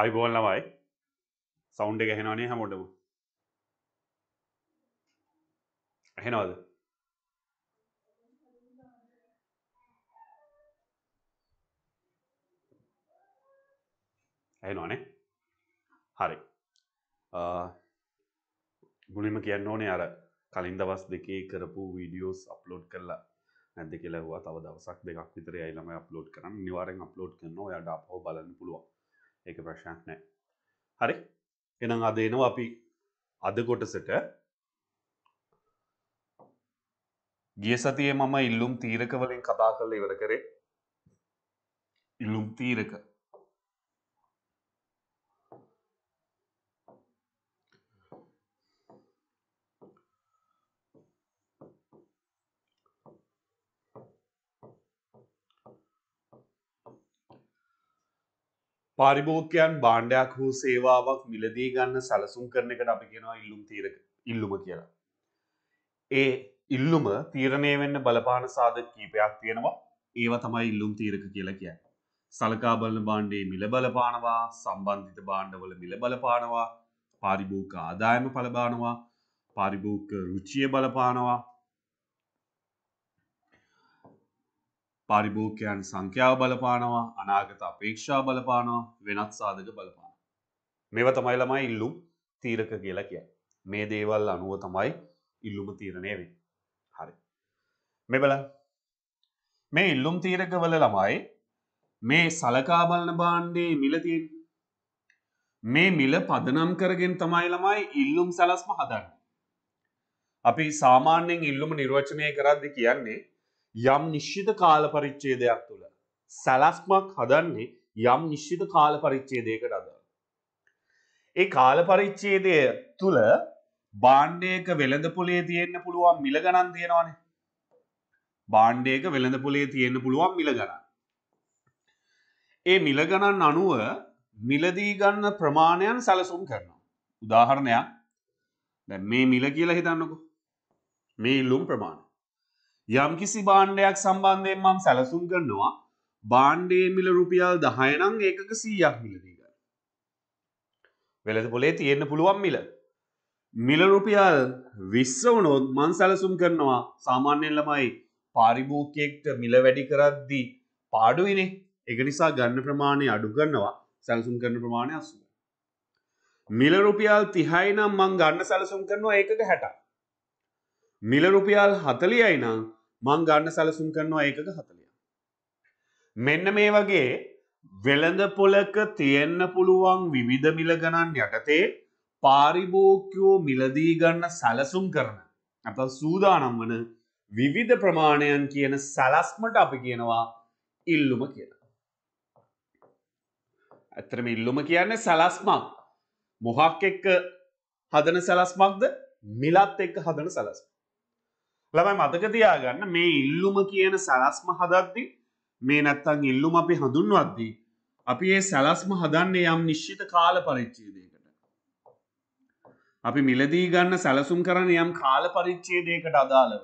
අයිබෝල් ලමයි සෞන්් එක හෙනවනේ හැමෝටම ඇහෙනවද ඇහෙනවානේ හරි මුලින්ම කියන්න ඕනේ අර කලින් දවස් දෙකේ කරපු වීඩියෝස් අප්ලෝඩ් කරලා නැද කෙලවා තව දවසක් දෙකක් විතර ඇයිලම අප්ලෝඩ් කරන්න නිවාරෙන් අප්ලෝඩ් කරන්න ඔයාට අපහෝ බලන්න පුළුවන් ඒක ප්‍රශ්නයක් නෑ හරි එනම් අද එනවා අපි අද කොටසට ගිය සතියේ මම ඉල්ලුම් තීරක වලින් කතා කරලා ඉවර කරේ ඉල්ලුම් තීරක පාරිභෝකයන් බාණ්ඩයක් හෝ සේවාවක් මිලදී ගන්න සැලසුම් කරන එකට අපි කියෙනවා ඉල්ලුම් තීරක ඉල්ලුම කියලා. ඒ ඉල්ලුම තීරණය වෙන්න බලපාන සාධ කීපයක් තියෙනවා ඒව තමයි ඉල්ලුම් තීරක කියලා කිය. සලකාබලන බාණ්ඩේ මිල බලපානවා සම්බන්ධිත බාණ්ඩවල මිල බලපානවා පාරිභූක ආදායම පලබානවා පාරිභූක රුචිය බලපානවා පාරිභෝගකයන් සංඛ්‍යාව බලපානවා අනාගත අපේක්ෂා බලපානවා වෙනත් සාධක බලපාන. මේව තමයි ළමයි ඉල්ලුම් තීරක කියලා කිය. මේ දේවල් අනුව තමයි ඉල්ලුම තීරණය වේ. හරි. මෙ බල මේ ඉල්ලුම් තීරකවල ළමයි මේ සලකා බලන බාණ්ඩේ මිලතින් මේ මිල පදනම් කරගෙන් තමයි ළමයි ඉල්ලුම් සලස්ම හදන්න. අපි සාමාන්‍යයෙන් ඉල්ලුම නිර්වචනය කරද්දි කියන්නේ යම් නිශ්චිත කාල පරිච්ඡේදයක් තුළ සැලැස්මක් හදන්නේ යම් නිශ්චිත කාල පරිච්ඡේදයකට අදාළ. ඒ කාල පරිච්ඡේදය තුළ භාණ්ඩයක වෙළඳපොලේ තියෙන්න පුළුවන් මිල ගණන් තියෙනවානේ. භාණ්ඩයක වෙළඳපොලේ තියෙන්න පුළුවන් මිල ගණන්. ඒ මිල ගණන් අනුව මිලදී ගන්න ප්‍රමාණයන් සැලසුම් කරනවා. උදාහරණයක් දැන් මේ මිල කියලා හිතන්නකෝ. මේ ඉල්ලුම් ප්‍රමාණය යම්කිසි බාණ්ඩයක් සම්බන්ධයෙන් මං සැලසුම් කරනවා බාණ්ඩේ මිල රුපියල් දහයනං ඒකක සීයක් මිලදී ගන්න. වෙලද පොලේ තියෙන්න්න පුළුවන් මිල. මිල රුපියල් විස්ස වනොත් මං සැලසුම් කරනවා සාමාන්‍යයෙන් ළමයි පාරිභෝකයෙක්ට මිල වැඩි කරද්දී පාඩුවනේ එක නිසා ගන්න ප්‍රමාණය අඩු කරනවා සැලසුම් කරන ප්‍රමාණය අසුව. මිල රුපියල් තිහයි නම් මං ගන්න සැලසුම් කරනවා ඒකක හැටක්. මිල රුපියල් හතලියයි නම් මං ගන්න සැලසුම් කරනවා ඒකක හතලිය. මෙන්න මේ වගේ වෙළඳ පොලක තියෙන්න පුළුවන් විවිධ මිල ගණන් යටතේ පාරිභෝක්‍යෝ මිලදී ගන්න සැලසුම් කරන ඇත සූදානම් වන විවිධ ප්‍රමාණයන් කියන සැලස්මට අපි කියනවා ඉල්ලුම කියලා. ඇතරම ඉල්ලුම කියන්නේ සැලස්මක් මොහක් එක්ක හදන සැලස්මක්ද මිලත් එක්ක හදන සැලස්ම. ලබයි මතකතියාගන්න මේ ඉල්ලුම කියන සැලස්ම හදද්දි මේ නැත්තං ඉල්ලුම අපි හඳුන්වද්දී අපි ඒ සැලස්ම හදන්නේ යම් නිශ්චිත කාල පරිච්චේදයකට අපි මිලදී ගන්න සැලසුම් කරන යම් කාල පරිච්චේදයකට අදාළව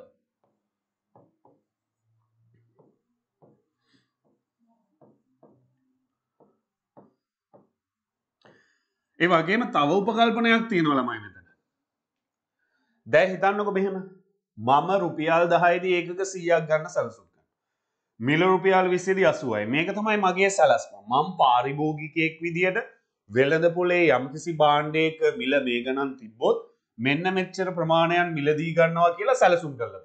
ඒ වගේම තව උපකල්පනයක් තියෙනවා ළමයි මෙතන. දැන් හිතන්නකො මෙහෙම මම රුපියල් දහයිද ඒකක සීයක් ගන්න සැලසුක මිල රුපියල් විසිදි අසුවයි මේක තමයි මගේ සැලස්ම මං පාරිභෝගිකයෙක් විදියට වෙළඳ පොලේ යම්කිසි බාණ්ඩයක මිල මේ ගණන් තිබ්බොත් මෙන්න මෙච්චර ප්‍රමාණයන් මිලදී ගන්නවා කියලා සැලසුම් කරලද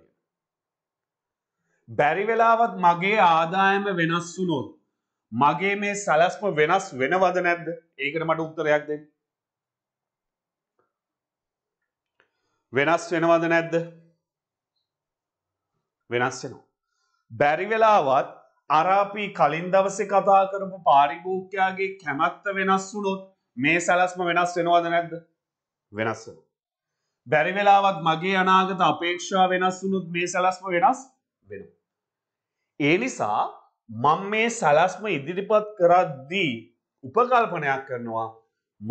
බැරි වෙලාවත් මගේ ආදායම වෙනස් වුනොත් මගේ මේ සැලස්ම වෙනස් වෙනවද නැද්ද ඒකට මට උත්තරයක් දෙන්න වෙනස් වෙනවද නැද්ද වෙනස් වෙනවා. බැරි වෙලාවත් අරාපී කලින් දවසේ කතා කරපු පාරිභෝග්‍යයාගේ කැමැත්ත වෙනස් වුණොත් මේ සැලැස්ම වෙනස් වෙනවද නැද්ද? වෙනස් වෙනවා. බැරි වෙලාවත් මගේ අනාගත අපේක්ෂා වෙනස් වුණොත් මේ සැලැස්ම වෙනස් වෙනවා. ඒ නිසා මම මේ සැලැස්ම ඉදිරිපත් කරද්දී උපකල්පනයක් කරනවා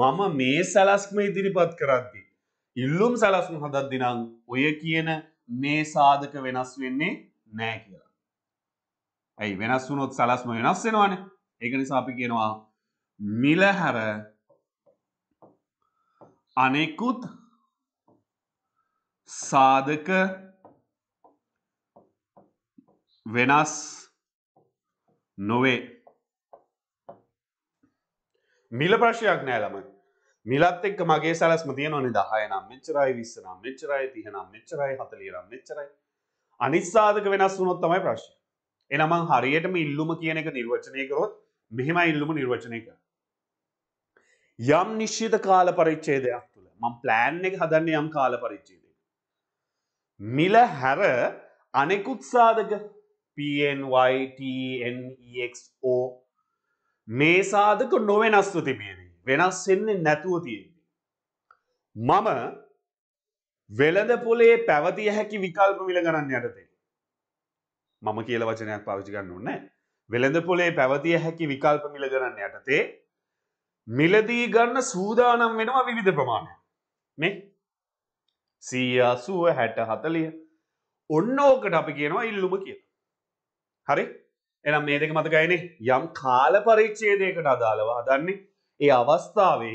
මම මේ සැලැස්ම ඉදිරිපත් කරද්දී ඉල්ලුම් සැලැස්ම හදද්දි නම් ඔය කියන මේ සාධක වෙනස් වෙන්නේ නෑ කියලා. ඇයි වෙනස් වුනොත් සලස්ම වෙනස් වෙනවානේ. ඒක නිසා අපි කියනවා මිල හැර අනෙකුත් සාධක වෙනස් නොවේ මිල ප්‍රශ්යක් නෑ ළමයි මිලත් එක්ක මගේ සැලස්ම තියෙනවනේ 10 නම් මෙච්චරයි 20 නම් මෙච්චරයි 30 නම් මෙච්චරයි 40 නම් මෙච්චරයි අනිත් සාධක වෙනස් වුණොත් තමයි ප්‍රශ්නේ. එහෙනම් මං හරියටම ඉල්ලුම කියන එක නිර්වචනය කරොත් මෙහෙමයි ඉල්ලුම නිර්වචනය කරන්නේ. යම් නිශ්චිත කාල පරිච්ඡේදයක් තුල මම plan එක හදන්නේ යම් කාල පරිච්ඡේදයක. මිල හැර අනෙකුත් සාධක PNY TNEXO මේ සාධක නොවෙනස්ව තිබියදී වෙනස් වෙන්නේ නැතුව තියෙන්නේ. මම වෙළඳ පොලේ පැවතිය හැකි විකල්ප මිල ගණන් යටතේ. මම කියල වචනයක් පාවිචි ගන්න ඕනේ. වෙළඳ පොලේ පැවතිය හැකි විකල්ප මිල ගණන් යටතේ මිලදී ගන්න සූදානම් වෙනවා විවිධ ප්‍රමාණය. මේ සීයාසුව හැට හතලිය ඔන්න ඕකට අපි කියනවා ඉල්ලුම කිය. හරි එනම් මේ දෙක මතකයිනේ යම් කාල පරිච්චේදයකට අදාළව හදන්නේ ඒ අවස්ථාවේ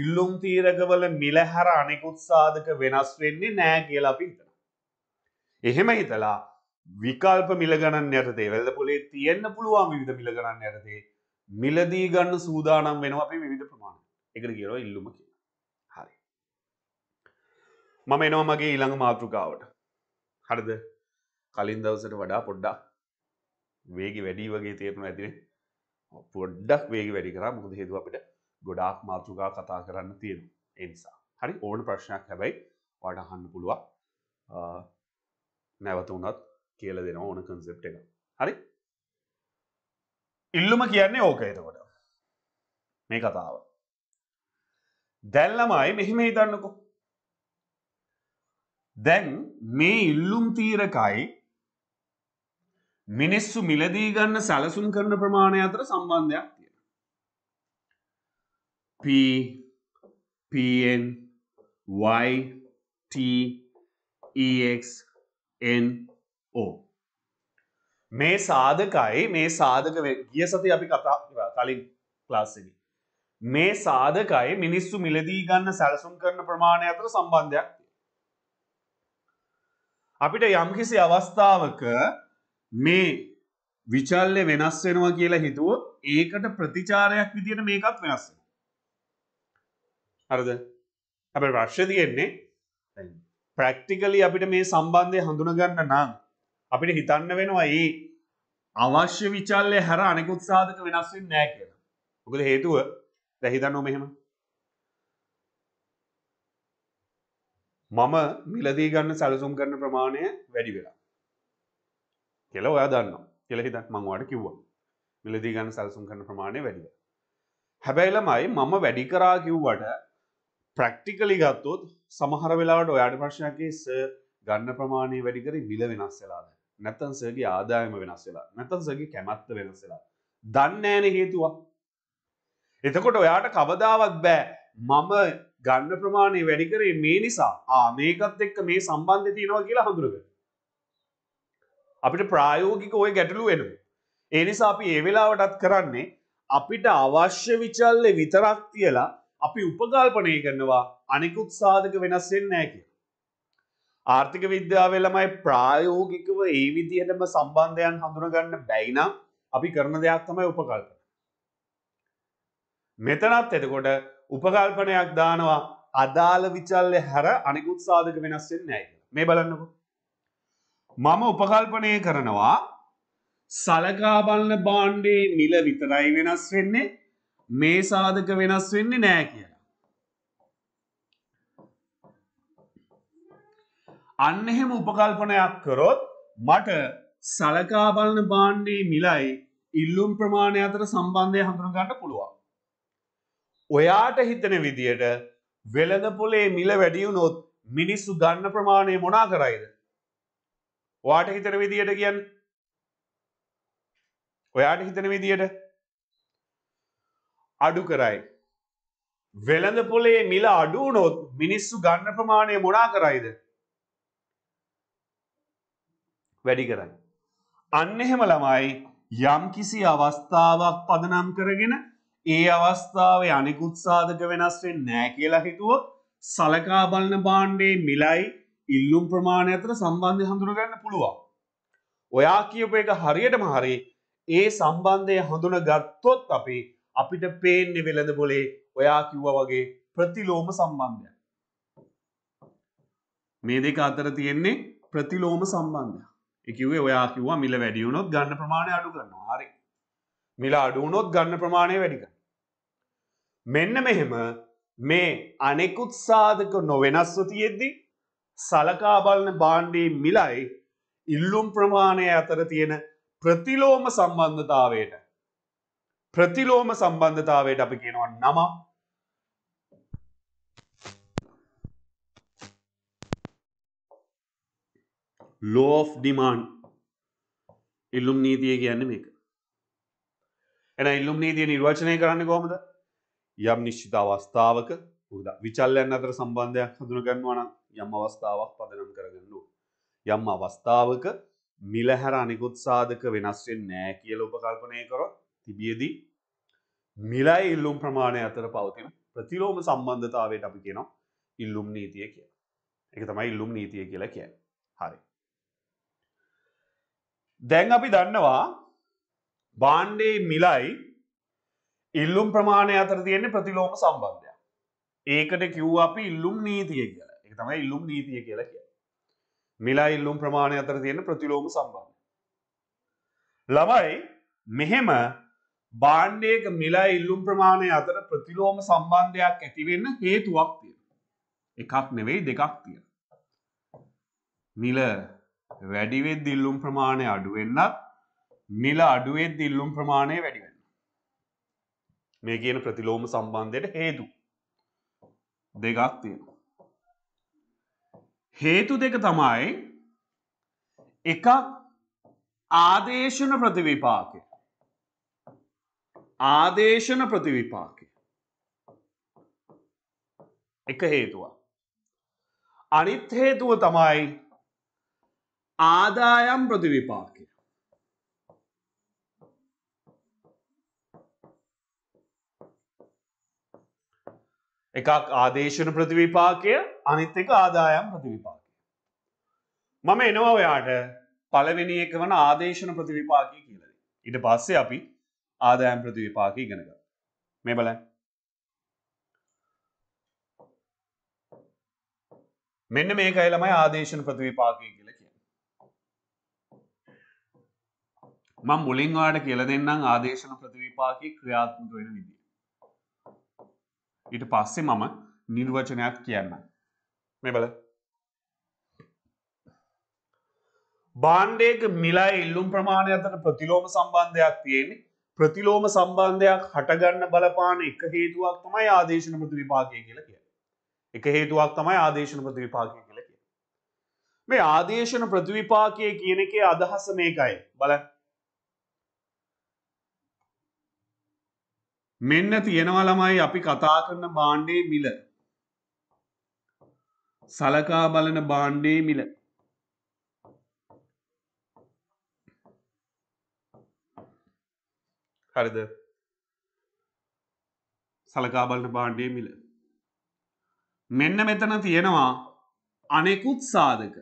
ඉල්ලුම් තීරකවල මිලහැර අනෙකුත් සාධක වෙනස් වෙන්නේ නෑ කියලා අපි හිතනවා. එහෙම හිතලා විකල්ප මිල ගණන් යටතේ වෙළඳපොලේ තියෙන්න පුළුවන් විවිධ මිල ගණන් යටතේ මිලදී ගන්න සූදානම් වෙනවා අපි විවිධ ප්‍රමාණයක්. ඒකට කියනවා ඉල්ලුම කියලා. හරි. මම එනවා මගේ ඊළඟ මාතෘකාවට. හරිද? කලින් දවසට වඩා පොඩ්ඩක් වේගෙ වැඩි වගේ තේරුණා ඇතිනේ. පොඩ්ඩක් වේගෙ වැඩි කරා මොකද හේතුව අපිට ගොඩාක් මාතෘගා කතා කරන්න තියෙන එනිසා හරි ඕන ප්‍රශ්නයක් හැබැයි වට අහන්න පුළුවන් නැවත වනත් කියල දෙෙන ඕන කන්සෙප් එක හරි ඉල්ලුම කියන්නේ ඕක එතකොට මේ කතාව දැල්ලමයි මෙහිම හිතන්නකෝ දැන් මේ ඉල්ලුම් තීරකයි මිනිස්සු මිලදී ගන්න සැලසුම් කරන ප්‍රමාණය අතර සම්බන්ධයක් P, Pn, Y, T, EX, N, O. මේ සාධකයි මේ සාධක ගිය සති අපි කතා කලින් ක්ලාස්සක. මේ සාධකයි මිනිස්සු මිලදී ගන්න සැලසුම් කරන ප්‍රමාණය අතර සම්බන්ධයක්. අපිට යම්කිසි අවස්ථාවක මේ විචල්ලය වෙනස් වෙනවා කියලා හිතුව ඒකට ප්‍රතිචාරයක් විදියට මේකත් වෙනස්ස. හරද අප ප්‍රශ්්‍ය තියෙන්නේ ප්‍රක්ටිකලි අපිට මේ සම්බන්ධය හඳුනගන්න නම් අපිට හිතන්න වෙනවා ඒ අවශ්‍ය විචල්ලය හැර අනෙකුත් සාධක වෙනස්වෙන් නෑ කියලා මොකද හේතුව දැහිතන්නෝ මෙහෙම මම මිලදී ගන්න සැලසුම් කරන ප්‍රමාණය වැඩි වෙලා කියලා ඔයා දන්න කියල හිතත් මංවාට කිව්වා මිලදී ගන්න සැලසුම් කරන ප්‍රමාණය වැඩිය හැබැයිලමයි මම වැඩි කරා කිව්වට ප්‍රක්ටිකලි ගත්තොත් සමහර වෙලාට ඔයාට ප්‍රශ්නයක්ගේ ස ගන්න ප්‍රමාණය වැඩිකර මිල වෙනස් වෙලාද නැත්තන්සගේ ආදායම වෙනස් වෙලා නැතන්සගේ කැමත්ත වෙනස් වෙලා දන්නෑන හේතුවක් එතකොට ඔයාට කවදාවත් බෑ මම ගන්න ප්‍රමාණය වැඩිකරේ මේ නිසා ආ මේකත් එක්ක මේ සම්බන්ධය තියෙනවා කියලා හඳුරුග. අපිට ප්‍රායෝගික ඔය ගැටලු වෙන. ඒ නිසා අපි ඒ වෙලාවටත් කරන්නේ අපිට අවශ්‍ය විචල්ලෙ විතරක් තියලා අපි උපකල්පනය කරනවා අනෙකුත් සාධක වෙනස් වෙන්නේ නැහැ කියලා. ආර්ථික විද්‍යාවේ ළමයි ප්‍රායෝගිකව ඒ විදිහටම සම්බන්ධයන් හඳුනගන්න බැයි නම් අපි කරන දෙයක් තමයි උපකල්පන. මෙතනත් එතකොට උපකල්පනයක් දානවා අදාළ විචල්ය හැර අනෙකුත් සාධක වෙනස් වෙන්නේ නැහැ කියලා. මේ බලන්නකෝ. මම උපකල්පනය කරනවා සලකා බලන බාණ්ඩේ මිල විතරයි වෙනස් වෙන්නේ මේ සාධක වෙනස් වෙන්නේ නෑ කියලා. අන්න එහෙම උපකල්පනයක් කරොත් මට සලකාබලන බාණ්ඩේ මිලයි ඉල්ලුම් ප්‍රමාණය අතර සම්බන්ධය හඳුනගන්න පුළුවන්. ඔයාට හිතන විදියට වෙළඳපොලේ මිල වැඩියුනොත් මිනිස්සු ගන්න ප්‍රමාණය මොනා කරයිද. ඔයාට හිතන විදියට කියන්න ඔයාට හිතන විදියට අඩු කරයි. වෙළඳ පොලේ මිල අඩුවනොත් මිනිස්සු ගන්න ප්‍රමාණය මොනා කරයිද. වැඩි කරයි. අන්න එහෙම ළමයි යම් කිසි අවස්ථාවක් පදනම් කරගෙන ඒ අවස්ථාවේ අනිකුත් සාධක වෙනස් වෙන්නේ නැහැ කියලා හිතුවොත් සලකා බලන භාණ්ඩේ මිලයි ඉල්ලුම් ප්‍රමාණය අතර සම්බන්ධය හඳුනගන්න පුළුවන්. ඔයා කියපු එක හරියටම හරි ඒ සම්බන්ධය හඳුනගත්තොත් අපි අපිට පේන්නේ වෙළඳ පොලේ ඔයා කිව්වා වගේ ප්‍රතිලෝම සම්බන්ධයක්. මේ දෙක අතර තියෙන්නේ ප්‍රතිලෝම සම්බන්ධය. එකවේ ඔයා කිව්වා මිල වැඩියුණොත් ගන්න ප්‍රමාණය අඩු කරනවා හරි. මිල අඩුවනොත් ගන්න ප්‍රමාණය වැඩික. මෙන්න මෙහෙම මේ අනෙකුත් සාධක නොවෙනස්ව තියෙද්දි සලකා බලන බාණ්ඩයේ මිලයි ඉල්ලුම් ප්‍රමාණය අතර තියෙන ප්‍රතිලෝම සම්බන්ධතාවයට ප්‍රතිලෝම සම්බන්ධතාවයට අපි කියනවා නම ලෝ ඩිමාන්් ඉල්ලුම් නීතිය කියන්න මේක එන ඉල්ලුම් නීතිය නිර්වචනය කරන්න කොමද යම් නිශ්චිත අවස්ථාවක පුද විචල්ලයන් අතර සම්බන්ධයක් හඳුන ගන්නවන යම් අවස්ථාවක් පදනම් කරගන්නු යම් අවස්ථාවක මිලහැර අනිකුත් සාධක වෙනස්වෙන් නෑ කියල උපකල්පනය කරොත් තිබියදී මිලයි ඉල්ලුම් ප්‍රමාණය අතර පවතින ප්‍රතිලෝම සම්බන්ධතාවයට අපි කියනවා ඉල්ලුම් නීතිය කිය එක තමයි ඉල්ලුම් නීතිය කියලා කිය හරි දැන් අපි දන්නවා බාණ්ඩේ මිලයි ඉල්ලුම් ප්‍රමාණය අතර තියෙන්නේ ප්‍රතිලෝම සම්බන්ධය ඒකට කිව් අපි ඉල්ලුම් නීතිය කියලා එක තමයි ඉල්ලුම් නීතිය කියලා කිය මිලා ඉල්ලුම් ප්‍රමාණය අතර තියෙන ප්‍රතිලෝම සම්බන්ධ ළමයි මෙහෙම බාණ්ඩයක මිලා ඉල්ලුම් ප්‍රමාණය අතර ප්‍රතිලෝම සම්බන්ධයක් ඇතිවෙන්න හේතුවක් තිය එකක් නෙවෙයි දෙකක් තිය මිල වැඩිවෙත් දිල්ලුම් ප්‍රමාණය අඩුවෙන්නත් මිල අඩුවෙත් දිල්ලුම් ප්‍රමාණය වැඩිවෙන්න මේ කියන ප්‍රතිලෝම සම්බන්ධයට හේතු දෙකක් තියෙන හේතු දෙක තමයි එකක් ආදේශන ප්‍රතිවිපාකය ආදේශන ප්‍රතිවිපාක එක හේතුවා. අනිත් හේතුව තමයි ආදායම් ප්‍රතිවිපාකය එකක් ආදේශන ප්‍රතිවිපාකය අනිත් එක ආදායම් ප්‍රතිවිපාකය මම එනවා ඔයාට පළවෙනි එක වන ආදේශන ප්‍රතිවිපාකය කියලද ඉට පස්සේ අපි ආදායම් ප්‍රතිවිපාක ඉගෙන ගන්න. මේ බලන්න. මෙන්න මේකයි ළමයි ආදේශන ප්‍රතිවිපාකය කියලා කියන්නේ. මම මුලින් ඔයාලට කියලා දෙන්නම් ආදේශන ප්‍රතිවිපාකයේ ක්‍රියාත්මක වෙන විදිය. ඊට පස්සේ මම නිර්වචනයක් කියන්නම්. මේ බලන්න. බාණ්ඩයක මිලා ඉල්ලුම් ප්‍රමාණය අතර ප්‍රතිලෝම සම්බන්ධයක් තියෙන්නේ ප්‍රතිලෝම සම්බන්ධයක් හටගන්න බලපාන එක හේතුවක් තමයි ආදේශන ප්‍රති විපාගය කියල කිය. එක හේතුවක් තමයි ආදේශන ප්‍රති විපාගය කියල කිය. මේ ආදේශන ප්‍රතිවිපාකය කියන එකේ අදහස මේකයි බල මෙන්න තියෙනවා ළමයි අපි කතා කරන බාණ්ඩේ මිල සලකා බලන බාණ්ඩේ මිල හරිද සලකාබලට බාණ්ඩිය මිල මෙන්න මෙතන තියෙනවා අනෙකුත් සාධක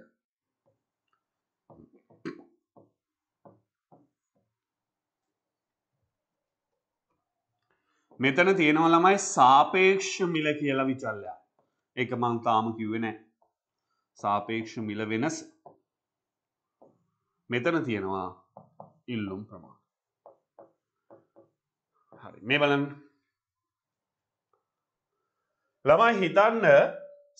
මෙතන තියෙනවා ළමයි සාපේක්ෂ මිල කියලා විචල්ලයා එක මං තාම කිව්වෙන සාපේක්ෂ මිල වෙනස් මෙතන තියෙනවා ඉල්ලුම් ප්‍රමාණ හරි මේ බලන්න ළමයි හිතන්න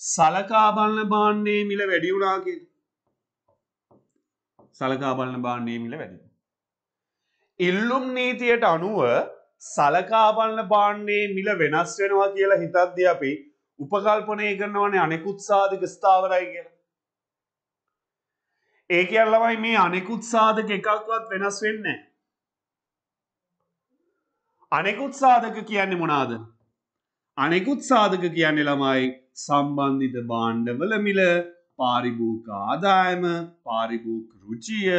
සලකා බලන බාණ්ඩේ මිල වැඩි වුණා කියලා සලකා බලන බාණ්ඩේ මිල වැඩි ඉල්ලුම් නීතියට අනුව සලකා බලන බාණ්ඩේ මිල වෙනස් වෙනවා කියලා හිතද්දී අපි උපකල්පනය කරනවනේ අනෙකුත් සාධක ස්ථාවරයි කියලා ඒ කියල්ලමයි මේ අනෙකුත් සාධක එකක්වත් වෙනස් වෙන්නේ අනෙකුත් සාධක කියන්නේ මොනාද අනෙකුත් සාධක කියන්නේ ළමයි සම්බන්ධිත බාණ්ඩවල මිල පාරිභෝගික ආදායම පාරිභෝගික රුචිය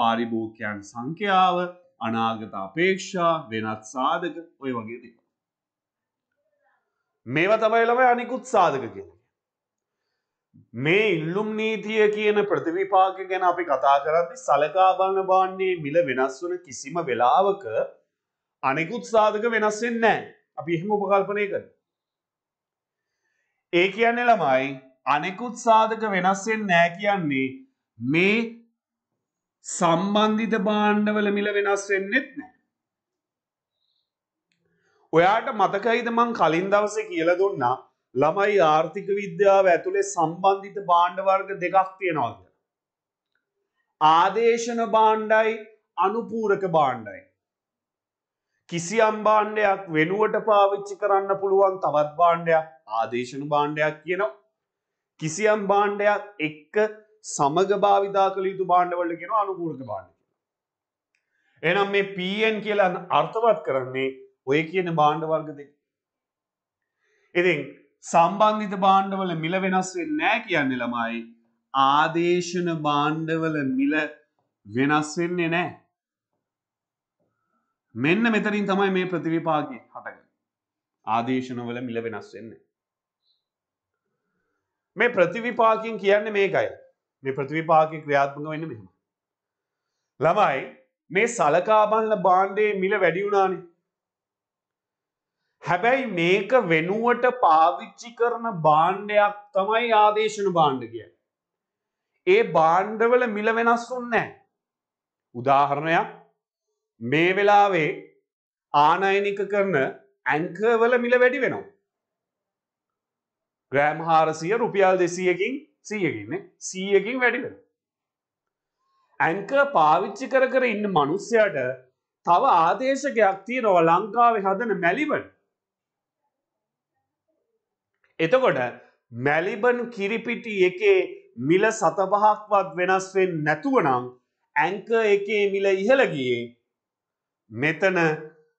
පාරිභෝගිකයන් සංඛ්‍යාව අනාගත අපේක්ෂා වෙනත් සාධක ඔය වගේ දේවල් මේවා තමයි ළමයි අනිකුත් සාධක කියන්නේ මේ ඉල්ලුම් නීතිය කියන ප්‍රතිවිපාක ගැන අපි කතා කරද්දී සලකා බලන බාන්නේ මිල වෙනස් වන කිසිම වෙලාවක අනෙකුත් සාධක වෙනස්වෙන් නෑ අපි එහෙම උපකල්පනය කර ඒ කියන්නේ ළමයි අනෙකුත් සාධක වෙනස්වෙන් නෑ කියන්නේ මේ සම්බන්ධිත බාණ්ඩවල මිල වෙනස් වෙන්නෙත් නෑ ඔයාට මතකයිද මං කලින් දවසේ කියලා දුන්නා ළමයි ආර්ථික විද්‍යාව ඇතුළේ සම්බන්ධිත බාණ්ඩ වර්ග දෙකක් තියෙනවා කියලා. ආදේශන බාණ්ඩයි අනුපූරක බාණ්ඩයි. කිසියම් භාණ්ඩයක් වෙනුවට පාවිච්චි කරන්න පුළුවන් තවත් භාණ්ඩයක් ආදේශනු භාණ්ඩයක් කියනවා. කිසියම් භාණ්ඩයක් එක්ක සමග භාවිතා කළ යුතු භාණ්ඩවලට කියෙන අනුකූලක භාණ්ඩ කියලා. එනම් මේ පන් කියලා අර්ථවත් කරන්නේ ඔය කියන භාණ්ඩ වර්ග දෙක. ඉතින් සම්බන්ධිත භාණ්ඩවල මිල වෙනස් වෙන්නේ නැහැ කියන්නේ ළමයි ආදේශන භාණ්ඩවල මිල වෙනස් වෙන්නේ නැහැ. මෙන්න මෙතරින් තමයි මේ ප්‍රතිවිපාගේ හටග ආදේශනවල මිල වෙනස් වෙන්නේ මේ ප්‍රතිවිපාකින් කියන්න මේකයි මේ ප්‍රතිවිපාකය ක්‍රියාත්මක වෙන්න මෙහම ළමයි මේ සලකාබන්ල බාණ්ඩේ මිල වැඩිවුණානේ හැබැයි මේක වෙනුවට පාවිච්චි කරන බාණ්ඩයක් තමයි ආදේශන බාණ්ඩ කිය ඒ බාණ්ඩවල මිල වෙනස් වන්නෑ උදාහරණයක් මේ වෙලාවේ ආනයනික කරන ඇංකවල මිල වැඩි වෙනවා. ග්‍රෑම් හාරසිය රුපියල් දෙසියකින් සීයකින්න සීයකින් වැඩිවෙන. ඇංක පාවිච්චි කර කර ඉන්න මනුස්්‍යයට තව ආදේශකයක් තියෙනව ලංකාව හදන මැලිබන්. එතකොට මැලිබන් කිරිපිටි එකේ මිල සතපහක්වත් වෙනස්වෙන් නැතුවනම් ඇංක එකේ මිල ඉහලගියේ මෙතන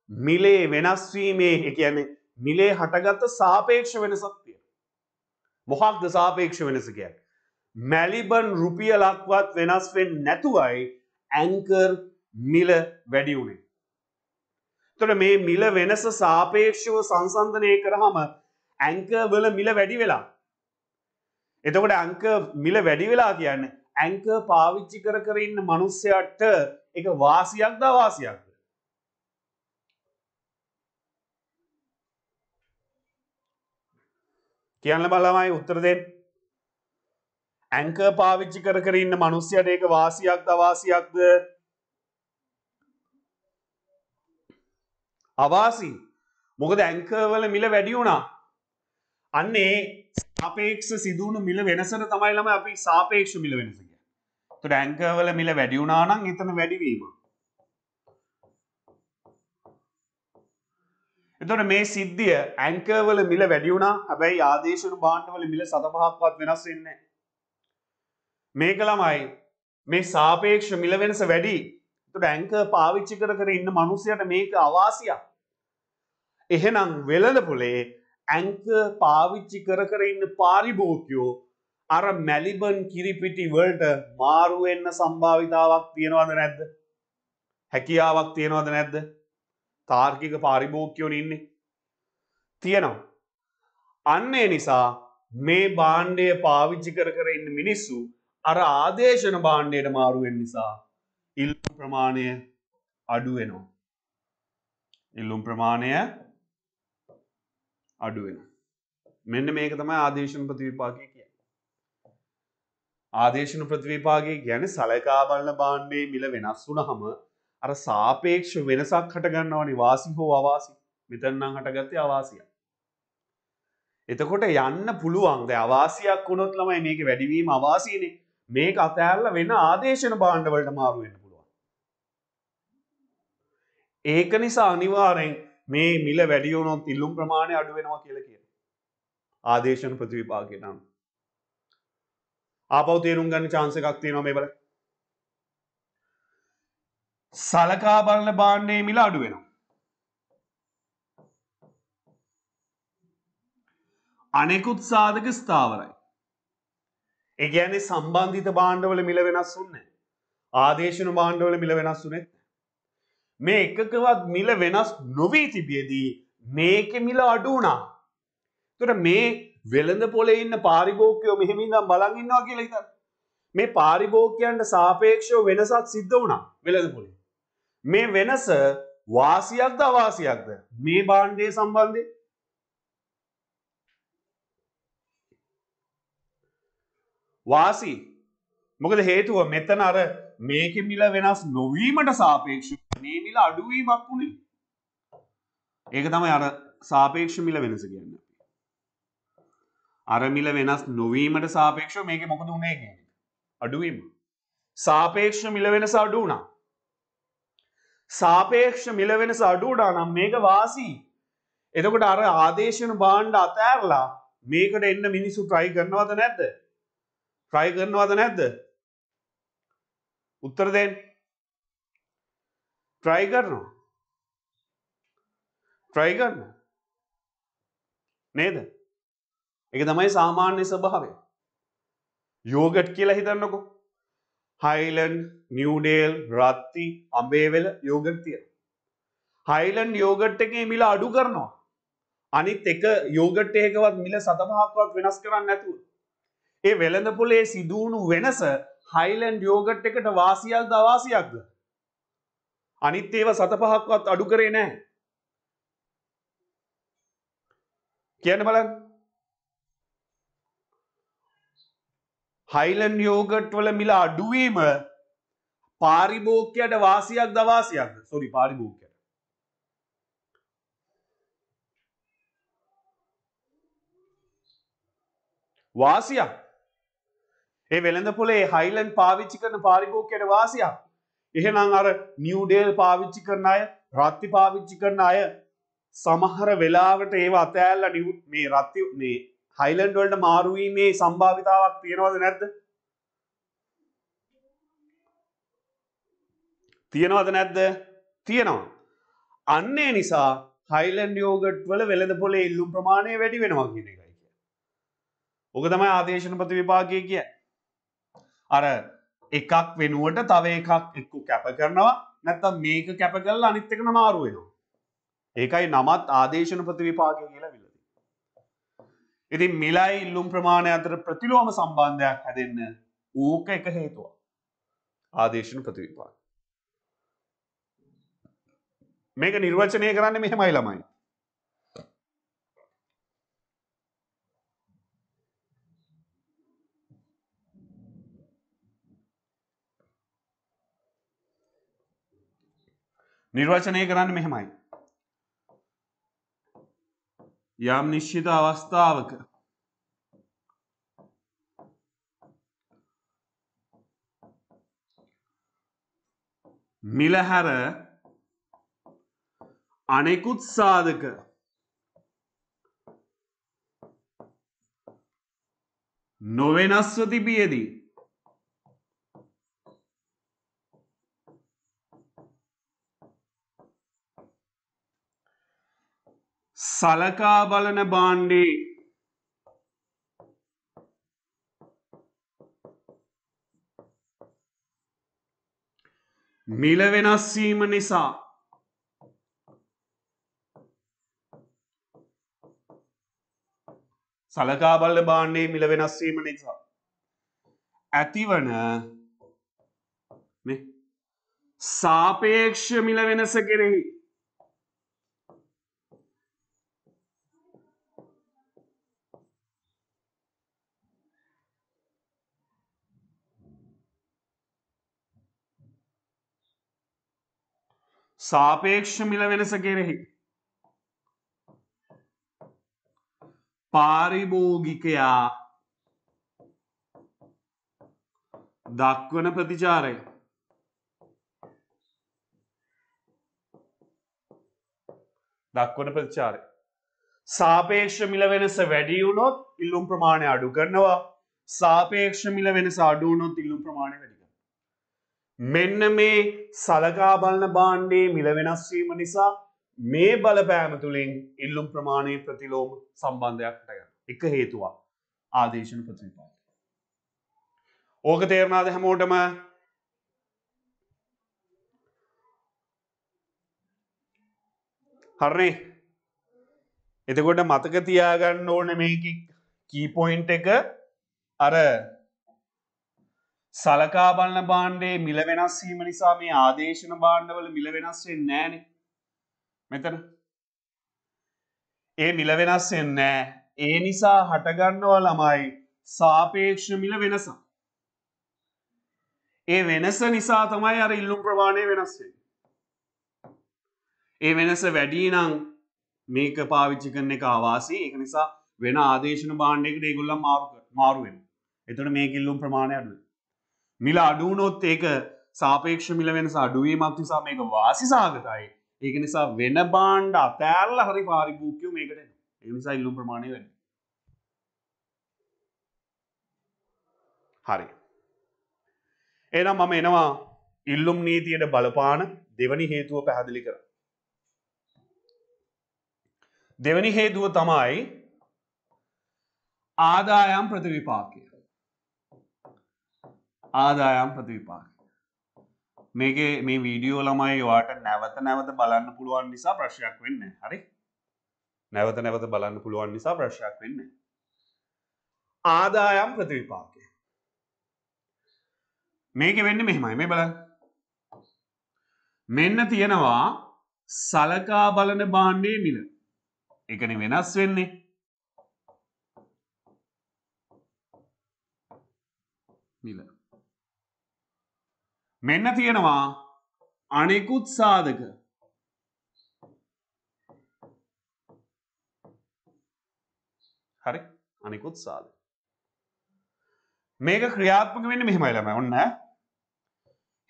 මිලේ වෙනස්වීමේ එකයන්නේ මිලේ හටගත්ත සාපේක්ෂ වෙනසක් තියෙන. මොහක්ද සාපේක්ෂ වෙනසකයක්. මැලිබන් රුපිය ලක්වත් වෙනස්වෙන් නැතුවයි ඇංකර් මිල වැඩි වුණේ. තොට මේ මිල වෙනස සාපේක්ෂව සංසන්ධනය කරහම ඇංකවල මිල වැඩි වෙලා. එතකොට අංක මිල වැඩි වෙලා කියන්න ඇංක පාවිච්චි කර කරඉන්න මනුස්සයට්ට එක වාසියක් දවාසියක්. කියන්න බලමයි උත්තරදෙන් ඇංක පාවිච්චි කර කර ඉන්න මනුස්්‍යයට ඒක වාසියක් දවාසියක්ද අවාසි මොකද ඇංකවල මිල වැඩි වුණා අන්නේ සාපේක්ෂ සිදුවුණු මිල වෙනසට තමයිලම අපි සාපේක්ෂ මිල වෙනසක තුට ඇංකවල මිල වැඩි වුණා නම් එතන වැඩිවීම එතොට මේ සිද්ධිය ඇංකවල මිල වැඩියුණා හැබැයි ආදේශන බාණ්ඩවල මිල සතපහක්වත් වෙනස් වෙන්නේ. මේක ළමයි මේ සාපේක්ෂ මිල වෙනස වැඩි තුට ඇංක පාවිච්චි කර කර ඉන්න මනුස්සයට මේක අවාසියක්. එහෙනම් වෙලඳපුලේ ඇංක පාවිච්චි කර කර ඉන්න පාරිභෝකයෝ අර මැලිබන් කිරිපිටි වල්ට මාරුවෙන්න සම්භාවිතාවක් තියෙනවද නැද්ද. හැකියාවක් තියෙනවද නැද්ද තාර්කික පාරිභෝක්‍යයෝන ඉන්නේ. තියෙනවා. අන්නේ නිසා මේ බාණ්ඩය පාවිච්චි කර කර ඉන්න මිනිස්සු අර ආදේශන බාණ්ඩයට මාරුවෙන් නිසා ඉල්ලුම් ප්‍රමාණය අඩුවෙනවා. ඉල්ලුම් ප්‍රමාණය අඩුවෙන. මෙන්න මේක තමයි ආදේශන ප්‍රතිවිපාගය කිය. ආදේශන ප්‍රතිවිපාගේ ගැන සලකා බලන බාණ්ඩේ මිල වෙනස් වුන හම අර සාපේක්ෂ වෙනසක් හටගන්නවනි වාසි හෝ අවාසි මෙතන්නම් හටගත්තේ අවාසිය. එතකොට යන්න පුළුවන්ද අවාසියක් වුණොත් ළමයි මේක වැඩිවීම අවාසීනේ මේක අතෑල්ල වෙන ආදේශන බාණ්ඩවලට මාරුවෙන්න පුළුවන්. ඒක නිසා අනිවාරෙන් මේ මිල වැඩියුණොත් ඉල්ලුම් ප්‍රමාණය අඩු වෙනවා කියල කියන. ආදේශන ප්‍රතිවිපාගෙනම්. ආපව තේරුම් ගන්න චාන්සකක් තියනවා මේ බල සලකා බලන බාණ්ඩයේ මිල අඩු වෙනවා. අනෙකුත් සාධක ස්ථාවරයි. ඒ කියන්නේ සම්බන්ධිත භාණ්ඩවල මිල වෙනස් වුන්නේ. ආදේශන භාණ්ඩවල මිල වෙනස් වුනේ මේ එකකවත් මිල වෙනස් නොවී තිබියදී මේකේ මිල අඩු වුණා. ඒතර මේ වෙළඳ පොලේ ඉන්න පාරිභෝගිකයෝ මෙහෙම ඉඳන් බලන් ඉන්නවා කියලා හිතන්න. මේ පාරිභෝගිකයන්ට සාපේක්ෂව වෙනසක් සිද්ධ වුණා වෙළඳ පොලේ. මේ වෙනස වාසියක්ද අවාසියක්ද මේ බාණ්ඩය සම්බන්ධය වාසි මොකද හේතුව මෙතන අර මේක මිල වෙනස් නොවීමට සාපේක්ෂ මේ මිල අඩුවීමක් වුණේ ඒක තමයි අර සාපේක්ෂ මිල වෙනස කියන්න අර මිල වෙනස් නොවීමට සාපේක්ෂව මේක මොකද උනේ කියන්නේ අඩුවීම සාපේක්ෂ මිල වෙනස අඩු වුණා සාපේක්ෂ මිලවෙනස අඩුඩා නම් මේක වාසී එතකොට අර ආදේශන බාණ්ඩ අතෑරලා මේකට එන්න මිනිස්සු ට්‍රයි කරනවද නැද්ද ට්‍රයි කරනවද නැද්ද උත්තරදෙන් ට්‍රයි කරනවා ට්‍රයි කරන නේද එක තමයි සාමාන්‍ය ස්වභාවය යෝගට් කියලා හිතන්නකෝ හයිලන් නිියඩේල් රත්ති අම්බේවෙල යෝගර්තිය. හයිලන් යෝගට් එක මිල අඩු කරනවා. අනිත් එක යෝගට් ඒකවත් මිල සතමහක්වත් වෙනස් කරන්න නැතුව. ඒ වෙළඳ පොලේ සිදුවුණු වෙනස හයිලන්් යෝගට් එකට වාසියල් දවාසියක්ද. අනිත් ඒව සත පහක්වත් අඩු කරේ නෑ. කියන බලන්න හයිලන් යෝගට් වල මිල අඩුවීම පාරිභෝකයට වාසියක් දවාසියක් සොරි පාරිභෝකයට වාසියක් ඒ වෙළඳ පොලේ හයිලන් පාවිච්චි කරන පාරිභෝකයට වාසියක් එහෙනම් අර නිියවඩේල් පාවිච්චි කරන අය රත්ති පාවිච්චි කරන අය සමහර වෙලාවට ඒවා අතෑල්ල මේ රත්ති මේ හයිලන්ඩ් වලට මාරුවීමේ සම්භාවිතාවක් තියෙනවද නැද්ද තියෙනවද නැද්ද තියෙනවා අන්නේ නිසා හයිලන්ඩ් යෝගට් වල වෙළඳ පොලේ ඉල්ලුම් ප්‍රමාණය වැඩි වෙනවා කියන එකයි කිය ඕක තමයි ආදේශන ප්‍රති විපාගය කිය අර එකක් වෙනුවට තව එකක් එක්කු කැප කරනවා නැත්තම් මේක කැප කරලා අනිත් එක නමාරුවෙනවා ඒකයි නමත් ආදේශන ප්‍රතිවිපාගය කියලා විල ඉතින් මිලයි ඉල්ලුම් ප්‍රමාණය අතර ප්‍රතිලෝම සම්බන්ධයක් හැදෙන්න ඕක එක හේතුව ආදේශන ප්‍රතිවිපා මේක නිර්වචනය කරන්න මෙහෙමයි ළමයි නිර්වචනය කරන්න මෙහෙමයි යම් නිශ්චිත අවස්ථාවක මිලහැර අනෙකුත් සාධක නොවෙනස්ව තිබියදී සලකා බලන බාණ්ඩේ මිල වෙනස්වීම නිසා සලකා බල්ල බාණ්ඩේ මිල වෙනස්වීම නිසා ඇතිවන සාපේක්ෂ මිල වෙනස කෙරෙහි සාපේක්ෂ මිල වෙනස කෙරෙහි පාරිභෝගිකයා දක්වන ප්‍රතිචාරය දක්වන ප්‍රතිචාරය සාපේක්ෂ මිල වෙනස වැඩියුනොත් ඉල්ලුම් ප්‍රමාණය අඩු කරනවා සාපේක්ෂ මිල වෙනස අඩුවනොත් ඉල්ලුම් ප්‍රමාණය වැඩි මෙන්න මේ සලකා බලන බාණ්ඩේ මිල වෙනස්වීම නිසා මේ බලපෑම තුළින් ඉල්ලුම් ප්‍රමාණය ප්‍රතිලෝම සම්බන්ධයක් හටගන්න එක හේතුවා ආදේශන ප්‍රතිපාත. ඕක තේරණාද හැමෝටම හරණේ එතකොට මතක තියාගන්න ඕන මේ කීපොයින්් එක අර සලකා බලන බාණ්ඩේ මිල වෙනස් වීම නිසා මේ ආදේශන බාණ්ඩවල මිල වෙනස් වෙන්නේ නැහනේ. මෙතන. ඒ මිල වෙනස් වෙන්නේ නැහැ. ඒ නිසා හටගන්නවා ළමයි සාපේක්ෂ මිල වෙනස. ඒ වෙනස නිසා තමයි අර ඉල්ලුම් ප්‍රමාණය වෙනස් වෙන්නේ. ඒ වෙනස වැඩි නම් මේක පාවිච්චි කරන එක ආවාසී ඒක නිසා වෙන ආදේශන බාණ්ඩයකට ඒගොල්ලෝ මාරු මාරු වෙනවා. එතකොට මේක ඉල්ලුම් ප්‍රමාණය අඩුයි. මිල අඩුවනොත් ඒක සාපේක්ෂ මිල වෙනස අඩුවීමක් නිසා මේක වාසි සාගතයි ඒක නිසා වෙන බාණ්ඩ අතෑල්ල හරි පාරිභූකයෝ මේකට එනිසා ඉල්ලුම් ප්‍රමාණය වෙන්න හරි එනම් මම එනවා ඉල්ලුම් නීතියට බලපාන දෙවනි හේතුව පැහැදිලි කර දෙවනි හේතුව තමයි ආදායම් ප්‍රතිවිපාකය ආදායම් ප්‍රතිවිපාක මේක මේ වීඩියෝ ළමයි වාට නැවත නැවත බලන්න පුළුවන් නිසා ප්‍රශ්යක් වෙන්න හරි නැවත නැවත බලන්න පුළුවන් නිසා ප්‍රශ්යක් වෙන්න ආදායම් ප්‍රතිවිපාකය මේක වෙන්න මෙහෙමයි මේ බල මෙන්න තියෙනවා සලකා බලන බාණ්ඩේ මිල එකන වෙනස් වෙන්නේ මිල මෙන්න තියෙනවා අනෙකුත් සාධක හරි අනෙකුත් සාධ මේක ක්‍රියාත්මක වෙන්න මෙහෙමයිලම ඔන්න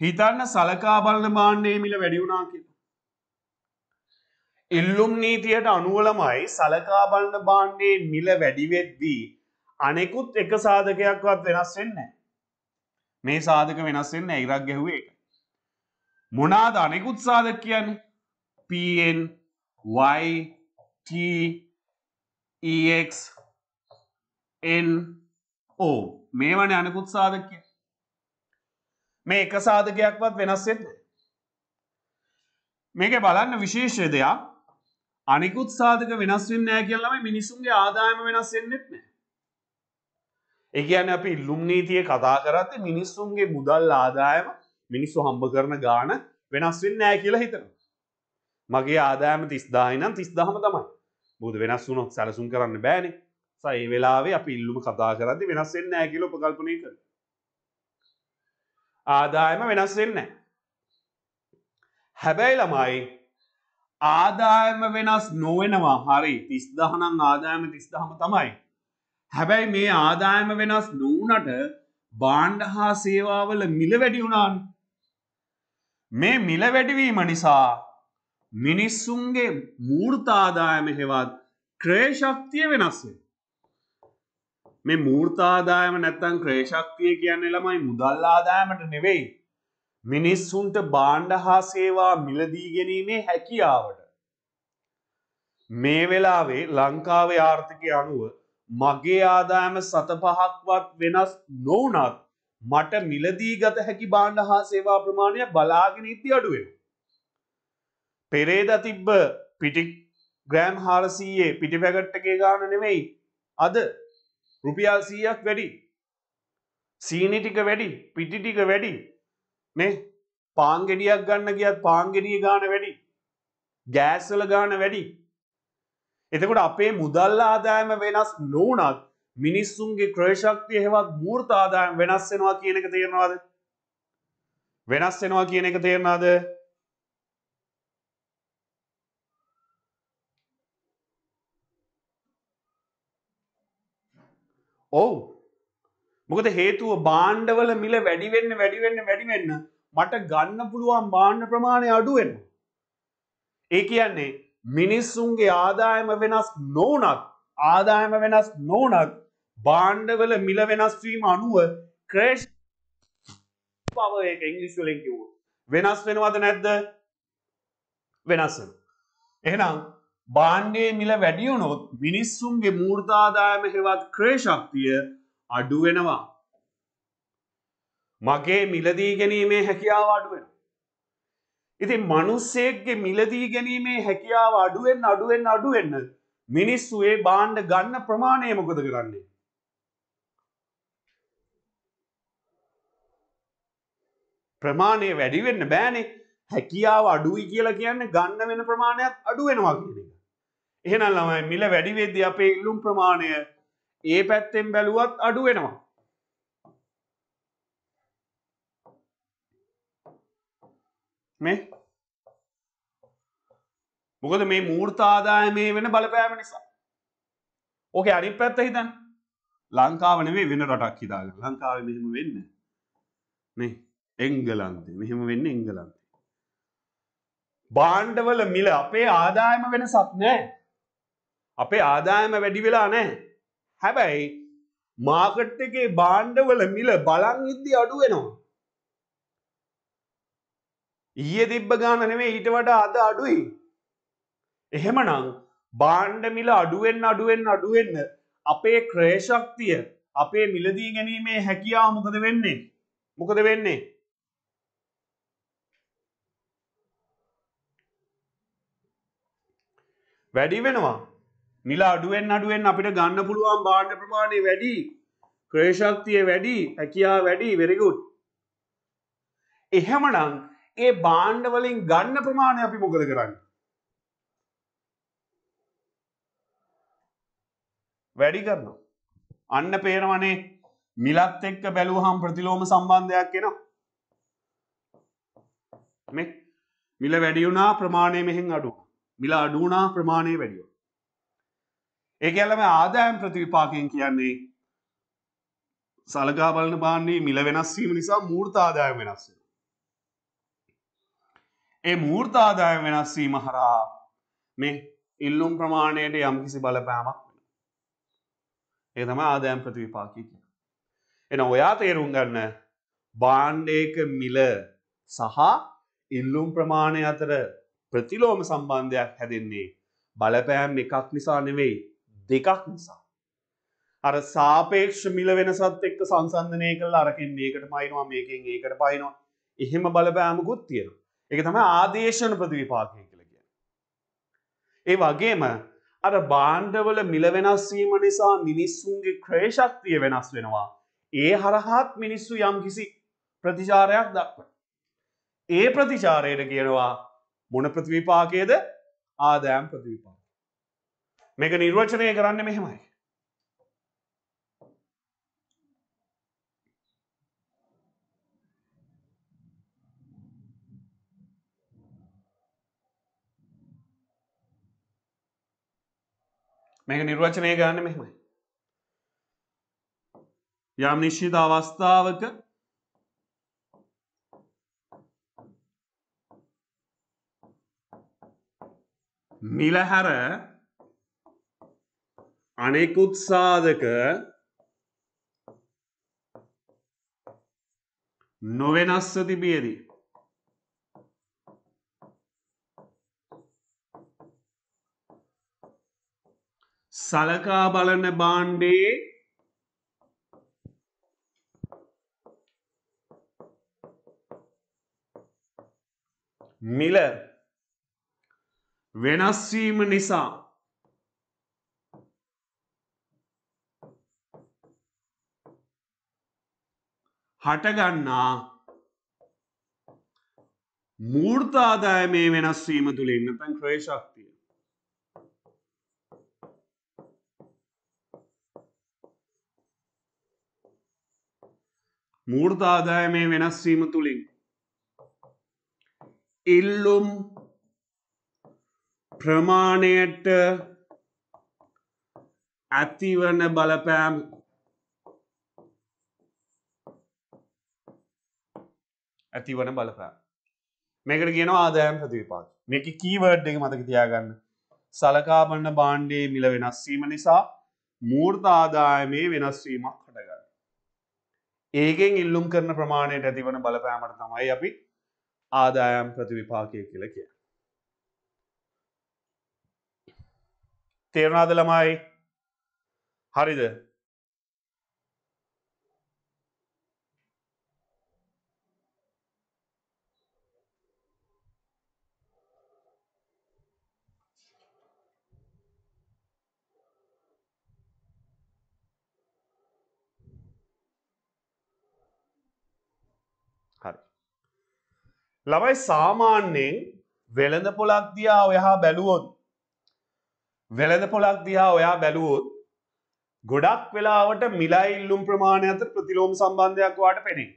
හිතන්න සලකා බලන මාන්නේ මිල වැඩි වුණා කියලා ඉල්ලුම් නීතියට අනුවලමයි සලකා බලන බාණ්ඩේ මිල වැඩිවෙද්දී අනෙකුත් එක සාධකයක්වත් වෙනස් වෙන්නේ මේ සාධක වෙනස්වෙන්න ඇයිරක් ගැහුවේ එක. මොනාද අනෙකුත් සාධක කියන්නේ පන් යටක්න් ඕ මේවන අනෙකුත් සාධක කිය මේ එක සාධකයක්වත් වෙනස්සෙත් මේක බලන්න විශේෂය දෙයක් අනිකුත් සාධක වෙනස්වෙන්න නෑ කියල්ලම මිනිසුන්ගේ ආදායම වෙනස් වෙන්නෙත් නෑ ඒ කියන්නේ අපි ඉල්ලුම් නීතිය කතා කරද්දී මිනිස්සුන්ගේ මුදල් ආදායම මිනිස්සු හම්බ කරන ගාණ වෙනස් වෙන්නේ නැහැ කියලා හිතනවා. මගේ ආදායම 30000 නම් 30000ම තමයි. මොකද වෙනස් වුණොත් සැලසුම් කරන්න බෑනේ. සහ ඒ වෙලාවේ අපි ඉල්ලුම කතා කරද්දී වෙනස් වෙන්නේ නැහැ කියලා උපකල්පනය කරනවා. ආදායම වෙනස් වෙන්නේ නැහැ. හැබැයි ළමයි ආදායම වෙනස් නොවෙනවා හරි 30000 නම් ආදායම 30000ම තමයි. හැබැයි මේ ආදායම වෙනස් නූනට බාණ්ඩ හා සේවාවල මිල වැඩි වුණාන් මේ මිල වැඩිවීම නිසා මිනිස්සුන්ගේ මූර්තාදායම හෙවත් ක්‍රේශක්තිය වෙනස්සේ මේ මූර්තාදායම නැත්තන් ක්‍රේශක්තිය කියන්නේ ළමයි මුදල් ආදායමට නෙවෙයි මිනිස්සුන්ට බාණ්ඩ හා සේවා මිලදී ගැනීමේ හැකියාවට මේ වෙලාවේ ලංකාවේ ආර්ථිකය අනුව මගේ ආදායම සත පහක්වත් වෙනස් නොවනත් මට මිලදී ගත හැකි බාණ්ඩ හා සේවා ප්‍රමාණය බලාගෙන ඉති අඩුවෙන. පෙරේද තිබ්බ පිටි ග්‍රෑම් හාරසීයේ පිටි පැකට්ටගේ ගාන නෙවෙයි අද රුපියල් සීයක් වැඩි සීනි ටික වැඩි පිටි ටික වැඩි මේ පාංගෙඩියක් ගන්න ගියත් පාංගෙඩිය ගාන වැඩි ගෑස්වල ගාන වැඩි එතකොට අපේ මුදල් ආදායම වෙනස් නොවනත් මිනිස්සුන්ගේ ක්‍රේශක්තිය හෙවත් මූර්ත ආදායම් වෙනස් වෙනවා කියන එක තේරෙනවද? වෙනස් වෙනවා කියන එක තේරෙනවද? ඔව්. මොකද හේතුව භාණ්ඩවල මිල වැඩි වෙන්න වැඩි වෙන්න වැඩි වෙන්න මට ගන්න පුළුවන් භාණ්ඩ ප්‍රමාණය අඩු වෙනවා. ඒ කියන්නේ මිනිස්සුන්ගේ ආදායම වෙනස් නොවනත් ආදායම වෙනස් නොවනත් බාණ්ඩවල මිල වෙනස්වීම අනුව ක්‍රේෂ් පව එක ඉංගලිස්වලින් කිව්ව වෙනස් වෙනවද නැද්ද වෙනස් එහෙනම් බාණ්ඩයේ මිල වැඩියුණොත් මිනිස්සුන්ගේ මූර්තාදායම හෙවත් ක්‍රේශක්තිය අඩුවෙනවා මගේ මිලදී ගැනීමේ හැකියාව අඩුවෙන ඉතින් මනුස්සයෙක්ගේ මිලදී ගැනීමේ හැකියාව අඩුවෙන් අඩුවෙන් අඩුවෙන්න මිනිස්සු ඒ බාණ්ඩ ගන්න ප්‍රමාණය මොකද කරන්නේ ප්‍රමාණය වැඩිවෙන්න බෑනේ හැකියාව අඩුයි කියලා කියන්න ගන්න වෙන ප්‍රමාණයක් අඩුවෙනවා කියන එක එහෙනම් ළමයි මිල වැඩිවෙද්දි අපේ ඉල්ලුම් ප්‍රමාණය ඒ පැත්තෙන් බැලුවත් අඩුවෙනවා මේ මොකද මේ මූර්තාදාය මේ වෙන බලපෑම නිසා ඕක අනි පැත්ත හිතන් ලංකාවන මේ වෙන රටක් හිතාග ලංකාව මෙහෙම වෙන්න මේ එංගලන්තේ මෙහෙම වෙන්න එංගලන්තේ බාණ්ඩවල මිල අපේ ආදායම වෙනසක් නෑ අපේ ආදායම වැඩි වෙලා නෑ හැබැයි මාකට් එකේ බාණ්ඩවල මිල බලන් ඉද්දි අඩුවෙනවා ඊයේ තිබ්බ ගාන නෙමේ ඊට වඩා අද අඩුයි. එහෙමනම් බාණ්ඩ මිල අඩුවෙන් අඩුවෙන් අඩුවෙන්න අපේ ක්‍රේශක්තිය අපේ මිලදී ගැනීමේ හැකියාව මොකද වෙන්නේ? මොකද වෙන්නේ? වැඩි වෙනවා. මිල අඩුවෙන් අඩුවෙන් අපිට ගන්න පුළුවන් බාණ්ඩ ප්‍රමාණය වැඩි ක්‍රේශක්තිය වැඩි හැකියා වැඩි වෙරිගුඩ් එහෙමනම් ඒ බාණ්ඩ වලින් ගන්න ප්‍රමාණය අපි මොකද කරන්න වැඩි කරනවා අන්න පේනවනේ මිලත් එක්ක බැලූහම් ප්‍රතිලෝම සම්බන්ධයක් එනවා මේ මිල වැඩි වුණා ප්‍රමාණය මෙහෙන් අඩු මිල අඩු වුණා ප්‍රමාණය වැඩි වුණා ඒ කියන්නේ ආදායම් ප්‍රතිවිපාකයෙන් කියන්නේ සලකා බලන බාන්නේ මිල වෙනස් වීම නිසා මූර්ත ආදායම වෙනස් වෙනවා ඒ මූර්තාදාය වෙනස් වීම හරහා මේ ඉල්ලුම් ප්‍රමාණයට යම්කිසි බලපෑමක් වෙන. ඒ තමයි ආදායම් ප්‍රතිවිපාකී කියන. එන ඔයා තේරුම් ගන්න බාණ්ඩයක මිල සහ ඉල්ලුම් ප්‍රමාණය අතර ප්‍රතිලෝම සම්බන්ධයක් හැදෙන්නේ බලපෑම් එකක් නිසා නෙවෙයි දෙකක් නිසා. අර සාපේක්ෂ මිල වෙනසත් එක්ක සංසන්ධනය කළ අරකින් මේකට පයිනවා මේකින් ඒකට පයිනවා එහෙම බලපෑමකුත් තියෙනවා. එක තම ආදේශනපති විපාකය කළගිය. ඒ වගේම අර බාණ්ඩවල මිල වෙනස්වීම නිසා මිනිස්සුන්ගේ ක්‍රේශක්තිය වෙනස් වෙනවා. ඒ හරහාත් මිනිස්සු යම් කිසි ප්‍රතිචාරයක් දක්ව. ඒ ප්‍රතිචාරයට කියනවා මොන ප්‍රතිවිපාකයේද ආදෑම් ප්‍රතිවිපාක. මේක නිර්වචනය කරන්න මෙහෙමයි. මේක නිර්වචනය ගන්න මෙහමයි. යම් නිශ්ෂිත අවස්ථාවක මිලහැර අනෙකුත් සාධක නොවෙනස්ස තිබියදී සලකා බලන බාණ්ඩේ මිල වෙනස්වීම නිසා හටගන්නා මූර්තාදාය මේ වෙනස්වීම තුළින් නැතන් ක්‍රේශක්ති මූර්ත ආදායමය වෙනස්වීම තුළින් ඉල්ලුම් ප්‍රමාණයට ඇතිවන බලපෑම් ඇතිවන බලපෑම් මේකට ගෙන ආදායම් ප්‍රතිවිපාක මේක කීවර්ඩ් එක මතක තියාගන්න සලකාබන්න බාණ්ඩයේ මිල වෙනස්වීම නිසා මූර්ත ආදායමේ වෙනස්වීමක් හටගන්න ඒකෙන් ඉල්ලුම් කරන ප්‍රමාණයට ඇතිවන බලපෑමට තමයි අපි ආදායම් ප්‍රතිවිපාකය කියල කිය. තේරනාද ළමයි හරිද ළමයි සාමාන්‍යයෙන් වෙළඳ පොලක් දියා ඔයහා බැලුවොත් වෙළඳ පොලක් දිහා ඔයා බැලුවොත් ගොඩක් වෙලාවට මිලා ඉල්ලුම් ප්‍රමාණය අතර ප්‍රතිලෝම සම්බන්ධයක් වාට පෙනේ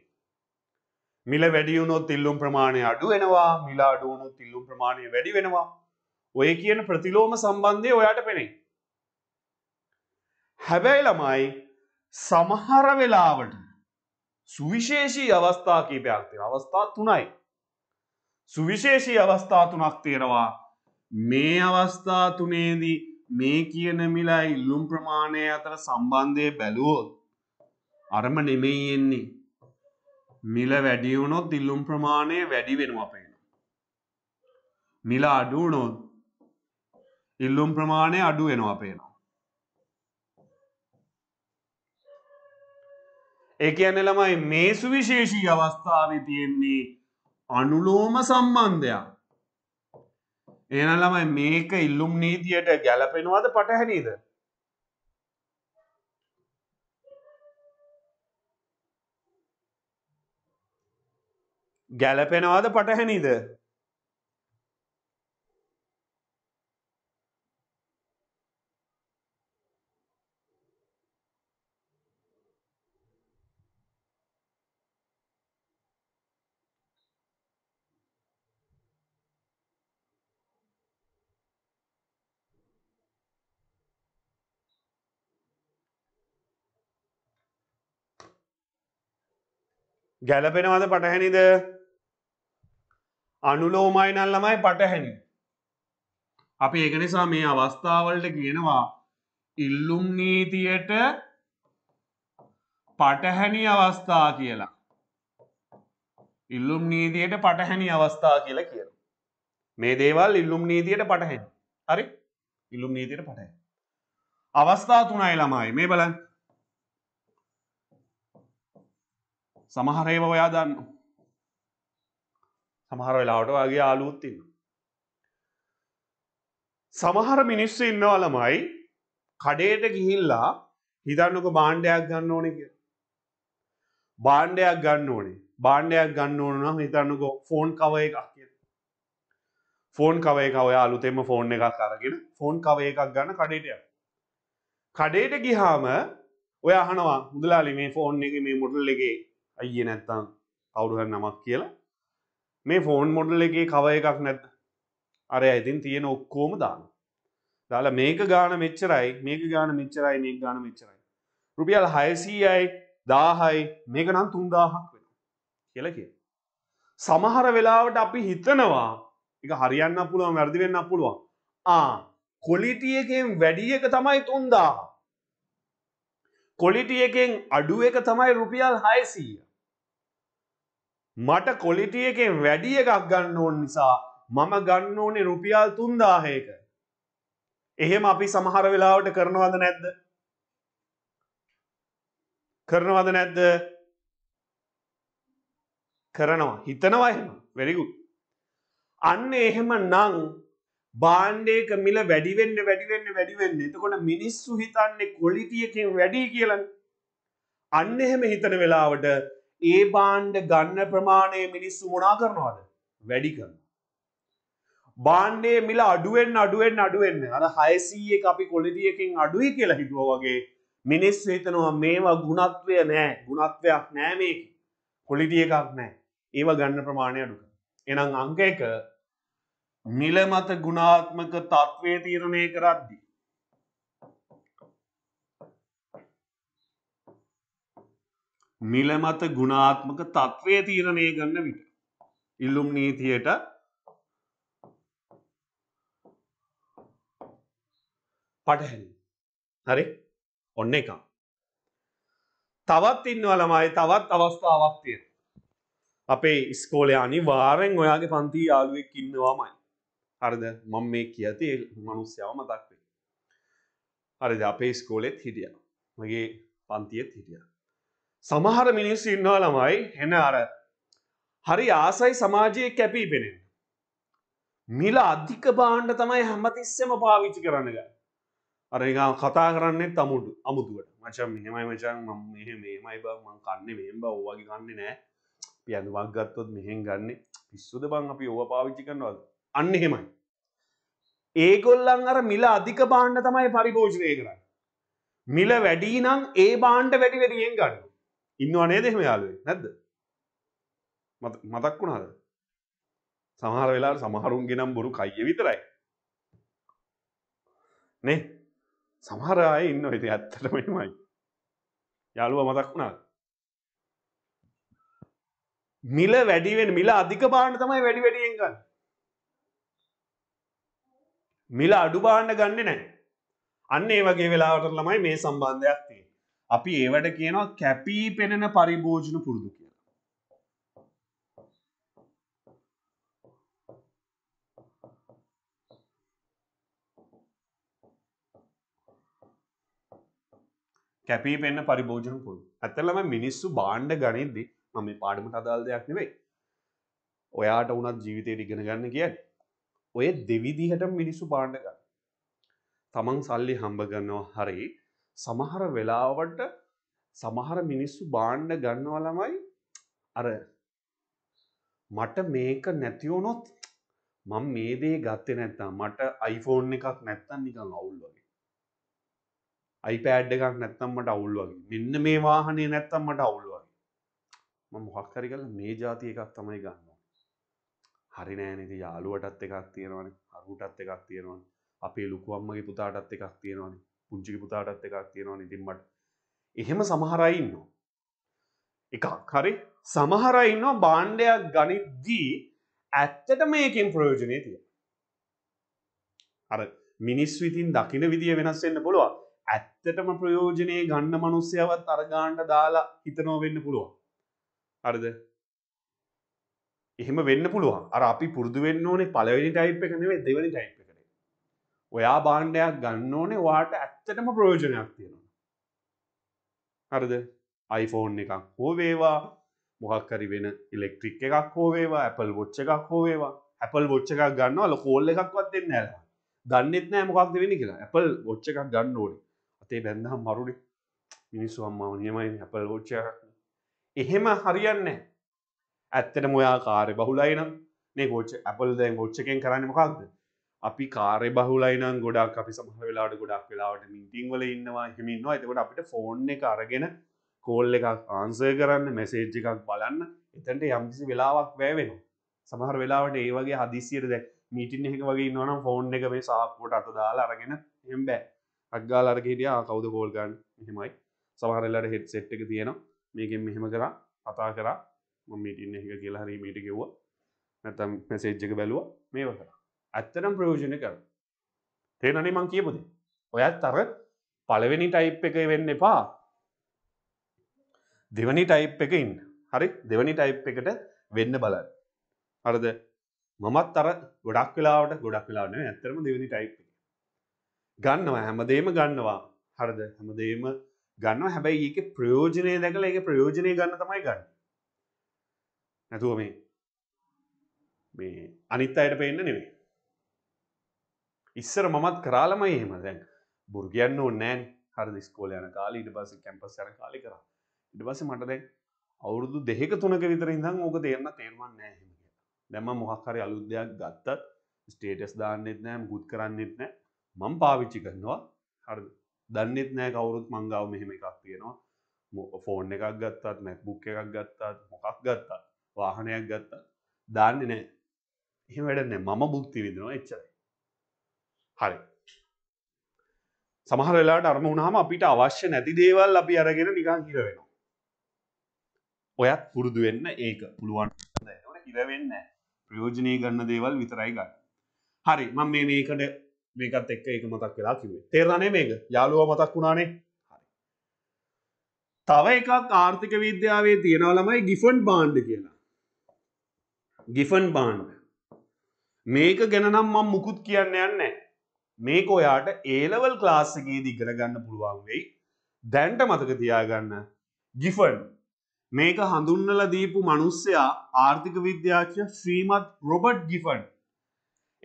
මිල වැඩියුණොත් ඉල්ලුම් ප්‍රමාණය අඩු වෙනවා මිලා අඩුවුණොත් ඉල්ලුම් ප්‍රමාණය වැඩි වෙනවා ඔය කියන ප්‍රතිලෝම සම්බන්ධය ඔයාට පෙනේ හැබැයි ළමයි සමහර වෙලාවට සුවිශේෂී අවස්ථා කීපයක් තියෙන අවස්ථා තුනයි සුවිශේෂී අවස්ථා තුනක් තියෙනවා මේ අවස්ථා තුනේදී මේ කියන මිලා ඉල්ලුම් ප්‍රමාණය අතර සම්බන්ධය බැලුවොත් අරම නෙමෙයි එන්නේ මිල වැඩියවුණොත් ඉල්ලුම් ප්‍රමාණය වැඩි වෙනවා පේන මිල අඩුවනොත් ඉල්ලුම් ප්‍රමාණය අඩු වෙනවා පේනවා ඒ කියන්නේ ළමයි මේ සුවිශේෂී අවස්ථාවේ තියෙන්නේ අනුලෝම සම්බන්ධයක් එන ළමයි මේක ඉල්ලුම් නීතියට ගැලපෙනවාද පටහැනීද ගැලපෙනවාද පටහැනීද ගැලපෙනවද පටහැනිද අනුලෝමයි නල් ළමයි පටහැනි අපි ඒක නිසා මේ අවස්ථාවලට කියනවා ඉල්ලුම් නීතියට පටහැනි අවස්ථා කියලා ඉල්ලුම් නීතියට පටහැනි අවස්ථා කියලා කියන මේ දේවල් ඉල්ලුම් නීතියට පටහැනි හරි ඉල්ලුම් නීතියට පටහැ අවස්ථා තුනයි ළමයි මේ බලන්න සමහරේව ඔයා දන්න සමහර වෙලාවට වගේ ආලූත්තින්න සමහර මිනිස්සු ඉන්නවලමයි කඩේට ගිහිල්ලා හිතන්නක බාණ්ඩයක් ගන්න ඕන කිය බාණ්ඩයක් ගන්න ඕනේ බාණ්ඩයක් ගන්න ඕන නම් හිතන්නකෝ ෆෝන් කව එකක් කිය ෆෝන් කවය කවය අලුතෙම ෆෝන් එකක් අරගෙන ෆෝන් කව එකක් ගන්න කඩේටය කඩේට ගිහාම ඔය අහනවා මුදලාලි මේ ෆෝන් එක මේ මුටල් එකේ අයිය නැත්තම් කවුරුහ නමක් කියලා මේ ෆෝන් මොඩල් එකේ කව එකක් නැත් අර ඇතින් තියෙන ඔක්කෝම දාන දාලා මේක ගාන මෙච්චරයි මේක ගාන මෙච්චරයි මේ ගාන මෙච්චරයි රුපියල් හයසීයයි දාහයි මේක නම් තුන්දාහක් වෙන කියලා කිය සමහර වෙලාවට අපි හිතනවා එක හරියන්න පුළුවන් වැරදි වෙන්න පුළුවන් ආ කොලිටිය එකෙන් වැඩි එක තමයි තුන්දාහ කොලිටිය එකෙන් අඩුව එක තමයි රුපියල් හයසීය මට කොලිටිය එකෙන් වැඩිය එකක් ගන්න ඕන් නිසා මම ගන්න ඕනේ රුපියල් තුන්දාහයක එහෙම අපි සමහර වෙලාවට කරනවද නැද්ද කරනවද නැද්ද කරනවා හිතනවා එහෙම වෙරිගු අන්න එහෙම නං බාණ්ඩයක මිල වැඩිවෙන්න වැඩිවෙන්න වැඩිවෙන්න එතකොට මිනිස්සු හිතන්නේ කොලිටියකින් වැඩි කියලන් අන්න එහෙම හිතන වෙලාවට ඒ බාණ්ඩ ගන්න ප්‍රමාණය මිනිස්සු මොනා කරනවාද වැඩි කරන. බාණ්ඩේ මිල අඩුවෙන් අඩුවෙන් අඩුවෙන් අර හයසීය අපි කොලිදියකින් අඩුයි කියලා හිතුව වගේ මිනිස් හිතනවා මේවා ගුණත්වය නෑ ගුණත්වයක් නෑ මේක කොලිදිය එකක් නෑ ඒව ගන්න ප්‍රමාණය අඩුක එනම් අංක එක මිලමත ගුණාත්මක තත්ත්වය තීරණය කරද්දී මිලමත ගුණාත්මක තත්ත්වය තීරණය කරන්න විට. ඉල්ලුම් නීතියට පටහැ හරි ඔන්න එක තවත් ඉන්නවලමයි තවත් අවස්ථාවක් තියෙන අපේ ඉස්කෝලය අනි වාරෙන් ඔයාගේ පන්ති යාළුවෙක් ඉන්නවාමයි හරිද මං මේ කියති මනුස්්‍යාව මතක්වේ හරිද අපේ ස්කෝලෙත් හිටිය මගේ පන්තියත් හිටියා සමහර මිනිස්සු ඉන්නවා ළමයි එන අර හරි ආසයි සමාජයේ කැපී පෙනෙන්න. මිල අධික බාණ්ඩ තමයි හැමතිස්සෙම පාවිච්චි කරන්නග. අරගා කතා කරන්නේ තමුඩු අමුදුවට මචන් මෙහෙමයි මචන් ම මෙහ මේමයි බ මං කන්න මෙහෙම බ ඕවාගේ කන්නේ නෑ පියඳුවක් ගත්තොත් මෙහෙන් ගන්න පිස්සුද බං අපි ඕව පාවිච්චි කරනවද අන්න එහෙමයි. ඒගොල්ලන් අර මිල අධික බාණ්ඩ තමයි පරිභෝජනය කරන්න. මිල වැඩී නම් ඒ බාණ්ඩ වැඩි වැඩියෙන් ගන්න. ඉන්නවා නේද එහෙම යාළුවේ නැද්ද මතක් වුණාද සමහර වෙලාවට සමහරුන්ගේ නම් බොරු කයිය විතරයි නේ සමහර අය ඉන්නවා ඉතින් ඇත්තටම එහෙමයි යාළුවා මතක් වුණාද මිල වැඩිවෙන් මිල අධික බාන්න තමයි වැඩි වැඩියෙන් ගන්න මිල අඩු බාන්න ගන්න නෑ අන්න ඒ වගේ වෙලාවට ළමයි මේ සම්බන්ධයක් තිය අපි ඒවට කියනවා කැපී පෙනෙන පරිභෝජන පුරුදු කියලා. කැපී පෙන්න පරිභෝජන පුරුදු. ඇත්තටම මිනිස්සු බාණ්ඩ ගනිද්දි මම මේ පාඩමට අදාළ දෙයක් නෙවෙයි. ඔයාට වුණත් ජීවිතේට ඉගෙන ගන්න කියන්නේ. ඔය දෙවිදිහටම මිනිස්සු බාණ්ඩ ගන්න. තමන් සල්ලි හම්බ කරනවා හරියි සමහර වෙලාවට සමහර මිනිස්සු බාණ්ඩ ගන්නව ළමයි අර මට මේක නැතිවුණොත් මම මේ දේ ගත්තේ නැත්තම් මට iPhone එකක් නැත්තම් නිකන් අවුල් වගේ. iPad එකක් නැත්තම් මට අවුල් වගේ. මෙන්න මේ වාහනේ නැත්තම් මට අවුල් වගේ. මම මොකක් හරි කරලා මේ જાති එකක් තමයි ගන්න හරි නෑන ඉති යාළුවටත් එකක් තියෙනවනේ අරුටත් එකක් තියෙනවන අපේ ලොකුවම්මගේ පුතාටත් එකක් තියෙනවනේ පුංචි පුතාටත් එකක් තියෙනවා නිතින්මට එහෙම සමහරයින්න එකක් හරි සමහරයින්න බාණ්ඩයක් ගනිද්දී ඇත්තට මේකින් ප්‍රයෝජනය තිය අර මිනිස් විතින් දකින විදිිය වෙනස්වෙන්න පුළුවන් ඇත්තටම ප්‍රයෝජනය ගන්න මනුස්්‍යාවත් අරගාණ්ඩ දාලා හිතනෝ වෙන්න පුළුවන් අරද එහෙම වෙන්න පුළුවන් අර අපි පුරදු වෙන්න ඕනේ පලවෙනි ටයිප් එක නෙවේ දෙවනි ටයිප් ඔයා බාණ්ඩයක් ගන්න ඕනේ වාට ඇත්තටම ප්‍රයෝජනයක් තියෙනවා හරද iPhoneෆෝන් එකක් හෝ වේවා මොහක්කරි වෙන ඉලෙක්ට්‍රික් එකක් හෝ වේවා Appleල් වොච්ච එකක් හෝ වේවා Appleල් වොච්ච එකක් ගන්නවල කෝල් එකක්වත් දෙන්න ඇල දන්නෙත් නෑ මොකක්ද වෙන කියලා Appleල් වොච්ච එකක් ගන්න ඕනේ අතේ බැඳහම් මරුණි මිනිස්සු අම්මාව නියමයි Appleල් වොච්ච එකක් එහෙම හරියන්න ඇත්තට මොයා කාරය බහුලයි නම් නේ ගෝච් Appleල් දැන් ගොච්චකෙන් කරන්න මොකක්ද අපි කාරය බහුලයිනම් ගොඩක් අපි සමහ වෙලාට ගොඩක් වෙලාවට මිටිංවල ඉන්නවා හිමින්වා එතකොට අපිට ෆෝන් එක අරගෙන කෝල් එකක් ආන්සය කරන්න මැසේජ් එකක් බලන්න එතන්ට යම්කිසි වෙලාවක් වැෑවෙන සමහර වෙලාවට ඒ වගේ හදිසියට දැ මීටින් එක වගේ නොනම් ෆෝන් එක මේ සාප්පුට අත දාලා අරගෙන හෙම් බෑ අක්ගාල අරගෙටිය කවුද කෝල්ගන්න එහෙමයි සමහරල්ලට හෙත් සෙට් එක තියෙනවා මේකෙන් මෙහෙම කරා කතා කරා මිටින් එක කියලා හරි මීට කිව්වා නැතම් මැසේජ්ජක බැලුව මේව කරා ඇත්තනම් ප්‍රයෝජන කර තේනනේ මං කියපුද ඔයත් තර පළවෙනි ටයිප් එක වෙන්න එපා දෙවනි ටයිප් එක ඉන්න හරි දෙවනි ටයිප් එකට වෙන්න බලන්න හරද මමත් තර ගොඩක් වෙලාවට ගොඩක් වෙලාන ඇතරම දෙවනි ටයිප් ගන්නවා හැමදේම ගන්නවා හරද හැමදේම ගන්න හැබැයි ඒක ප්‍රයෝජනය දැකල ඒක ප්‍රයෝජනය ගන්න තමයි ගන්න නැතුව මේ මේ අනිත් අයට පෙන්න්න නෙවේ ඉස්සර මමත් කරාලම එහෙම දැන් බුර්ගයන්න ඕන්නෑන් හරි ස්කෝල යන කාල ඉට පස කැම්පස් යන කාලි කර ඉට පස මට දැන් අවුරුදු දෙහෙක තුනක විතර ඉඳම් ඕක තේරන්න තේරවන් නෑහෙම දැම මොහක්කරි අලුද්‍යයක් ගත්තත් ස්ටේටස් දාන්නෙත් නෑ ගුත් කරන්නෙත් නෑ මං පාවිච්චි කරනවා හරි දන්නෙත් නෑ කවුරුත් මංගාව මෙහෙම එකක් තියෙනවා ෆෝන් එකක් ගත්තත් මැක්බුක් එකක් ගත්තත් මොකක් ගත්තා වාහනයක් ගත්තා දාන්න නෑ එහෙ වැඩ නෑ මම බුක්ති විදෙනවා එච්චර හරි සමහර වෙලාට අරම වුණහම අපිට අවශ්‍ය නැති දේවල් අපි අරගෙන නිකන් හිර වෙනවා ඔයත් පුරුදු වෙන්න ඒක පුළුවන් හිරවෙන්න ප්‍රයෝජනය ගන්න දේවල් විතරයි ගන්න හරි මං මේ මේකට මේකත් එක්ක ඒක මතක් වෙලා කිවේ තේරණය මේක යාලුව මතක් වුණානේ තව එකක් ආර්ථික විද්‍යාවේ තියෙනව ළමයි ගිෆන් බාන්්ඩ කියලා ගිෆන් බාන්්ඩ මේක ගැනනම් මං මුකුත් කියන්න යන්නේ මේක ඔයාට ඒලවල් ක්ලාස්සකයේදී ඉගෙනගන්න පුළුවන් වෙයි දැන්ට මතක තියාගන්න ගිෆන් මේක හඳුන්නල දීපු මනුස්සයා ආර්ථික විද්‍යාචය ශ්‍රීමත් රොබට් ගිෆන්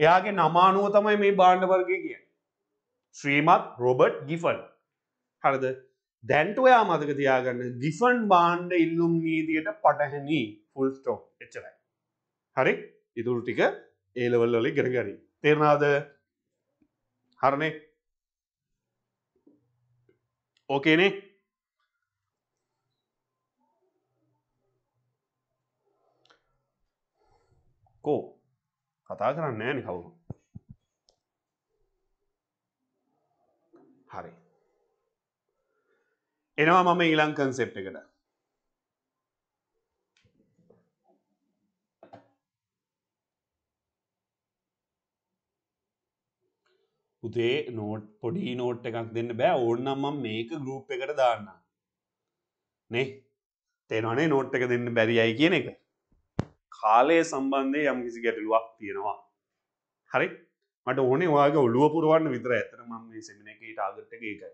එයාගේ නමානුව තමයි මේ බාණ්ඩ වර්ගය කිය ශ්‍රීමත් රොබට් ගිෆන් හරද දැන්ට ඔයා මතක තියාගන්න ගිෆන් බාණ්ඩ ඉල්ලුම් නීතියට පටහැනී ෆුල් ස්ටෝක් එච්චරයි හරි ඉතුරු ටික ඒලවල්ලලි ගෙනගරී තේරනාද හරණේ ඕකේනේ කෝ කතා කරන්න නෑන කවුරු හරි එනවා මම ඊළං කන්සෙප් එකට පුතේ නෝට් පොඩි නෝට් එකක් දෙන්න බෑ ඕන්නම්ම මේක ගරුප් එකට දාන්න නේ තේනනේ නෝට් එක දෙන්න බැරි අයි කියන එක කාලය සම්බන්ධය යම් කිසි ගැටලුවක් තියෙනවා හරි මට ඕනේ වාගේ ඔලුව පුරුවන්න විතර ඇතර මම මේ සෙමින එක ටාගට් එක එකයි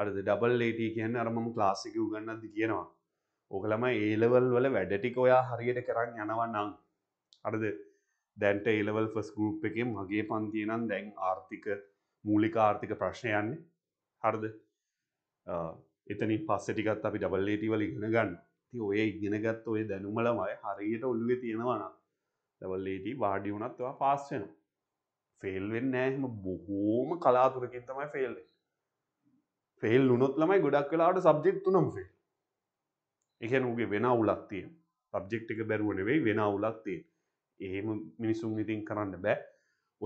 අරද ඩබල් ලේට කියන්න අරමම ක්ලාසික උගන්නද කියනවා ඕකළම ඒලවල් වල වැඩටික ඔයා හරියට කරන්න යනවන්නම් අරද දැන්ට එලවල් ෆස් ගරුප් එකේ මගේ පන්තියනම් දැන් ආර්ථික මූලික ආර්ථික ප්‍රශ්නයන්නේ හරද එතනි පස්සටිකත් අපි ඩබල්ලේටි වල ඉගෙන ගන්න ති ඔය ඉගෙනගත් ඔය දැනුමලමයි හරියට ඔල්ලුවේ තියෙනවන දවල්ලේටී වාඩි වුනත්වා පාස්සෙන ෆෙල්වෙන්න නෑහම බොහෝම කලාතුරකින් තමයි ෆෙල්ල ෆෙල් වුනොත් ළමයි ගොඩක් වෙලාට සබ්ජෙක්් තුනම් ෆෙල් එහෙන වගේ වෙන උලක්තිය සබ්ජෙක්් එක බැරුවනෙවෙයි වෙන උලක්තිේ එහෙම මිනිසුන් ඉතින් කරන්න බෑ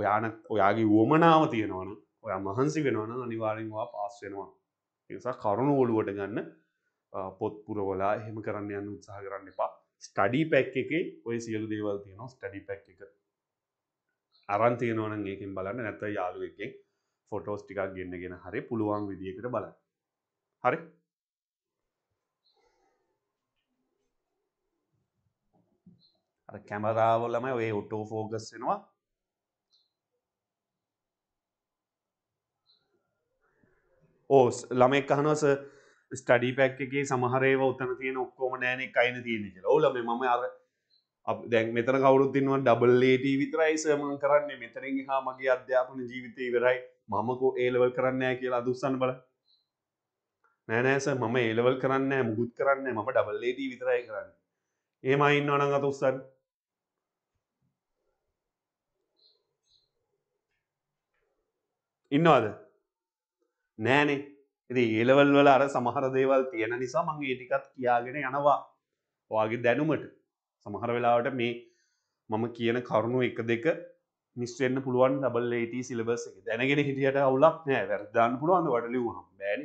ඔයාන ඔයාගේ වුවමනාව තියෙනවන ඔයා මහන්සි වෙනවන අනිවාරෙන්වා පාස් වෙනවා නිසා කරුණු ඔලුවට ගන්න පොත් පුරවලා එහෙම කරන්න යන්න උත්සාහ කරන්න එපා ස්ටඩි පැක් එකේ ඔය සියලු දේවල් තියෙනවා ස්ටඩි පැක් එක අරන් තියෙනවන ඒකින් බලන්න නැත යාලු එකෙන් ෆොටෝස් ටිකක් ගන්න ගෙන හරි පුළුවන් විදිියකට බලන්න හරි අර කැමරාවලමයි ඔය ඔටෝ ෆෝකස් වෙනවා ඕ ළමෙක් අහනවස ස්ටඩි පැක් එකේ සමහරේව උතන තියෙන ඔක්කොම නෑනෙක් අයින තියෙන කියලා ඕලම මම අර දැන් මෙතන කවුරුත්තින්නවා ඩබල්ලේට විතරයි සමන් කරන්නේ මෙතරින් හා මගේ අධ්‍යාපන ජීවිතය ඉවරයි මමකෝ ඒලවල් කරන්නෑ කියලා දුස්සන් බල නෑනෑස මම ඒලවල් කරන්න මුගුත් කරන්න මම ඩබල්ලේට විතරයි කරන්න ඒමයින්න අනගත උත්සන්න ඉන්නවාද නෑනේ ඉති ඒලවල්වල අර සමහර දේවල් තියෙන නිසා මං ඒටිකත් කියාගෙන යනවා ඔයාගේ දැනුමට සමහර වෙලාවට මේ මම කියන කරුණු එක දෙක නිස්වෙන්න පුළුවන් ඩබල්ට සිලබස් එක දැනගෙන හිටියට අවුලක් නෑ වැරදාන්න පුළුවන්ද වඩලිව හම් බෑන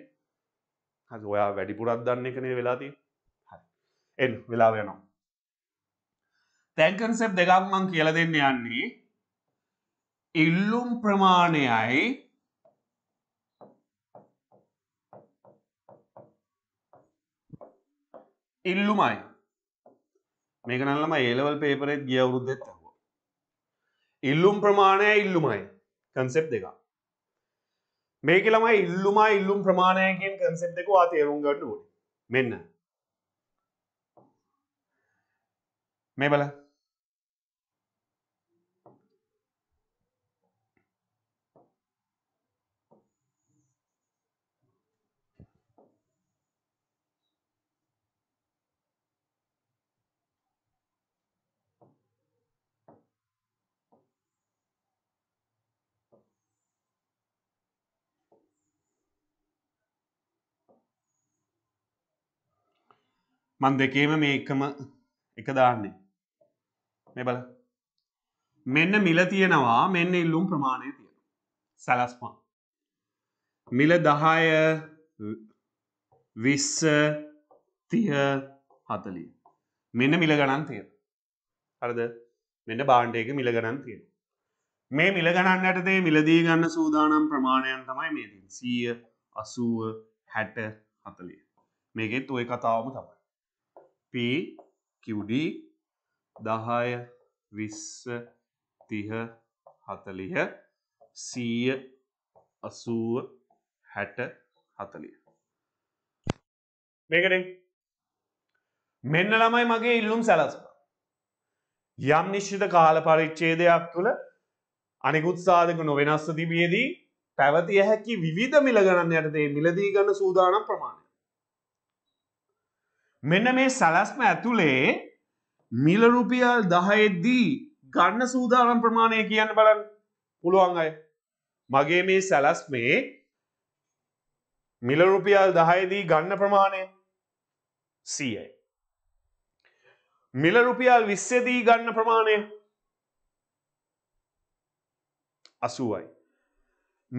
හ ඔයා වැඩිපුරත් දන්න එකනේ වෙලාතිී එ වෙලා වෙනවා තැන්කන්සෙප් දෙකක් මං කියල දෙන්න යන්නේ ඉල්ලුම් ප්‍රමාණයයි ඉල්ලුමයි මේක නල්ලම ඒලවල් පේපරෙත් ගිය අවුරුද්දෙත් ඇහුවා ඉල්ලුම් ප්‍රමාණය ඉල්ලුමයි කන්සෙප් දෙක මේක ළමයි ඉල්ලුමයි ඉල්ලුම් ප්‍රමාණයකින් කන්සෙප් දෙක ආ තේරුම් ගන්න ඕනේ මෙන්න මේ බල මන් දෙකේම මේ එකම එක දාන්නේ මේ බල මෙන්න මිල තියෙනවා මෙන්න ඉල්ලුම් ප්‍රමාණය තියෙන සැලස්මා මිල දහය විස්ස තිය හතලිය මෙන්න මිල ගණන් තියෙන හරද මෙන්න බාණ්ඩයක මිල ගණන් තියෙන මේ මිල ගණන් යටතේ මිලදී ගන්න සූදානම් ප්‍රමාණයන් තමයි මේ සිය අසුව හැට හතලිය මේකෙත් ඔය කතාවම තමයි P QD දහය විස්ස තිහ හතලිහ සීය අසුව හැට හතලිය මේකන මෙන්න ළමයි මගේ ඉල්ලුම් සැලස්ම යම් නිශ්ෂිත කාල පරිච්චේදයක් තුළ අනිකුත් සාධක නොවෙනස්ස තිබියදී පැවති ඇහැකි විධ මිලගණන් යටතේ මිලදී ගන්න සූදානම් ප්‍රමාණය මෙන්න මේ සලස්ම ඇතුළේ මිල රුපියල් දහයෙද්දී ගන්න සූදානම් ප්‍රමාණය කියන්න බලන්න පුළුවන් අය මගේ මේ සැලස්මේ මිල රුපියල් දහයදී ගන්න ප්‍රමාණය සීයයි මිල රුපියල් විස්සෙදී ගන්න ප්‍රමාණය අසුවයි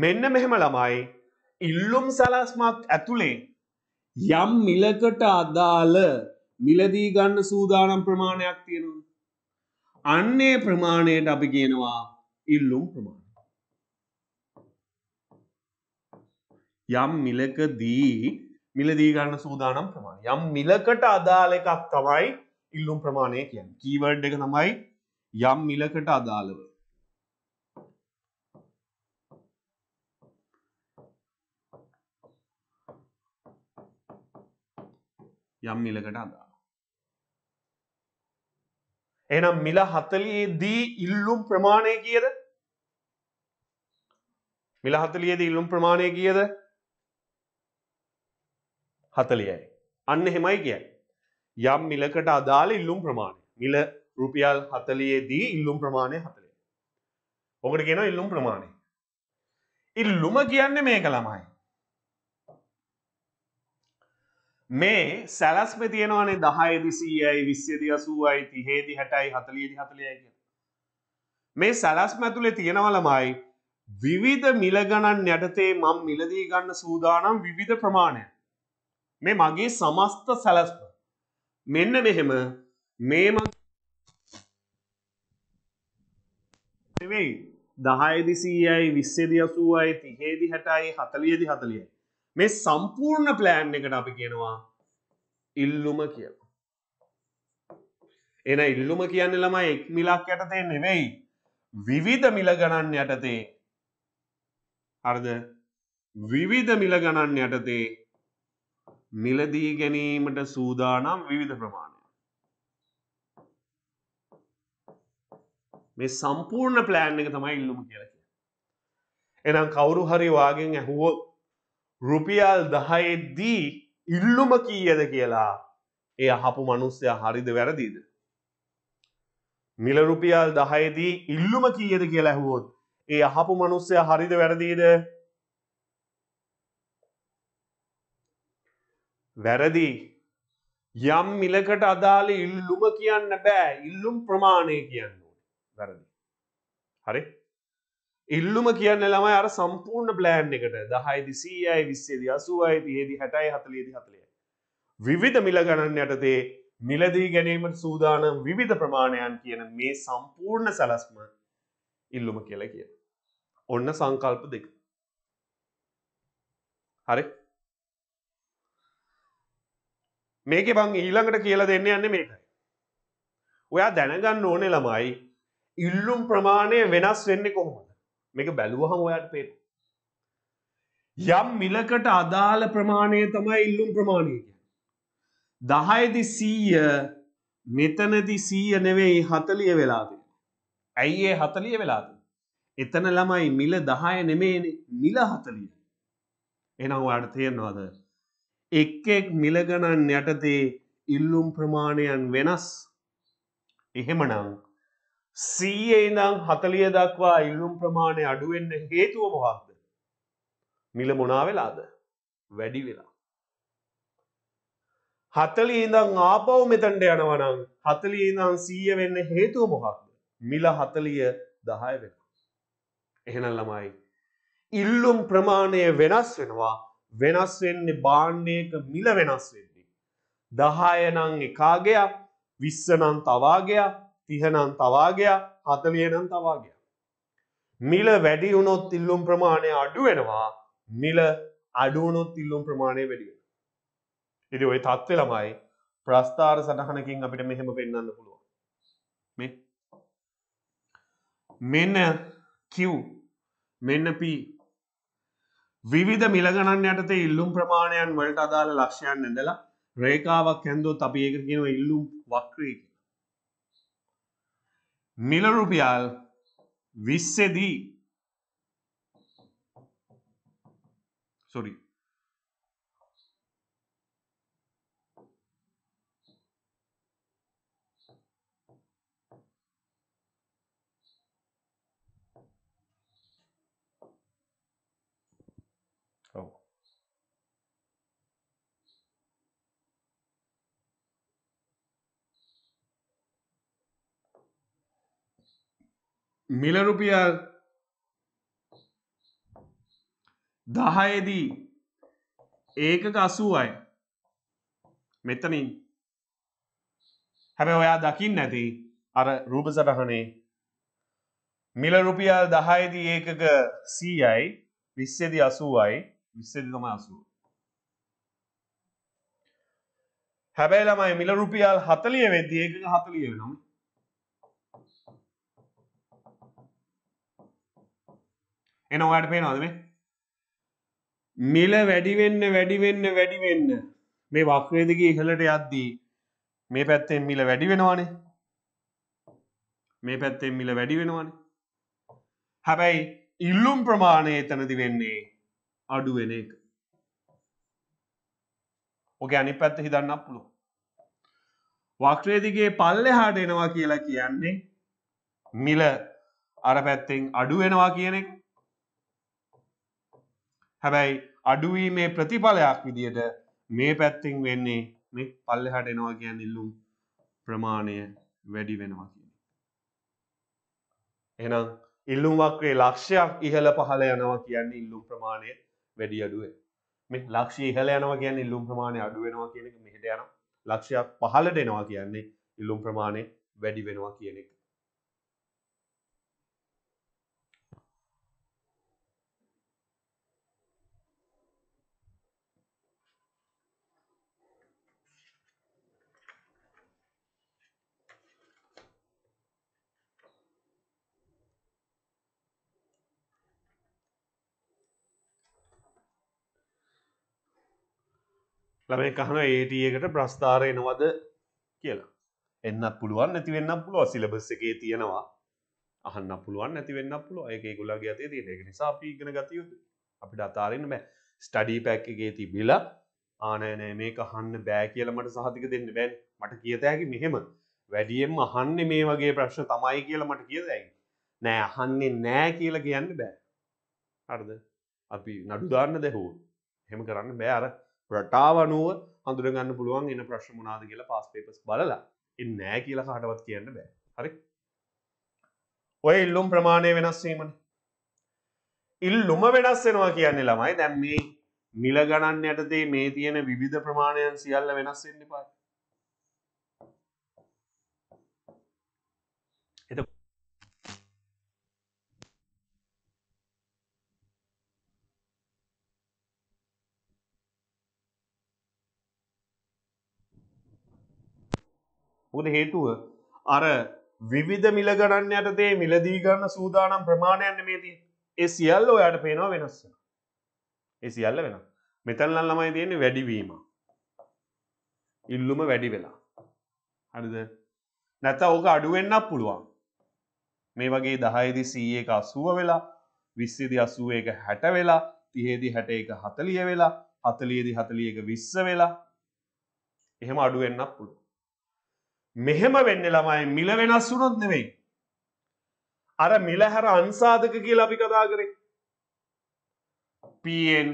මෙන්න මෙහෙම ළමයි ඉල්ලුම් සලස්මක් ඇතුළේ යම් මිලකට අදාළ මිලදී ගන්න සූදානම් ප්‍රමාණයක් තියෙනවා. අන්නේ ප්‍රමාණයට අපි කියනවා ඉල්ලුම් ප්‍රමාණය. යම් මිලකදී මිලදී ගන්න සූදානම් ප්‍රමාණය. යම් මිලකට අදාළ එකක් තමයි ඉල්ලුම් ප්‍රමාණය කියන්නේ. කීවර්ඩ් එක තමයි යම් මිලකට අදාළව. යම් මිලකට අදාළ. එහෙනම් මිල 40 දී ඉල්ලුම් ප්‍රමාණය කීයද? මිල 40 දී ඉල්ලුම් ප්‍රමාණය කීයද? 40යි. අන්න එහෙමයි කියන්නේ. යම් මිලකට අදාළ ඉල්ලුම් ප්‍රමාණය. මිල රුපියල් 40 දී ඉල්ලුම් ප්‍රමාණය 40යි. ඔකට කියනවා ඉල්ලුම් ප්‍රමාණය. ඉල්ලුම කියන්නේ මේක ළමයි. මේ සැලස්ම තියෙනවානේ දහයදි සීයයි විස්්‍යදි අසුවයි තිහේදි හැටයි හතලියදි හතලයයි කිය මේ සැලස්ම ඇතුළේ තියෙනවලමයි විවිධ මිලගණන් යටතේ මං මිලදී ගන්න සූදානම් විවිධ ප්‍රමාණය මේ මගේ සමස්ත සැලස්ම මෙන්න මෙහෙම මේ නෙවෙයි දහයදි සීයයි විස්සේදි අසුවයි තිහේදි හැටයි හතලියදි හතලියයි මේ සම්පූර්ණ ප්ලෑන් එකට අපි කියනවා ඉල්ලුම කියලා එන ඉල්ලුම කියන්න ළමයි එක් මිලක් යටතේ නෙවෙයි විවිධ මිල ගණන් යටතේ අර්ද විවිධ මිල ගණන් යටතේ මිලදී ගැනීමට සූදානම් විවිධ ප්‍රමාණය මේ සම්පූර්ණ ප්ලෑන් එක තමයි ඉල්ලුම කියලක එනම් කවුරු හරි වාගෙන් ඇහුවොත් රුපියල් දහයෙද්දී ඉල්ලුම කීයද කියලා ඒ අහපු මනුස්සය හරිද වැරදිද. මිල රුපියල් දහයේදී ඉල්ලුම කීයද කියලා ඇහුවොත් ඒ අහපු මනුස්සය හරිද වැරදිීද වැරදි යම් මිලකට අදාළ ඉල්ලුම කියන්න බෑ ඉල්ලුම් ප්‍රමාණය කියන්න ඕන වැරදි හරි ඉල්ලුම කියන්න ළම අර සම්පූර්ණ ප්ලෑන්් එකට දහයිදි සීයයි විස්සේද අසුවයිති ඒදි හැටයි හතලේදි හතලේ. විවිධ මිල ගණන් යටතේ මිලදී ගැනීමට සූදානම් විවිධ ප්‍රමාණයන් කියන මේ සම්පූර්ණ සැලස්ම ඉල්ලුම කියල කිය. ඔන්න සංකල්ප දෙක. හරි මේක බං ඊළඟට කියලා දෙන්න යන්න මේකයි. ඔයා දැනගන්න ඕනේ ළමයි ඉල්ලුම් ප්‍රමාණය වෙනස් වෙන්නේ කොහොමද මේක බැලුවහම ඔයාට පේ යම් මිලකට අදාළ ප්‍රමාණය තමයි ඉල්ලුම් ප්‍රමාණය දහයදි සීය මෙතනදි සීය නෙවෙයි හතලිය වෙලාද ඇයි ඒ හතලිය වෙලාද එතන ළමයි මිල දහය නෙමේනේ මිල හතලිය එනම් ඔයාට තේරෙනවද එක් එක් මිලගණන් යටතේ ඉල්ලුම් ප්‍රමාණයන් වෙනස් එහෙමනම් සීයේ ඉඳං හතලිය දක්වා ඉල්ලුම් ප්‍රමාණය අඩුවෙන්න හේතුව මොහක්ද මිල මොනා වෙලාද වැඩි වෙලා හතලි ඉඳං ආපව් මෙතන්ට යනවනං හතලි ඉඳං සීය වෙන්න හේතුව මොහක්ද මිල හතලිය දහය වෙන එහෙන ළමයි ඉල්ලුම් ප්‍රමාණය වෙනස් වෙනවා වෙනස් වෙන්නේ බාණ්ඩයක මිල වෙනස් වෙන්නේ දහයනං එකාගයක් විස්සනන් තවාගයක් තිහනම් තවාගයක් හතලියනම් තවාගයක්. මිල වැඩි වුණොත් ඉල්ලුම් ප්‍රමාණය අඩු වෙනවා මිල අඩුවනොත් ඉල්ලුම් ප්‍රමාණය වැඩියෙන. ඉදි ඔය තත්ත්ව ළමයි ප්‍රස්ථාර සටහනකින් අපිට මෙහෙම පෙන්න්න පුළුවන් මේ මෙන්න කිව් මෙන්න පී විවිධ මිලගණන් යටතේ ඉල්ලුම් ප්‍රමාණයන් වලට අදාළ ලක්ෂයන් ඇඳලා රේකාවක් හැන්දෝ අපි ඒක කියන ඉල්ලුම් වක්්‍රී मिलर रुबियाल वीस से दी सॉरी මිල රුපියල් දහයේදී ඒකක අසුවයි මෙතනින් හැබැ ඔයා දකිින් නැති අර රූප සටහනේ මිල රුපියල් දහයේදී ඒකක සීයයි විස්සේදි අසුවයි විස්සේදි තම අසුව හැබැයි ළමයි මිල රුපියල් හතලිය වෙද්දි ඒකක හතලිය වෙනවා එන ඔයාට පේනවද මේ මිල වැඩිවෙන්න වැඩිවෙන්න වැඩිවෙන්න මේ වක්්‍රේදක ඉහලට යද්දී මේ පැත්තෙන් මිල වැඩි වෙනවානේ මේ පැත්තෙන් මිල වැඩි වෙනවානේ හැබැයි ඉල්ලුම් ප්‍රමාණය එතනති වෙන්නේ අඩුවෙන එක ඕක අනි පැත්ත හිදන්න පුළු වක්්‍රේදිගේ පල්ලෙ හාට එනවා කියලා කියන්නේ මිල අර පැත්තෙන් අඩුවෙනවා කියනෙක් හැබැයි අඩුවීමේ ප්‍රතිඵලයක් විදියට මේ පැත්තිං වෙන්නේ මේ පල්ලෙහාට එනවා කියන්නේ ඉල්ලුම් ප්‍රමාණය වැඩි වෙනවා කියන. එහෙනම් ඉල්ලුම් වක්‍රේ ලක්ෂයක් ඉහළ පහළ යනවා කියන්නේ ඉල්ලුම් ප්‍රමාණය වැඩි අඩුවේ. මේ ලක්ෂය ඉහළ යනවා කියන්නේ ඉල්ලුම් ප්‍රමාණය අඩු වෙනවා කියන එක මෙහෙට යනවා. ලක්ෂයක් පහළට එනවා කියන්නේ ඉල්ලුම් ප්‍රමාණය වැඩි වෙනවා කියන එක. ළමයි කහන ඒට එකට ප්‍රස්ථාරයනවද කියලා එන්නත් පුළුවන් නැතිවෙන්න පුළුව සිලබස් එකේ තියෙනවා අහන්න පුළුවන් නැතිවෙන්න පුළුව ඒක ගුලගේ අතේ තියෙන එක නිසා අපි ඉගෙන ගත යුතු අපිට අතාරන්න බෑ ස්ටඩී පැක් එකේ තිබිලා ආනෑනෑ මේ කහන්න බෑ කියල මට සහතික දෙන්න බැන් මට කියතෑකි මෙහෙම වැඩියෙන් අහන්න මේ වගේ ප්‍රශ්න තමයි කියලා මට කියදැයි නෑ අහන්නේ නෑ කියලා කියන්න බෑ හරද අපි නඩුදාන්න දැහෝ හෙම කරන්න බෑර රටාවනුව හඳුරගන්න පුළුවන් එන්න ප්‍රශ්න මොනාද කියලා පස් පේපස් බලලා එන්න නෑ කියලා කාටවත් කියන්න බෑ හරි ඔය ඉල්ලුම් ප්‍රමාණය වෙනස්වීමන ඉල්ලුම වෙනස් වෙනවා කියන්නේ ළමයි දැම් මේ මිල ගණන් යටතේ මේ තියෙන විධ ප්‍රමාණයන් සියල්ල වෙනස් වෙන්න පායි මොකද හේතුව අර විවිධ මිල ගණන් යටතේ මිලදී ගන්න සූදානම් ප්‍රමාණයන්න මේ තිය ඒ සියල්ල ඔයාට පේනවා වෙනස් ඒ සියල්ල වෙන මෙතැල්ලන් ළමයි තියෙන්නේ වැඩිවීම ඉල්ලුම වැඩි වෙලා හරිද නැත ඕක අඩුවෙන්නක් පුළුවන් මේ වගේ දහයිදි සීඒ එක අසුව වෙලා විස්සිදි අසුව එක හැට වෙලා තිහේදි හැට එක හතලිය වෙලා හතලියදි හතලිය එක විස්ස වෙලා එහෙම අඩුවෙන්නක් පුළුව මෙහෙම වෙන්න ළමයි මිල වෙනස් වුනොත් නෙවෙයි. අර මිල හැර අන්සාධක කියලා අපි කතා කරේ. Pn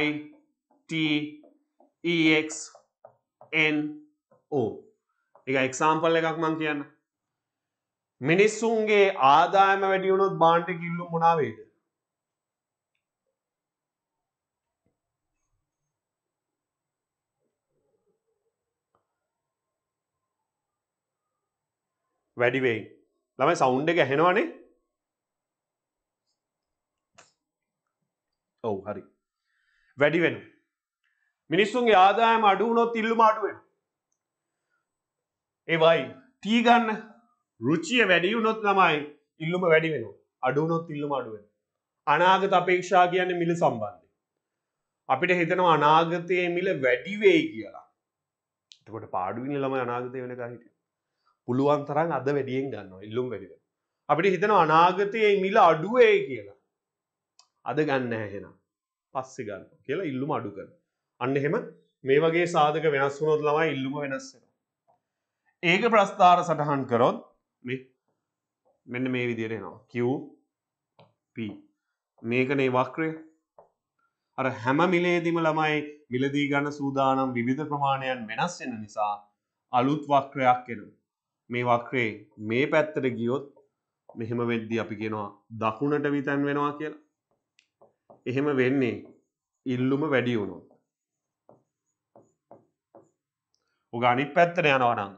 y t ex n o එක එක්සාම්පල් එකක් මං කියන්න. මිනිස්සුන්ගේ ආදායම වැඩි වුණොත් බාන්ට කිල්ලු මොනාවේද? වැඩිවෙයි ළමයි සෞන්් එක හෙනවානේ ඔවු හරි වැඩිවෙන මිනිස්සුන්ගේ ආදායම අඩුවනොත් ඉල්ලු මාටුවෙන ඒවයි තීගන්න රුචිය වැඩියුනොත් ළමයි ඉල්ලුම වැඩි වෙන අඩුවනොත් ඉල්ලුම අඩුවෙන අනාගත අපේක්ෂා කියන්න මිල සම්බන්ධය අපිට හිතනවා අනාගතය මිල වැඩිවෙයි කියලා එතකොට පාඩුවිනි ළම අනාගතය වෙනකා හිටිය පුළුවන් තරන් අද වැඩියෙන් ගන්න ඉල්ලුම් වැඩිද අපිට හිතන අනාගතයේ මිල අඩුවේ කියලා අද ගන්න ඇහෙන පස්සෙ ගන්න කියලා ඉල්ලුම අඩු කර අන්න එහෙම මේ වගේ සාධක වෙනස් වුණොත් ළමයි ඉල්ලුම වෙනස්සෙන ඒක ප්‍රස්ථාර සටහන් කරොත් මෙන්න මේ විදියට එනවා කිව්ප මේකනේ වක්‍රය අර හැම මිලේදිම ළමයි මිලදී ගන්න සූදානම් විධ ප්‍රමාණයන් වෙනස් වෙන නිසා අලුත් වක්‍රයක් එනවා මේ වක්‍රේ මේ පැත්තට ගියොත් මෙහෙම වෙද්දි අපි කියනවා දකුණට විතැන් වෙනවා කියලා. එහෙම වෙන්නේ ඉල්ලුම වැඩි වුණොත්. ඔග අනිත් පැත්තට යනවා නම්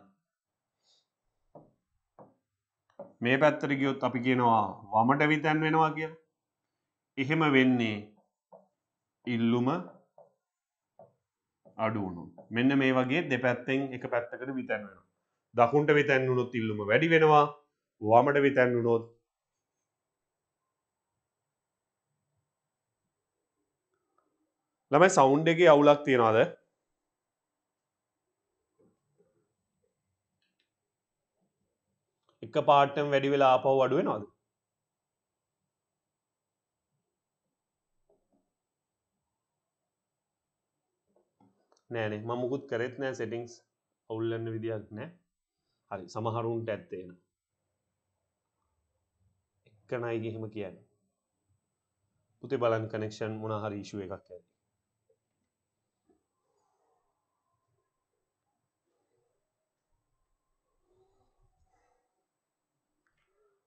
මේ පැත්තට ගියොත් අපි කියනවා වමට විතැන් වෙනවා කියලා. එහෙම වෙන්නේ ඉල්ලුම අඩුවුණු මෙන්න මේ වගේ දෙපැත්තෙන් එක පැත්තකට විතැන් වෙනවා දකුණට විතැන් වුණොත් ඉල්ලුම වැඩි වෙනවා වමට විතැන් වුණොත් ළමයි සෞන්් එකේ අවුලක් තියෙනවාද එක පාට්ටම් වැඩි වෙලා ආපහු අඩු වෙනවාද නෑනේ මමුකුත් කරෙත් නෑ සෙටිංස් අවුල්ලන්න විදිහක් නෑ හරි සමහරුන්ට ඇත්තේන එක්ක නයිගෙහෙම කියන්න පුතේ බලන් කනෙක්ෂන් මොනහරි ඉශුව එකක් ඇති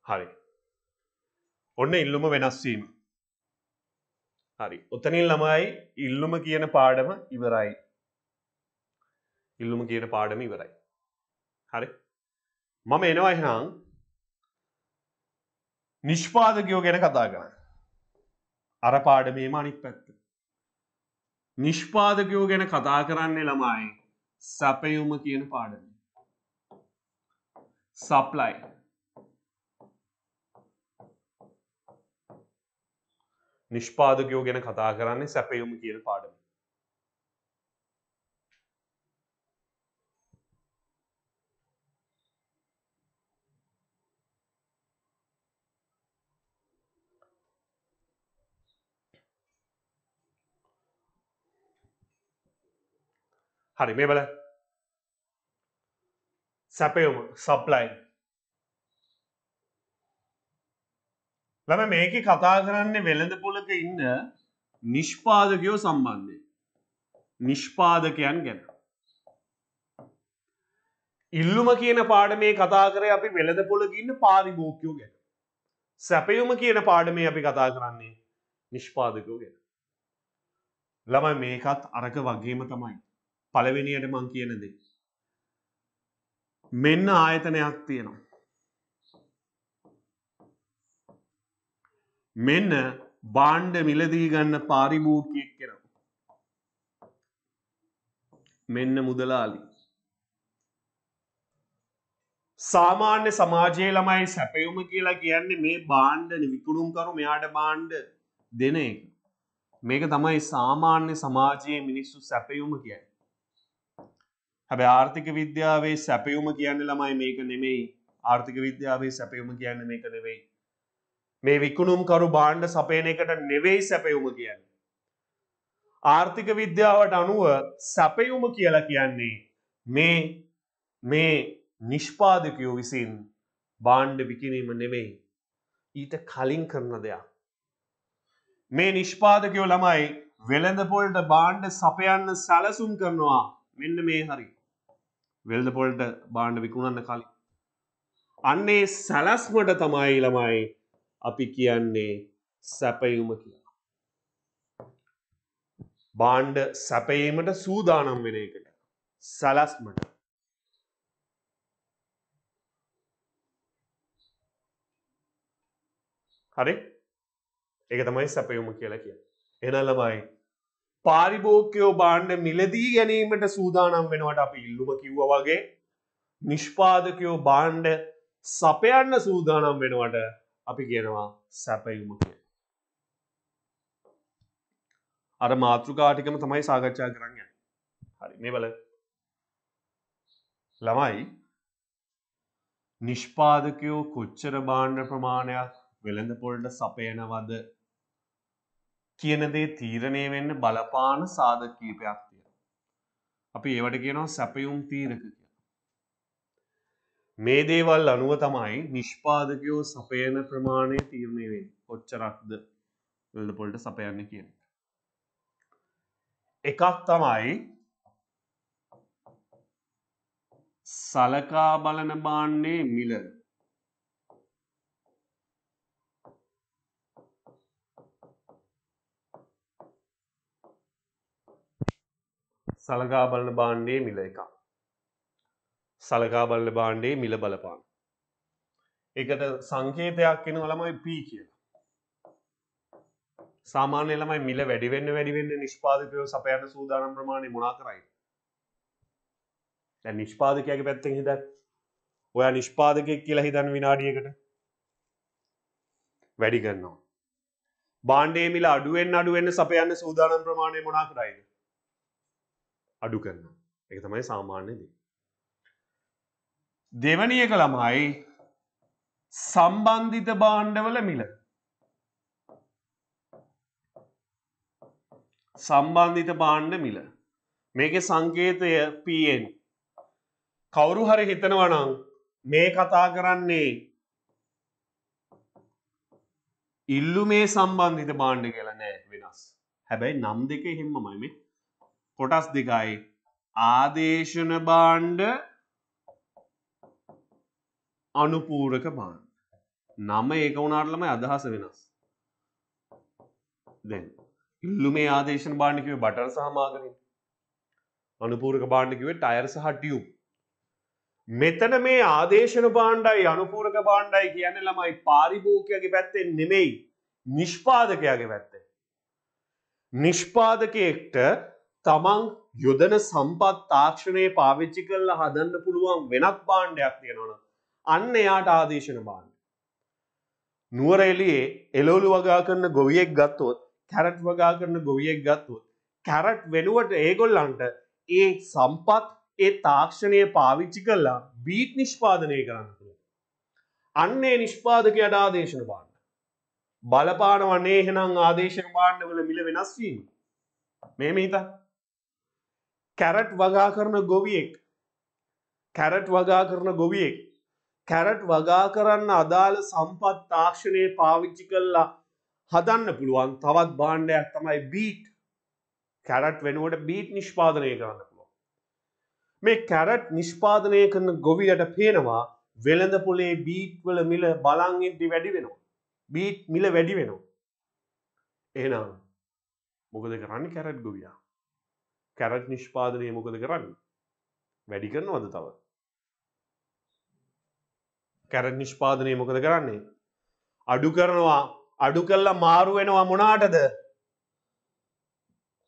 හරි ඔන්න ඉල්ලුම වෙනස්වීම හරි ඔතනින් ළමයි ඉල්ලුම කියන පාඩම ඉවරයි ඉල්ලුම කියන පාඩම ඉවරයි හරි මම එනවා එහෙනම් නිෂ්පාදකයෝ ගැන කතා කරන්න. අර පාඩමේම අනිත් පැත්ත. නිෂ්පාදකයෝ ගැන කතා කරන්නේ ළමයි සැපයුම කියන පාඩම. සප්ලයි නිෂ්පාදකයෝ ගැන කතා කරන්නේ සැපයුම කියන පාඩම. හරි මේ බල සැපයුම සප්ලයි ලම මේක කතා කරන්නේ වෙළඳ පොලක ඉන්න නිෂ්පාදකයෝ සම්බන්ධය නිෂ්පාදකයන් ගැන ඉල්ලුම කියන පාඩමේ කතා කරේ අපි වෙළඳ පොලක ඉන්න පාරිභෝගිකයෝ ගැන සැපයුම කියන පාඩමේ අපි කතා කරන්නේ නිෂ්පාදකයෝ ගැන ළමයි මේකත් අරක වගේම තමයි පළවෙනියට මං කියනද. මෙන්න ආයතනයක් තියෙනවා. මෙන්න බාණ්ඩ මිලදී ගන්න පාරිභෝගිකයෙක් කෙනෙකු. මෙන්න මුදලාලි. සාමාන්‍ය සමාජයේ ළමයි සැපයුම කියලා කියන්නේ මේ බාණ්ඩ විකුණුම්කරු මෙයාට බාණ්ඩ දෙන එක. මේක තමයි සාමාන්‍ය සමාජයේ මිනිස්සු සැපයුම කියන්නේ. හැබැ ආර්ථික විද්‍යාවේ සැපයුම කියන්න ළමයි මේක නෙමෙයි ආර්ථික විද්‍යාවේ සැපයුම කියන්න මේක නෙවෙයි මේ විකුණුම්කරු බාණ්ඩ සපයන එකට නෙවෙයි සැපයුම කියන්න ආර්ථික විද්‍යාවට අනුව සැපයුම කියලා කියන්නේ මේ මේ නිෂ්පාදකයෝ විසින් බාණ්ඩ විකිනීම නෙමෙයි ඊට කලින් කරන දෙයක් මේ නිෂ්පාදකයෝ ළමයි වෙළඳපොල්ට බාණ්ඩ සපයන්න සැලසුම් කරනවා මෙන්න මේ හරි වෙල්දපොල්ට බාණ්ඩ විකුණන්න කලින්. අන්නේ සැලස්මට තමයි ළමයි අපි කියන්නේ සැපයුම කියලා. බාණ්ඩ සැපයීමට සූදානම් වෙන එකට සැලස්මට හරි එක තමයි සැපයුම කියලා කිය එනලමයි පාරිභෝකයෝ බාණ්ඩ මිලදී ගැනීමට සූදානම් වෙනවට අපි ඉල්ලුම කිව්ව වගේ නිෂ්පාදකයෝ බාණ්ඩ සපයන්න සූදානම් වෙනවට අපි කියනවා සැපයුම කිය. අර මාතෘකාටිකම තමයි සාකච්ඡා කරන්න හරි මේ බල ළමයි නිෂ්පාදකයෝ කොච්චර බාණ්ඩ ප්‍රමාණයක් වෙළඳ පොල්ට සපයනවද කියන දේ තීරණය වෙන්න බලපාන සාධක කීපයක් තියෙනවා. අපි ඒවට කියනවා සැපයුම් තීරක කියලා. මේ දේවල් අනුව තමයි නිෂ්පාදකයෝ සපයන ප්‍රමාණය තීරණය වෙන්නේ. කොච්චරක්ද වෙළඳපොළට සපයන්නේ කියන එක. එකක් තමයි සලකා බලන බාන්නේ මිලද සලකා බලන බාණ්ඩයේ මිල එකක්. සලකා බලන බාණ්ඩයේ මිල බලපාන. එකට සංකේතයක් එනවා ළමයි P කියලා. සාමාන්‍ය ළමයි මිල වැඩි වෙන්න වැඩි වෙන්න නිෂ්පාදකයෝ සපයන සූදානම් ප්‍රමාණය මොනා කරයිද? දැන් නිෂ්පාදකයාගේ පැත්තෙන් හිතන්න. ඔයා නිෂ්පාදකයෙක් කියලා හිතන්න විනාඩියකට වැඩි කරනවා. භාණ්ඩයේ මිල අඩුවෙන් අඩුවෙන් සපයන සූදානම් ප්‍රමාණය මොනා කරයිද? අඩු කරන එක තමයි සාමාන්‍යදී. දෙවනි එක ළමයි සම්බන්ධිත බාණ්ඩවල මිල සම්බන්ධිත බාණ්ඩ මිල මේක සංකේතය පන් කවුරු හරි හිතනවනං මේ කතා කරන්නේ ඉල්ලු මේ සම්බන්ධිත බාණ්ඩ කියලා නෑ වෙනස් හැබැයි නම් දෙක හෙම්මමයි මේ කොටස් දෙකයි ආදේශන බාණ්ඩ අනුපූරක බාණ්ඩ නම ඒක වුණාටලම අදහස වෙනස් දැන් ඉල්ලු මේ ආදේශන බාණ්ඩිකවේ බටර් සහ මාගරින් අනුපූරක බාණ්ඩිකවේ ටයර් සහ ටියුබ් මෙතන මේ ආදේශන බාණ්ඩයි අනුපූරක බාණ්ඩයි කියන්නේ ළමයි පාරිභෝගිකයාගේ පැත්තෙන් නෙමෙයි නිෂ්පාදකයාගේ පැත්තෙන් නිෂ්පාදකයෙක්ට තමන් යොදන සම්පත් තාක්ෂණය පාවිච්චි කල්ල හදන්න පුළුවන් වෙනත් බාණ්ඩයක් තියෙනවන අන්න එයාට ආදේශන බාණ්ඩ. නුවරෙලියේ එලෝලු වගා කරන ගොවියෙක් ගත්තොත් කැරට් වගා කරන ගොවියෙක් ගත්තොත් කැරට් වෙනුවට ඒගොල්ලන්ට ඒ සම්පත් ඒ තාක්ෂණය පාවිච්චි කල්ලා බීට් නිෂ්පාදනය කරන්න පුළුව. අන්නේ නිෂ්පාදකයට ආදේශන බාණ්ඩ. බලපාන වන්නේ එහෙනම් ආදේශන බාණ්ඩවල මිල වෙනස්වීම. මේ මීතා කැරට් වගා කරන ගොවියෙක් කැරට් වගා කරන ගොවියෙක් කැරට් වගා කරන්න අදාළ සම්පත් තාක්ෂණය පාවිච්චි කල්ලා හදන්න පුළුවන් තවත් බාණ්ඩයක් තමයි බීට් කැරට් වෙනුවට බීට් නිෂ්පාදනය කරන්න පුළුවන් මේ කැරට් නිෂ්පාදනය කරන ගොවියට පේනවා වෙළඳ පොලේ බීට්වල මිල බලංඉද්දි වැඩි වෙනවා බීට් මිල වැඩි වෙනවා එහනම් මොකද කරන්න කැරට් ගොවියා කැරට් නිෂ්පාදනය මොකද කරන්න වැඩි කරනවද තව කැරට් නිෂ්පාදනය මොකද කරන්නේ අඩු කරනවා අඩු කල්ලා මාරු වෙනවා මොනාටද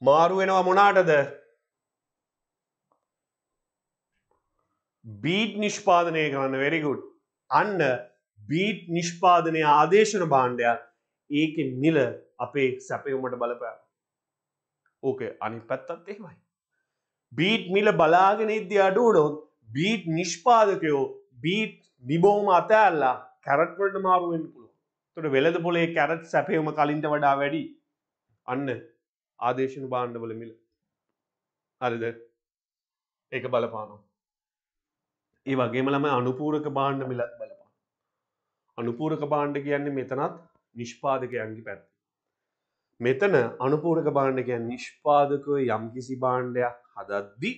මාරු වෙනවා මොනාටද බීට් නිෂ්පාදනය කරන්න වෙරිගුඩ් අන්න බීට් නිෂ්පාදනය ආදේශන භාණ්ඩයක් ඒක මිල අපේ සැපයුමට බලපෑ ඕක අනි පැත්තත් එහෙමයි. බීට් මිල බලාගෙන ඉද්‍ය අඩුවනොත් බීට් නිෂ්පාදකයෝ බීට් නිබෝම අතඇල්ලා කැරට්වලට මාරුවෙන් පුළුව තොට වෙලද පොලේ කැරට් සැපයම කලින්ට වඩා වැඩි අන්න ආදේශන බාණ්ඩවල මිල හරිද ඒක බලපානවා ඒ වගේම ළම අනුපූරක බාණ්ඩ මිලත් බලපා අනුපූරක බාණ්ඩ කියන්නේ මෙතනත් නිෂ්පාදකයන්ගේ පැත්ති මෙතන අනුපූරක බාණ්ඩ කියන් නිෂ්පාදකව යම් කිසි බාණ්ඩයක් හදද්දි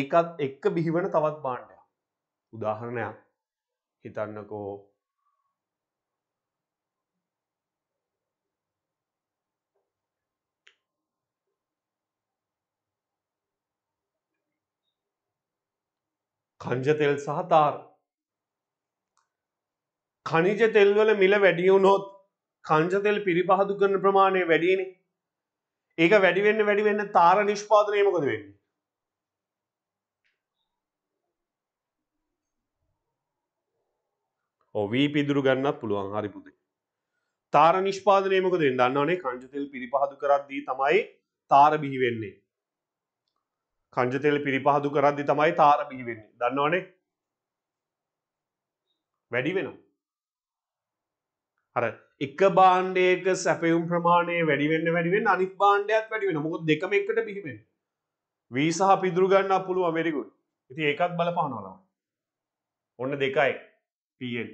ඒකත් එක්ක බිහිවන තවත් බාණ්ඩයක් උදාහරණයක් හිතන්නකෝ කංජතෙල් සහ තාර කනිජ තෙල්වල මිල වැඩියුණොත් කංජතෙල් පිරිපහදු කරන ප්‍රමාණය වැඩියනේ ඒක වැඩිවෙන්න වැඩිවෙන්න තාර නිෂ්පාදනය මොකද වෙන්නේ ඔවී පිදුරු ගන්නත් පුළුවන් හරි පුතේ තාර නිෂ්පාදනය මොකද වෙන්නේ දන්නවනේ කංජතෙල් පිරිපහදු කරද්දී තමයි තාර බිහි වෙන්නේ කංජතෙල් පිරිපහදු කරද්දී තමයි තාර බිහි වෙන්නේ දන්නවනේ වැඩි වෙනවා අර එක බාණ්ඩයක සැපයුම් ප්‍රමාණය වැඩිවෙන්න වැඩිවෙන් අනි බාණ්ඩයක් වැඩිවෙන මොකොත් දෙකම එකට පිහිමෙන් වීසාහ පිදුරගන්න පුළුව අමෙරිකුන් ඉති ඒකත් බලපානොලා ඔන්න දෙකයි පියෙන්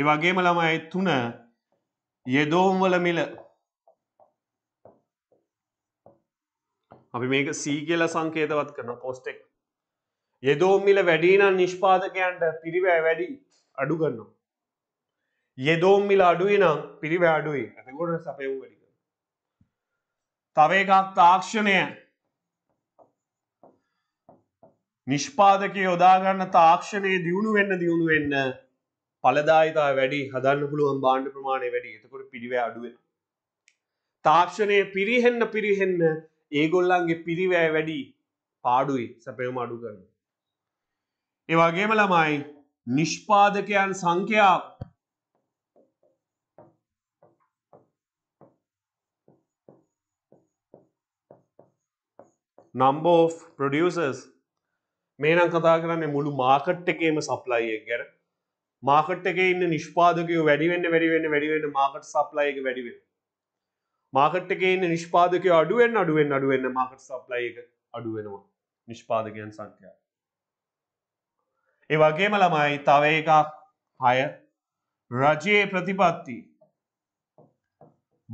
ඒ වගේම ළමයි තුන යෙදෝම්වල මිල අපි මේක සී කියල සංකේතවත් කරන පොස්ටෙක් යෙදෝම්මිල වැඩීනම් නිෂ්පාදකයන්ට පිරිවෑ වැඩි අඩු කරනවා යෙදෝම්මිල අඩුයි නම් පිරිව අඩුයි ඇතකොට සපයවූ වැඩික තව එකක් තාක්ෂණය නිෂ්පාදක යොදාගන්න තාක්ෂණයේ දියුණු වෙන්න දියුණු වෙන්න පලදායිතා වැඩි හදන්න පුළුවන් බාණ්ඩ ප්‍රමාණය වැඩි එතකොට පිරිව අඩුවෙන තාක්ෂණය පිරිහෙන්න පිරිහෙන්න ඒගොල්ලන්ගේ පිරිවෑ වැඩි පාඩුයි සැපයම අඩු කරන. ඒවාගේම ළමයි නිෂ්පාදකයන් සංඛ්‍යාව නම්බෝ ප්‍රඩියසර්ස් මේනම් කතා කරන්නේ මුළු මාකට් එකේම සප්ලයියක් ගැන මාකට් එක ඉන්න නිෂ්පාදකයෝ වැඩිවෙන්න වැඩිවෙන්න වැඩිවෙන්න මාකට් සප්ලයි එක වැඩිවෙන මාකට් එක ඉන්න නිෂ්පාදකයෝ අඩුවෙන් අඩුවෙන් අඩුවෙන්න මාකට් සප්ලයි එක අඩුවෙනවා නිෂ්පාදකයන් සංඛ්‍යා ඒ වගේම ළමයි තව එකක් හය රජයේ ප්‍රතිපත්ති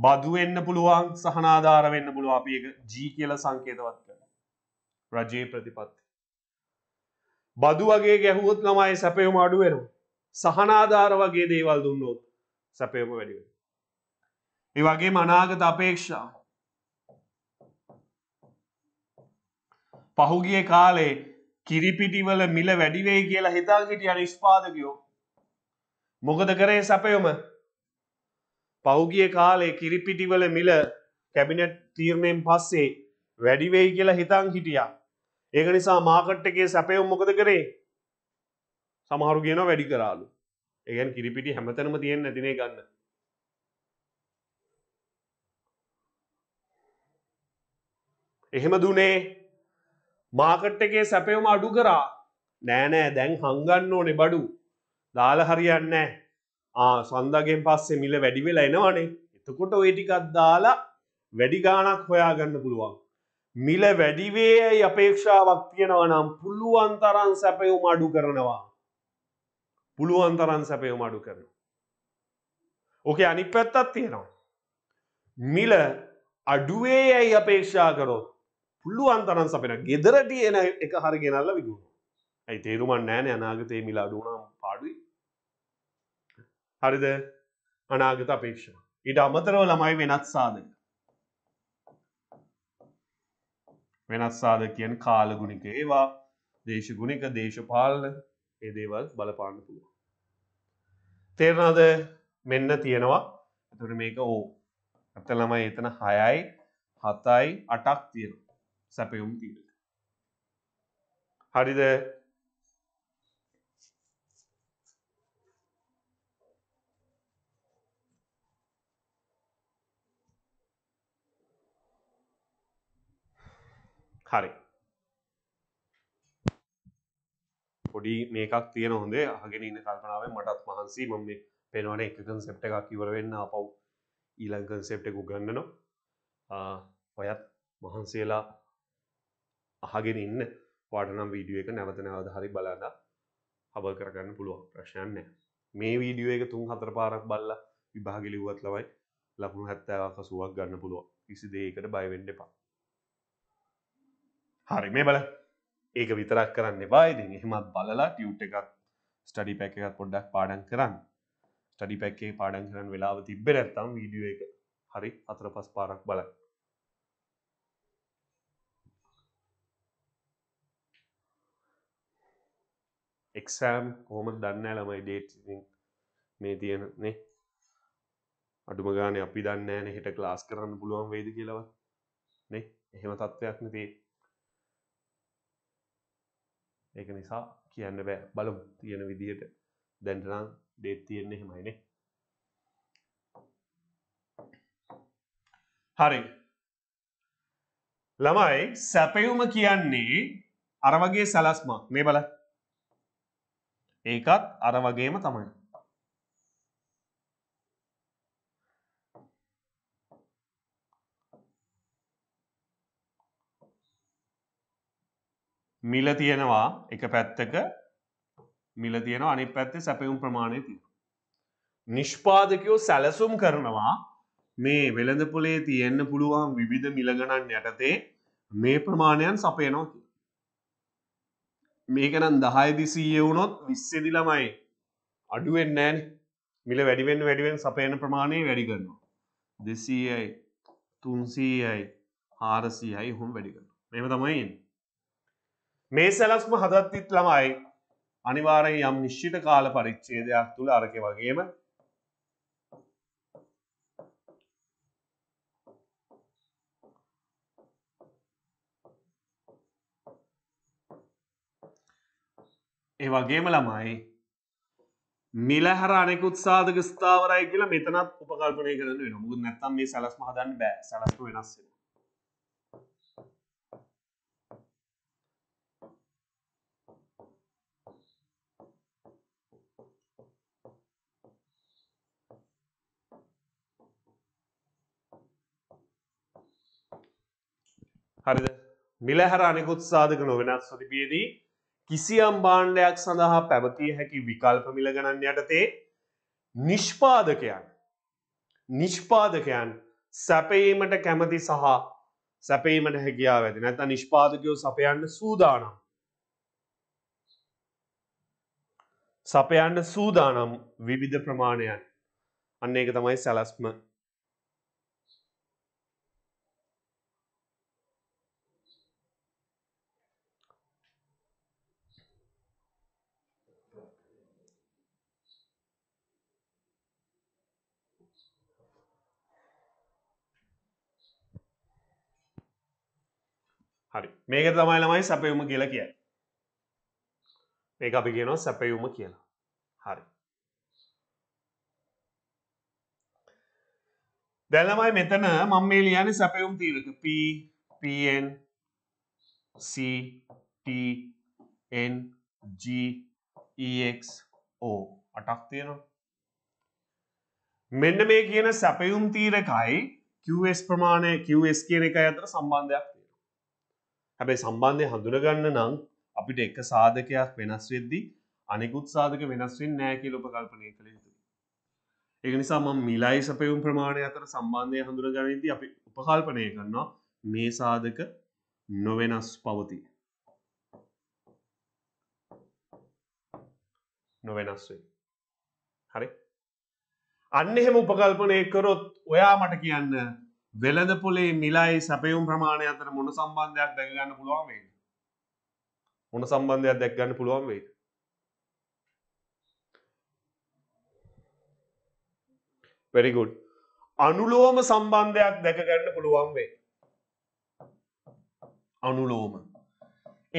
බදු වෙන්න පුළුවන් සහනාධාර වෙන්න පුළුවන් අපි ඒක G කියලා සංකේතවත් රජයේ ප්‍රතිපත්ති. බදු වගේ ගැහුවොත් ළමයි සැපයුම අඩුවෙනවා සහනාධාර වගේ දේවල් දුන්නොත් සැපයම වැඩිව. ඒ වගේ මනාගත අපේක්ෂා පහුගිය කාලේ කිරිපිටිවල මිල වැඩිවෙයි කියලා හිතා හිටිය නිෂ්පාදකයෝ මොකද කරේ සැපයොම පහුගිය කාලේ කිරිපිටිවල මිල කැබිනට් තීරණයෙන් පස්සේ වැඩිවෙයි කියලා හිතන් හිටියා ඒක නිසා මාකට් එකේ සැපයුම් මොකද කරේ සමහරු කියන වැඩි කරාලු ඒගැන් කිරිපිටි හැමතැනම තියෙන් නැතිනේ ගන්න එහෙම දුනේ මාකට් එකේ සැපයුම අඩු කරා නෑනෑ දැන් හංගන්න ඕනෙ බඩු දාල හරියන්න සන්දගෙන් පස්සේ මිල වැඩිවෙලා එනවනේ එතකොට ඔය ටිකත් දාලා වැඩි ගානක් හොයාගන්න පුළුවන් මිල වැඩිවේයි අපේක්ෂාවක් තියෙනවා නම් පුළුවන් තරන් සැපයුම් අඩු කරනවා පුළුවන් තරන් සැපයුම් අඩු කරන ඕකේ අනි පැත්තත් තියෙනවා මිල අඩුවේ ඇයි අපේක්ෂා කරෝ පුළුවන් තරන් සපෙන ගෙදරට එන එක හරි ගෙනල්ල විගුණ ඇයි තේරුමන් නෑන අනාගතයේ මිල අඩුනම් පාඩුයි හරිද අනාගත අපේක්ෂා ඉට අමතරව ළමයි වෙනත් සාධක වෙනස් සාධකයන් කාලගුණික ඒවා දේශගුණික දේශපාලන ඒ දේවල් බලපාන්න පුළුව. තේරනාද මෙන්න තියෙනවා ඇතුට මේක ඕ ඇත ළමයි එතන හයයි හතයි අටක් තියෙන සැපයුම් තියෙන. හරිද හරි පොඩි මේකක් තියෙන හොඳේ අහගෙන ඉන්න කල්පනාවේ මටත් මහන්සි මම මේ පෙනවන එක කන්සෙප්ට් එකක් ඉවර වෙන්න අපව් ඊළඟ කන්සෙප්ට් එක උගන්වනවා ඔයත් මහන්සියලා අහගෙන ඉන්න වාට නම් වීඩියෝ එක නැවත නැවත හරි බලන්න හබල් කරගන්න පුළුවන් ප්‍රශ්නයක් නැහැ මේ වීඩියෝ එක තුන් හතර පාරක් බලලා විභාගෙ ලිව්වත් ලවයි ලකුණු 70ක් 80ක් ගන්න පුළුවන් කිසි දෙයකට බය වෙන්න එපා හරි මේ බල ඒක විතරක් කරන්න බායිද එහෙමත් බලලා ටියුට් එකක් ස්ටඩි පැක එකත් පොඩ්ඩක් පාඩන් කරන්න ස්ටඩි පැක්කේ පාඩන් කරන්න වෙලාව තිබ්බෙ නැත්තම් වීඩියෝ එක හරි අතර පස් පාරක් බලන්න එක්සෑම් කොහොම දන්න ළමයි ඩේට් මේ තියෙනනේ අඩුම ගාන අපි දන්නෑන හිට ක්ලාස් කරන්න පුළුවන් වේද කියලව නේ එහෙම තත්ත්වයක් නතිේ ඒක නිසා කියන්න බෑ බලමු තියෙන විදිහට දැන්ටනම් ඩේට් තියෙන්නේ එහෙමයිනේ හරි ළමයි සැපයුම කියන්නේ අර වගේ සැලස්මක් මේ බල ඒකත් අර වගේම තමයි මිල තියෙනවා එක පැත්තක මිල තියෙනවා අනි පැත්තේ සැපයුම් ප්‍රමාණය තියෙන. නිෂ්පාදකයෝ සැලසුම් කරනවා මේ වෙළඳපොලේ තියෙන්න්න පුළුවන් විවිධ මිලගණන් යටතේ මේ ප්‍රමාණයන් සපයනෝ මේකනම් දහයදි සීය වුණොත් විස්සෙදි ළමයි අඩුවෙන් නෑන් මිල වැඩිවෙන් වැඩිවෙන් සපයන ප්‍රමාණය වැඩි කරනවා දෙසීයයි තුන්සීයයි හාරසීයයි හොම් වැඩිගන්න මෙම තමයින් මේ සැලස්ම හදත්තිත් ළමයි අනිවාරෙන් යම් නිශ්ෂිත කාල පරිච්චේදයක් තුළ අරක වගේම ඒ වගේම ළමයි මිලහර අනෙකුත් සාධක ස්ථාවරයි කියලා මෙතනත් උපකල්පනය කරන්න වෙන මුද නැත්තම් මේ සැලස්ම හදන්න බෑ සැලස්ම වෙනස්සෙන හරිද මිලහැර අනෙකුත් සාධකන වෙනත් සතිපියදී කිසියම් බාණ්ඩයක් සඳහා පැවතිය හැකි විකල්ප මිල ගණන් යටතේ නිෂ්පාදකයන් නිෂ්පාදකයන් සැපීමට කැමති සහ සැපීමට හැකියාව ඇති නැත නිෂ්පාදකයෝ සපයන්න සූදානම් සපයන්න සූදානම් විවිධ ප්‍රමාණයන් අන්න ඒක තමයි සැලස්ම හරි මේක තමයි ළමයි සැපයුම කියලා කිය මේක අපි කියනවා සැපයුම කියලා හරි දැල්ලමයි මෙතන මං මේ ලියන්නේ සැපයුම් තීරක පපන් CTN GEXO අටක් තියෙනවා මෙන්න මේ කියන සැපයුම් තීරකයි QS ප්‍රමාණය QS කියන එක අතර සම්බන්ධයක් හැබැයි සම්බන්ධය හඳුනගන්න නම් අපිට එක සාධකයක් වෙනස් වෙද්දි අනෙකුත් සාධක වෙනස්වෙන් නෑ කියල උපකල්පනය කළ යුතුයි. එක නිසා මම මිලයි සපයුම් ප්‍රමාණය අතර සම්බන්ධය හඳුනගනිදී අපි උපකල්පනය කරන්නවා මේ සාධක නොවෙනස් පවතිය. නොවෙනස් වේ. හරි අන්න එහෙම උපකල්පනය කරොත් ඔයා මට කියන්න වෙළඳ පොලේ මිලයි සැපයුම් ප්‍රමාණය අතර මොන සම්බන්ධයක් දැකගන්න පුළුවන් වෙයිද? මොන සම්බන්ධයක් දැක්ගන්න පුළුවන් වෙයිද? very good අනුලෝම සම්බන්ධයක් දැකගන්න පුළුවන් වේ අනුලෝම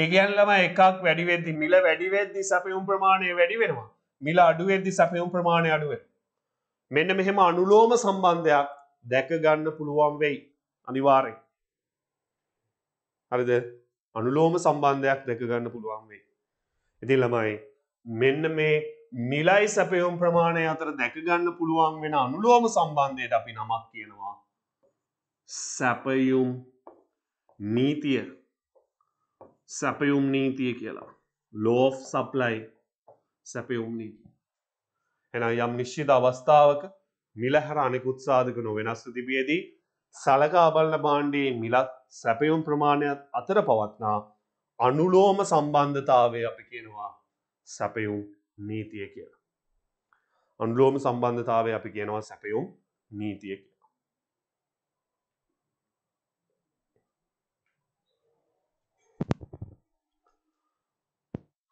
ඒගැන් ලම එකක් වැඩිවෙදදි මිල වැඩිවෙද්දි සැපයුම් ප්‍රමාණය වැඩි වෙනවා මිල අඩුවෙද්දි සැපයුම් ප්‍රමාණය අඩුව මෙන්න මෙහෙම අනුලෝම සම්බන්ධයක් දැක ගන්න පුළුවන් වෙයි අනිවාරෙන් හරිද අනුලෝම සම්බන්ධයක් දැක ගන්න පුළුවන් වෙයි ඉති ළමයි මෙන්න මේ මිලයි සැපයුම් ප්‍රමාණය අතර දැක ගන්න පුළුවන් වෙන අනුලෝම සම්බන්ධයට අපි නමක් කියනවා සැපයුම් නීතිය සැපයුම් නීතිය කියලා ලෝෆ් සප්ලයි සැපයුම් නීති එනම් යම් නිශ්චිත අවස්ථාවක මිලහැර අනෙකුත් සාධකනො වෙනස්ව තිබියදී සලකා බලන භාණ්ඩයේ මිලත් සැපයුම් ප්‍රමාණයත් අතර පවත්නා අනුලෝම සම්බන්ධතාවය අපි කියනවා සැපයුම් නීතිය කියලා. අනුලෝම සම්බන්ධතාවය අපි කියනවා සැපයුම් නීතිය කියලා.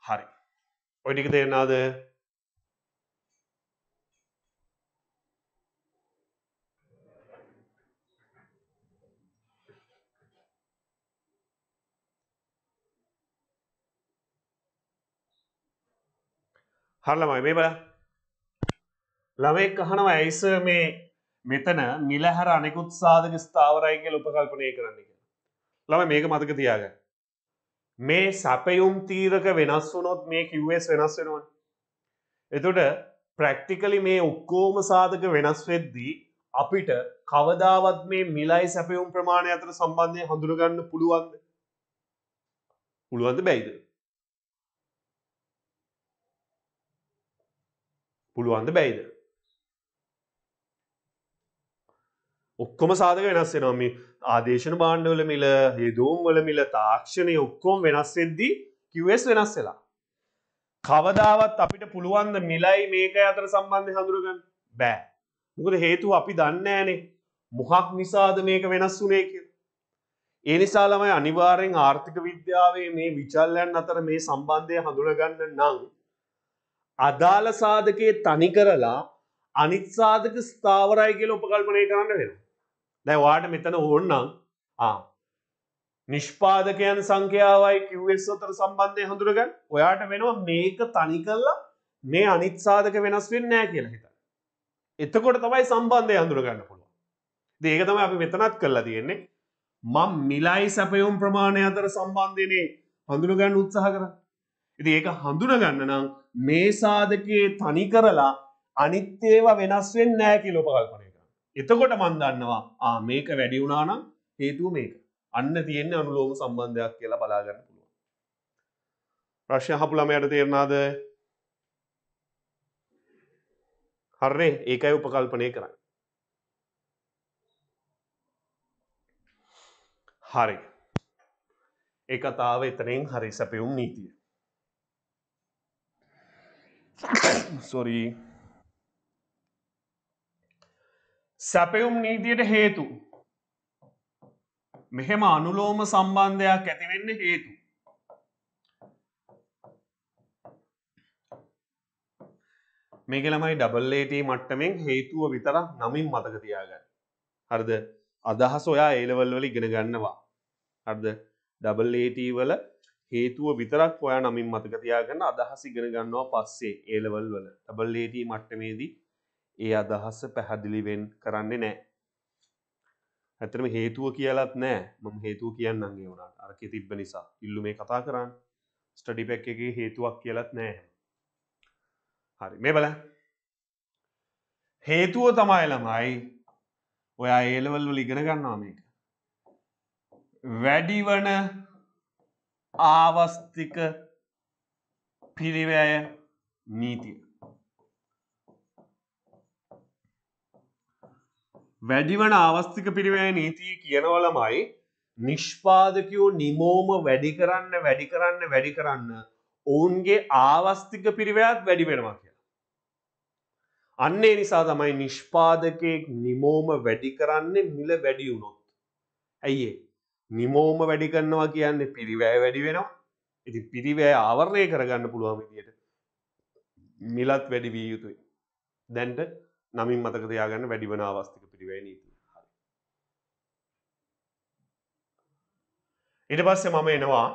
හරි. ඔයිටික තේරනාද හරලමයි මේ බල ළමෙක් අහනව ඇයිස මේ මෙතන මිලහැර අනෙකුත් සාධක ස්ථාවරයිගල උපකල්පනය කරන්න කිය ළම මේක මතක තියාග මේ සැපයුම් තීරක වෙනස් වුනොත් මේ කිව්වස් වෙනස් වෙනවන් එතුට ප්‍රක්ටිකලි මේ ඔක්කෝම සාධක වෙනස් වෙද්දී අපිට කවදාවත් මේ මිලයි සැපයුම් ප්‍රමාණය අතර සම්බන්ධය හඳුරගන්න පුළුවන්ද පුළුවන්ද බැයිද පුළුවන්ද බැයිද ඔක්කොම සාධක වෙනස් වෙනවා මේ ආදේශන භාණ්ඩවල මිල හේදෝම් වල මිල තාක්ෂණය ඔක්කොම වෙනස් වෙද්දී QS වෙනස් වෙලා කවදාවත් අපිට පුළුවන් ද මිලයි මේකයි අතර සම්බන්ධය හඳුනගන්න බෑ මොකද හේතුව අපි දන්නේ නැහනේ මොකක් නිසාද මේක වෙනස් වුනේ කියලා ඒ නිසා ළමයි අනිවාර්යෙන් ආර්ථික විද්‍යාවේ මේ විචල්යන් අතර මේ සම්බන්ධය හඳුනගන්න නම් අදාළ සාධකයේ තනි කරලා අනිත් සාධක ස්ථාවරයි කියල උපකල්පනය කරන්න වෙන. දැ වාට මෙතන ඕන්නම් නිෂ්පාදකයන් සංඛ්‍යාවයි කිවස් අතර සම්බන්ධය හඳුරගන්න ඔයාට වෙනවා මේක තනි කල්ලා මේ අනිත් සාධක වෙනස් වෙන්න නෑ කියලා හිත. එතකොට තමයි සම්බන්ධය හඳුරගන්න පුළුව. දේක තම අපි මෙතනත් කරලා තියෙන්නේ මං මිලයි සැපයුම් ප්‍රමාණය අතර සම්බන්ධයනේ හඳුනගන්න උත්සාහ කර. ඉති ඒක හඳුනගන්න නම් මේ සාධකයේ තනි කරලා අනිත්‍යේව වෙනස් වෙන්නේ නැහැ කියලා ඔබ කල්පනා කරනවා. එතකොට මම දන්නවා ආ මේක වැඩි වුණා නම් හේතුව මේක. අන්න තියෙන්නේ අනුලෝම සම්බන්ධයක් කියලා බලා ගන්න පුළුවන්. ප්‍රශ්න අහපු ළමයාට තේරුණාද? හරි ඒකයි උපකල්පනය කරන්නේ. හරි. ඒ කතාව එතනින් හරි සැපයුම් නීතිය. සොරී සැපයුම් නීතියට හේතු මෙහෙම අනුලෝම සම්බන්ධයක් ඇතිවෙන්න හේතු මේකළමයි ඩබල්ලේට මට්ටමෙන් හේතුව විතර නමින් මතක තියාගන්න හරද අදහස් ඔයා ඒලවල් වල ඉගෙන ගන්නවා හරද ඩබල්ලේට වල හේතුව විතරක් ඔයා නමින් මතක තියාගන්න අදහස ඉගෙන ගන්නවා පස්සේ ඒ ලෙවල් වල ඩබල් AT මට්ටමේදී ඒ අදහස පැහැදිලි වෙන් කරන්නේ නැහැ. ඇත්තටම හේතුව කියලාත් නැහැ. මම හේතුව කියන්නම් ඒ උනාට. අරකේ තිබ්බ නිසා. ඉල්ලු මේ කතා කරන්නේ. ස්ටඩි පැක් එකේ හේතුවක් කියලාත් නැහැ. හරි මේ බලන්න. හේතුව තමයි ළමයි ඔයා ඒ ලෙවල් වල ඉගෙන ගන්නවා මේක. වැඩි වන ආවස්තික පිරිවැය නීතිය. වැඩිවන අවස්ථික පිරිවැය නීතිය කියනවලමයි නිෂ්පාදකයෝ නිමෝම වැඩි කරන්න වැඩි කරන්න වැඩි කරන්න ඔවුන්ගේ ආවස්තික පිරිවැයත් වැඩි වෙනවා කියලා. අන්නේ නිසා තමයි නිෂ්පාදකයෙක් නිමෝම වැඩි කරන්නේ මිල වැඩි වුණොත්. ඇයිඒ නිමෝම වැඩි කරන්නවා කියන්නේ පිරිවෑ වැඩි වෙනවා ඉති පිරිවෑ ආවරණය කරගන්න පුළුවන් විදියට මිලත් වැඩි විය යුතුයි දැන්ට නමින් මතක තියාගන්න වැඩි වන අවස්ථික පිරිවෑ නීති ඉට පස්සේ මම එනවා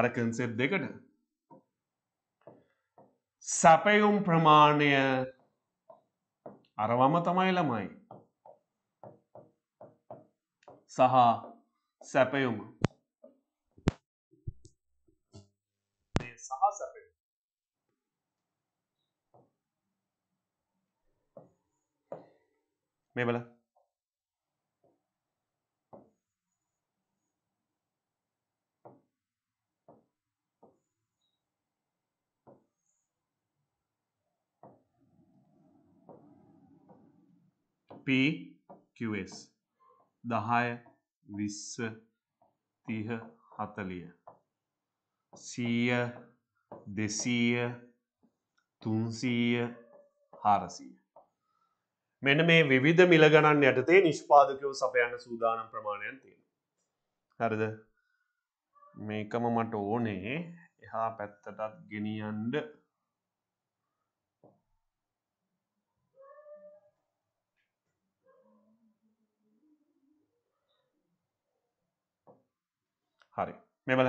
අර කන්සෙප් දෙකට සැපයුම් ප්‍රමාණය අරවම තමයි ළමයි सह सपयुम मैं बोला पी क्यू एस දහය විස්ස තිහ හතලිය සීය දෙසීය තුන්සීය හාරසීය මෙන මේ විධ මිලගණන් යටතේ නිෂ්පාදකයෝ සපයන්න සූදානම් ප්‍රමාණයන් තියෙන හරද මේකම මට ඕනේ එහා පැත්තටත් ගෙනියන්ඩ හරි මෙබල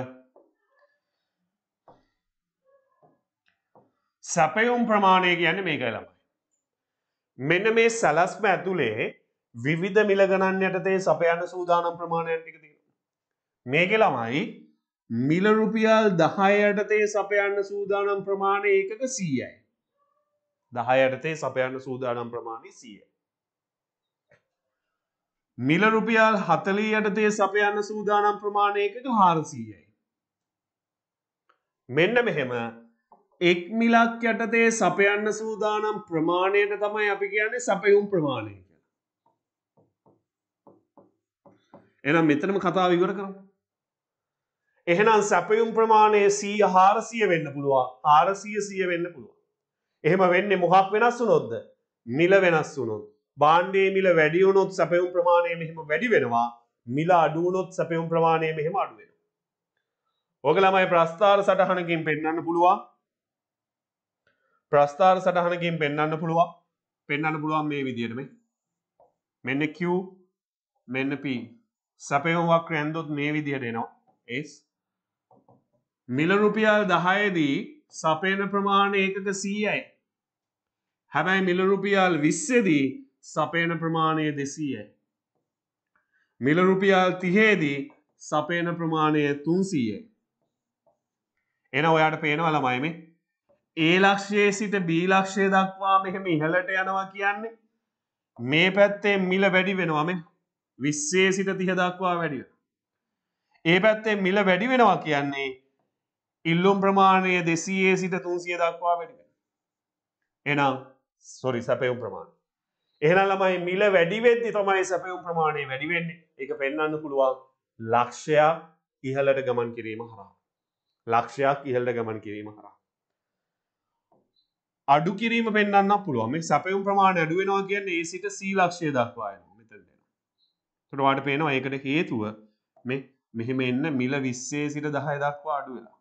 සැපයුම් ප්‍රමාණය ගැන මේකයි ළමයි මෙන්න මේ සැලස්ම ඇතුළේ විවිධ මිල ගණන් යටතේ සපයන සූදානම් ප්‍රමාණයන්ටික තියෙන මේක ළමයි මිල රුපියල් දහයටතේ සපයන්න සූදානම් ප්‍රමාණය ඒකක සීයයි දහයටතේ සපයන්න සූදානම් ප්‍රමාණය සීයයි මිල රුපියල් හතලී යටතේ සපයන්න සූදානම් ප්‍රමාණයකතු හාරසීයයි. මෙන්න මෙහෙම එක් මිලක් යටතේ සපයන්න සූදානම් ප්‍රමාණයට තමයි අපි කියන්නේ සපයුම් ප්‍රමාණය කියලා. එනම් මෙතනම කතාව ඉවර කරමු. එහෙනම් සැපයුම් ප්‍රමාණය සීය හාරසිය වෙන්න පුළුවන් ආරසිය සිය වෙන්න පුළුවන්. එහෙම වෙන්නේ මොහක් වෙනස් වුනොත්ද මිල වෙනස් වුනොත්. බාණ්ඩයේ මිල වැඩි වුණොත් සැපයුම් ප්‍රමාණය මෙහෙම වැඩි වෙනවා මිල අඩු වුණොත් සැපයුම් ප්‍රමාණය මෙහෙම අඩු වෙනවා. ඕක ළමයි ප්‍රස්ථාර සටහනකින් පෙන්වන්න පුළුවන්. ප්‍රස්ථාර සටහනකින් පෙන්වන්න පුළුවන්. පෙන්වන්න පුළුවන් මේ විදිහට මේ. මෙන්න Q මෙන්න P. සැපයුම් වක්‍රය ඇන්දොත් මේ විදිහට එනවා. S මිල රුපියල් 10 දී සපයන ප්‍රමාණය එකක 100යි. හැබැයි මිල රුපියල් 20 දී සපයන ප්‍රමාණය දෙසීයයි. මිලරුපියල් තිහේදී සපයන ප්‍රමාණය තුන්සීය. එන ඔයාට පේනව ළමයිම ඒ ලක්ෂයේ සිට බීලක්ෂය දක්වා මෙහෙම ඉහලට යනවා කියන්නේ මේ පැත්තේ මිල වැඩි වෙනවාම විස්සේ සිට තිහ දක්වා වැඩිය. ඒ පැත්තේ මිල වැඩි වෙනවා කියන්නේ ඉල්ලුම් ප්‍රමාණය දෙසයේ සිට තුන්සිය දක්වා වැඩි වෙන. එනම් සොරි සැපයුම් ප්‍රමාණ. එහෙනම් ළමයි මිල වැඩි වෙද්දි තමයි සැපයුම් ප්‍රමාණය වැඩි වෙන්නේ. ඒක පෙන්වන්න පුළුවන් ලක්ෂයක් ඉහළට ගමන් කිරීම හරහා. ලක්ෂයක් ඉහළට ගමන් කිරීම හරහා. අඩු කිරීම පෙන්වන්න පුළුවන්. මේ සැපයුම් ප්‍රමාණය අඩු වෙනවා කියන්නේ ඒ සිට C ලක්ෂය දක්වා යනවා මෙතනට එනවා. ඒකට වාට පේනවා ඒකට හේතුව මේ මෙහෙම එන්න මිල 20 සිට 10 දක්වා අඩු වෙලා.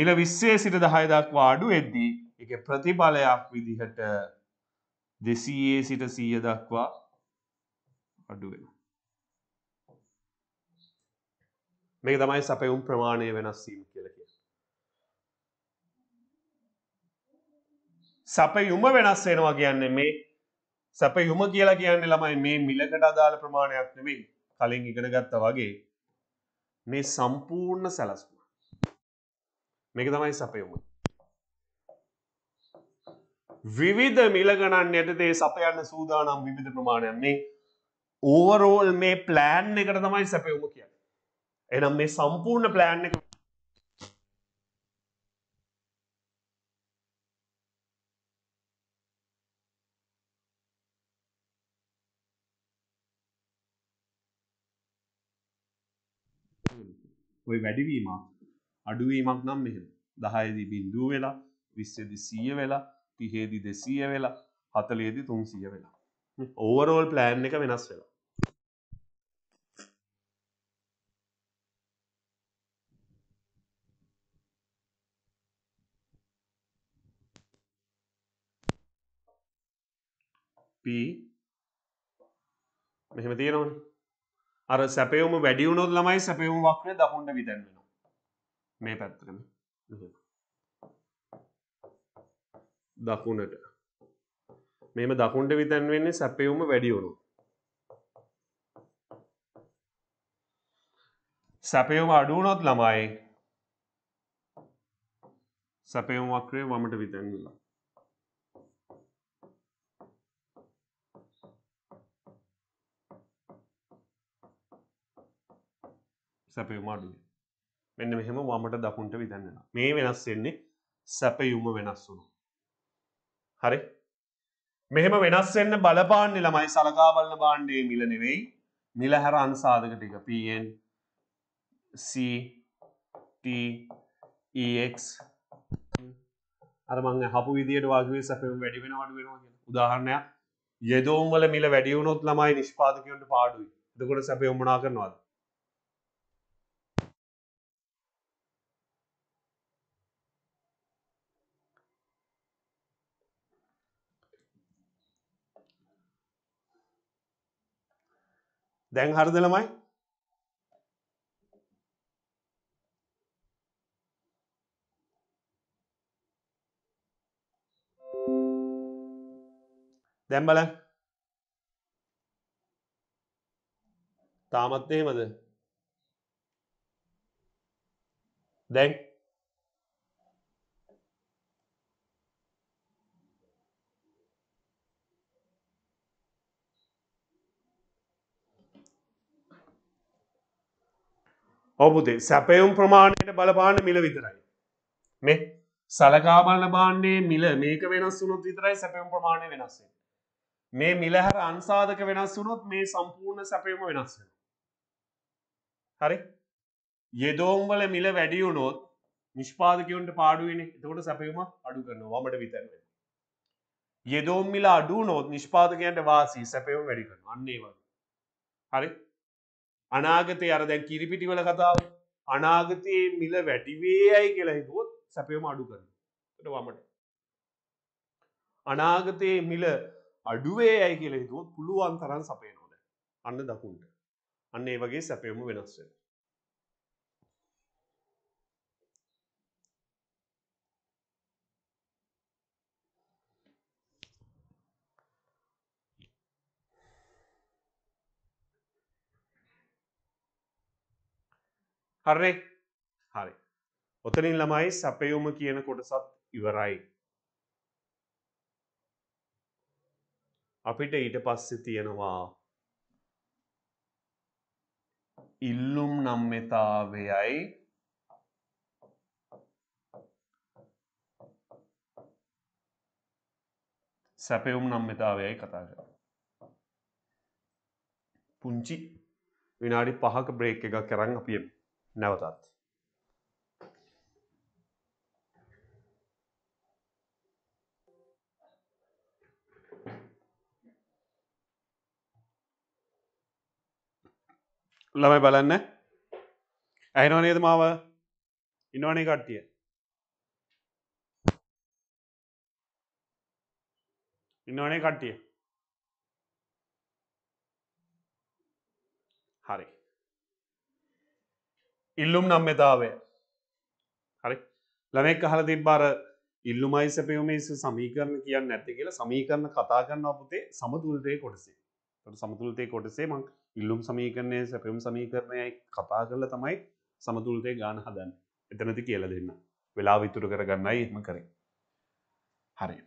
මිල 20 සිට 10 දක්වා අඩු වෙද්දී ඒකේ ප්‍රතිඵලයක් විදිහට දෙසීයේ සිට සීය දක්වා අඩුවෙන මේක තමයි සැපයුම් ප්‍රමාණය වෙනස්වීම කියලක සැපයුම වෙනස් වෙනවා කියන්නේ මේ සැපයුම කියලා කියන්නේ ළමයි මේ මිලකට අදාළ ප්‍රමාණයක් නෙවෙයි කලින් ඉගෙන ගත්තා වගේ මේ සම්පූර්ණ සැලස්ම මේක තමයි සැපයුම විවිධ මිලගණන් යටතේ සපයන්න සූදානම් විවිධ ප්‍රමාණයක් මේ ඕවරෝල් මේ ප්ලෑන් එකට තමයි සැපයුම කිය එනම් මේ සම්පූර්ණ ප්ලෑන් එක ඔය වැඩිවීමක් අඩුවීමක් නම් මෙහෙම දහයදී බින්දුව වෙලා විස්සදි සීය වෙලා තිහේදි දෙසීය වෙලා හතලේදි තුන්සිය වෙලා ඕවරෝල් ප්ලෑන් එක වෙනස් වෙලා P මෙහෙම තියෙනවන අර සැපයවුම වැඩියුණොත් ළමයි සැපයවුම් වක්න දකුන්ට විතැන්වෙනවා මේ පැත්තකන දකුණට මෙම දකුණට විතැන් වෙන්නේ සැපයවුම වැඩියවුණු සැපයවම අඩුවනොත් ළමයි සැපයුම් වක්‍රය වමට විතැන්ලා සැපයුම අඩුව මෙන්න මෙහෙම වමට දකුණට විතැන්නවා මේ වෙනස් වෙන්නේ සැපයුම වෙනස් වුණු හරි මෙහෙම වෙනස්වෙන්න බලපාන්නේ ළමයි සලකාබලන බාණ්ඩයේ මිල නෙවෙයි මිල හැර අන්සාධක ටික පන් CTEX අරමං හපු විදියට වගේ සැපම වැඩි වෙන අඩු වෙනවා උදාහරණයක් යෙදෝම් වල මිල වැඩියුණොත් ළමයි නිෂ්පාදකයන්ට පාඩුයි දකොට සැපය උමනා කරනවාද දැන් හරිද ළමයි? දැන් බලන්න. තාමත් එහෙමද? දැන් ඔබුදේ සැපයුම් ප්‍රමාණයට බලපාන මිල විතරයි මේ සලකාබලන බාන්නේ මිල මේක වෙනස් වුනොත් විතරයි සැපයම් ප්‍රමාණය වෙනස්සේ මේ මිලහැර අන්සාධක වෙනස් වුනොත් මේ සම්පූර්ණ සැපයම වෙනස් වෙන හරි යෙදෝම්වල මිල වැඩියුනොත් නිෂ්පාදකවන්ට පාඩුවෙන එතකොට සැපයුම අඩු කරනවා මට විතරන්න යෙදෝම් මිල අඩු නොත් නිෂ්පාදකයන්ට වාසී සැපයුම් වැඩි කරන අන්නේ වගේ හරි අනාගතය අර දැන් කිරිපිටිවල කතාව අනාගතයේ මිල වැටිවේ අයි කියලා හිතුවොත් සැපයම අඩු කරනට වමට අනාගතයේ මිල අඩුවේ ඇයි කියලා හිතුවොත් පුළුවන් තරන් සපේ නොද අන්න දකුන්ට අන්න ඒ වගේ සැපයම වෙනස්වෙන හරනේ හරි ඔතනින් ළමයි සැපයුම කියන කොටසත් ඉවරයි අපිට ඊට පස්සෙ තියෙනවා ඉල්ලුම් නම්මතාවයයි සැපයුම් නම්මතාවයයි කතා කර පුංචි විනාඩි පහක බ්‍රේක් එකක් කරන්න අපියම් නැවතත් ළමයි බලන්න ඇහෙනව නේද මාව ඉන්නවනේ කට්ටිය ඉන්නවනේ කට්ටිය ඉල්ලුම් නම්්‍යතාවය හරි ළමෙක් අහල තිබ්බාර ඉල්ලුමයි සැපයුමේස සමීකරන කියන්න නැති කියලා සමීකරන කතා කරන්න අපතේ සමතුල්තය කොටසේ සමතුලතය කොටසේ මං ඉල්ලුම් සමීකරණය සැපයුම් සමීකරණයයි කතා කරල තමයි සමතුලතය ගාන හදන්න එතනති කියල දෙන්න වෙලා විතුරු කරගන්නයි එම කරේ හරි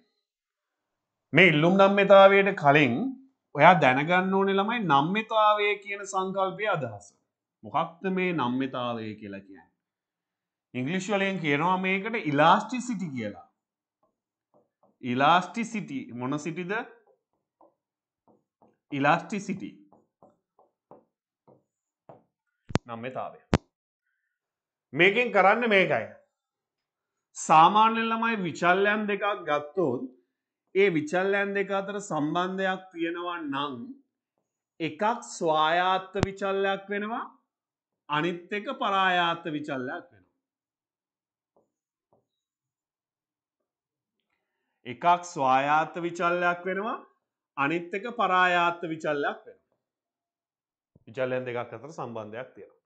මේ ඉල්ලුම් නම්මතාවයට කලින් ඔයා දැනගන්න ඕනෙ ළමයි නම්මතාවය කියන සංකල්පය අදහස මොකක්ද මේ නම්්‍යතාවය කියලා කියන්න. ඉංගලිශ්වලයෙන් කියනවා මේකට ඉලාස්ටි සිටි කියලා. ඉලාස්ටි සිටි මොන සිටිද ඉලාස්ටි සිටි නම්්‍යතාවය. මේකෙන් කරන්න මේකයි. සාමාන්‍යෙන් ළමයි විචල්ලයන් දෙකක් ගත්තෝත් ඒ විචල්ලයන් දෙක අතර සම්බන්ධයක් තියෙනවා නං එකක් ස්වායාත්ත විචල්ලයක් වෙනවා අනිත් එක පරායාත විචල්ලයක් වෙන. එකක් ස්වායාත විචල්ලයක් වෙනවා අනිත් එක පරායාත විචල්ලයක් වෙන. විචල්ලයන් දෙකක් අතර සම්බන්ධයක් තියෙනවා.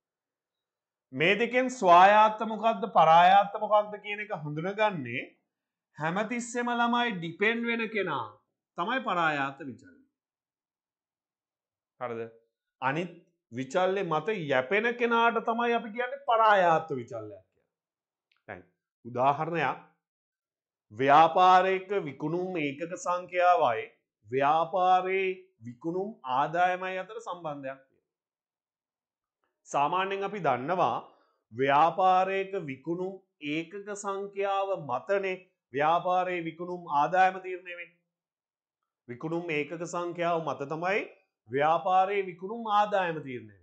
මේ දෙකෙන් ස්වායාත්ත මොකක්ද පරායාත්ත මොකක්ද කියන එක හඳුනගන්නේ හැමතිස්සෙම ළමයි ඩිපෙන්් වෙන කෙනා තමයි පරායාත විචල්ල. හරද අනිත් විචල්ලය මත යැපෙන කෙනාට තමයි අපි කියන්නේ පරායාත්ව විචල්ලයක් කිය උදාහරණයක් ව්‍යාපාරයක විකුණුම් ඒකක සංඛ්‍යාවයි ව්‍යාපාරයේ විකුණුම් ආදායමයි අතර සම්බන්ධයක් තිය සාමාන්‍යෙන් අපි දන්නවා ව්‍යාපාරයක විකුණුම් ඒකක සංඛ්‍යාව මතනේ ව්‍යාපාරයේ විකුණුම් ආදායම තීරණයවෙන් විකුණුම් ඒකක සංඛ්‍යාව මත තමයි ව්‍යාපාරයේ විකුණුම් ආදායම තීරණය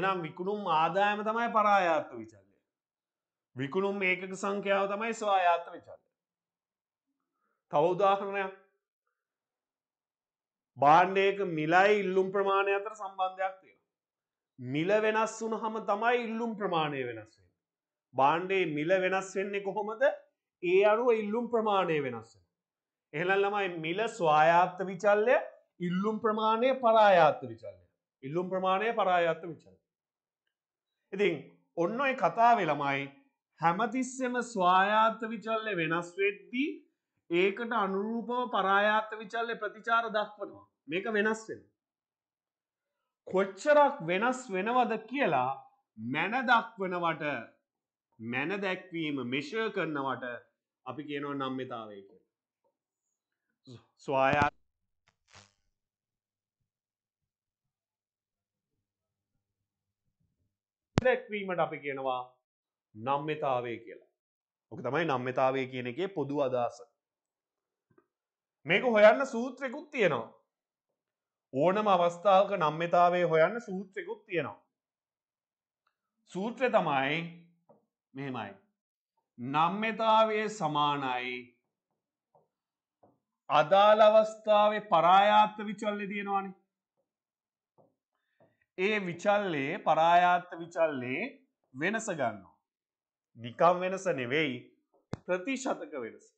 එනම් විකුණුම් ආදායම තමයි පරායාත්ව විචල්ලය විකුණුම් ඒකක සංඛ්‍යාව තමයි ස්වායාත්ත විචල්ල තවදාහරණයක් බාණ්ඩයක මිලයි ඉල්ලුම් ප්‍රමාණය අතර සම්බන්ධයක් තිය මිල වෙනස් වුන හම තමයි ඉල්ලුම් ප්‍රමාණය වෙනස් වෙන බාණ්ඩේ මිල වෙනස් වෙන්නේ කොහොමද ඒ අරුව ඉල්ලුම් ප්‍රමාණය වෙනස්ස එහලල්ලමයි මිල ස්වායාත්ත විචල්ලය ඉල්ලුම් ප්‍රමාණය පරායාත්ත විචල්ය ඉල්ලුම් ප්‍රමාණය පරායාත්ත විචල ඉතින් ඔන්න ඔයි කතාවේ ළමයි හැමතිස්සෙම ස්වායාත්ත විචල්ලය වෙනස් වෙද්දී ඒකට අනුරූපව පරායාත්ත විචල්ලය ප්‍රතිචාර දක්වනවා මේක වෙනස් වෙන කොච්චරක් වෙනස් වෙනවද කියලා මැන දක්වනවට මැන දැක්වීම මෙශය කරනවට අපි කියනව නම්මතාවේ ස්වායාත් දැක්වීමට අපි කියනවා නම්්‍යතාවේ කියලා ඕක තමයි නම්්‍යතාවේ කියන එකේ පොදු අදහස මේක හොයන්න සූත්‍රයකුත් තියෙනවා ඕනම අවස්ථාවක නම්්‍යතාවේ හොයන්න සූත්‍රයකුත් තියෙනවා සූත්‍ර තමයි මෙහෙමයි නම්්‍යතාවේ සමානයි අදාළ අවස්ථාවේ පරායාත්ත විචල්ල තියෙනවානේ ඒ විචල්ලේ පරායාත්ත විචල්ලේ වෙනස ගන්නවා. නිකම් වෙනස නෙවෙයි ප්‍රතිශතක වෙනස.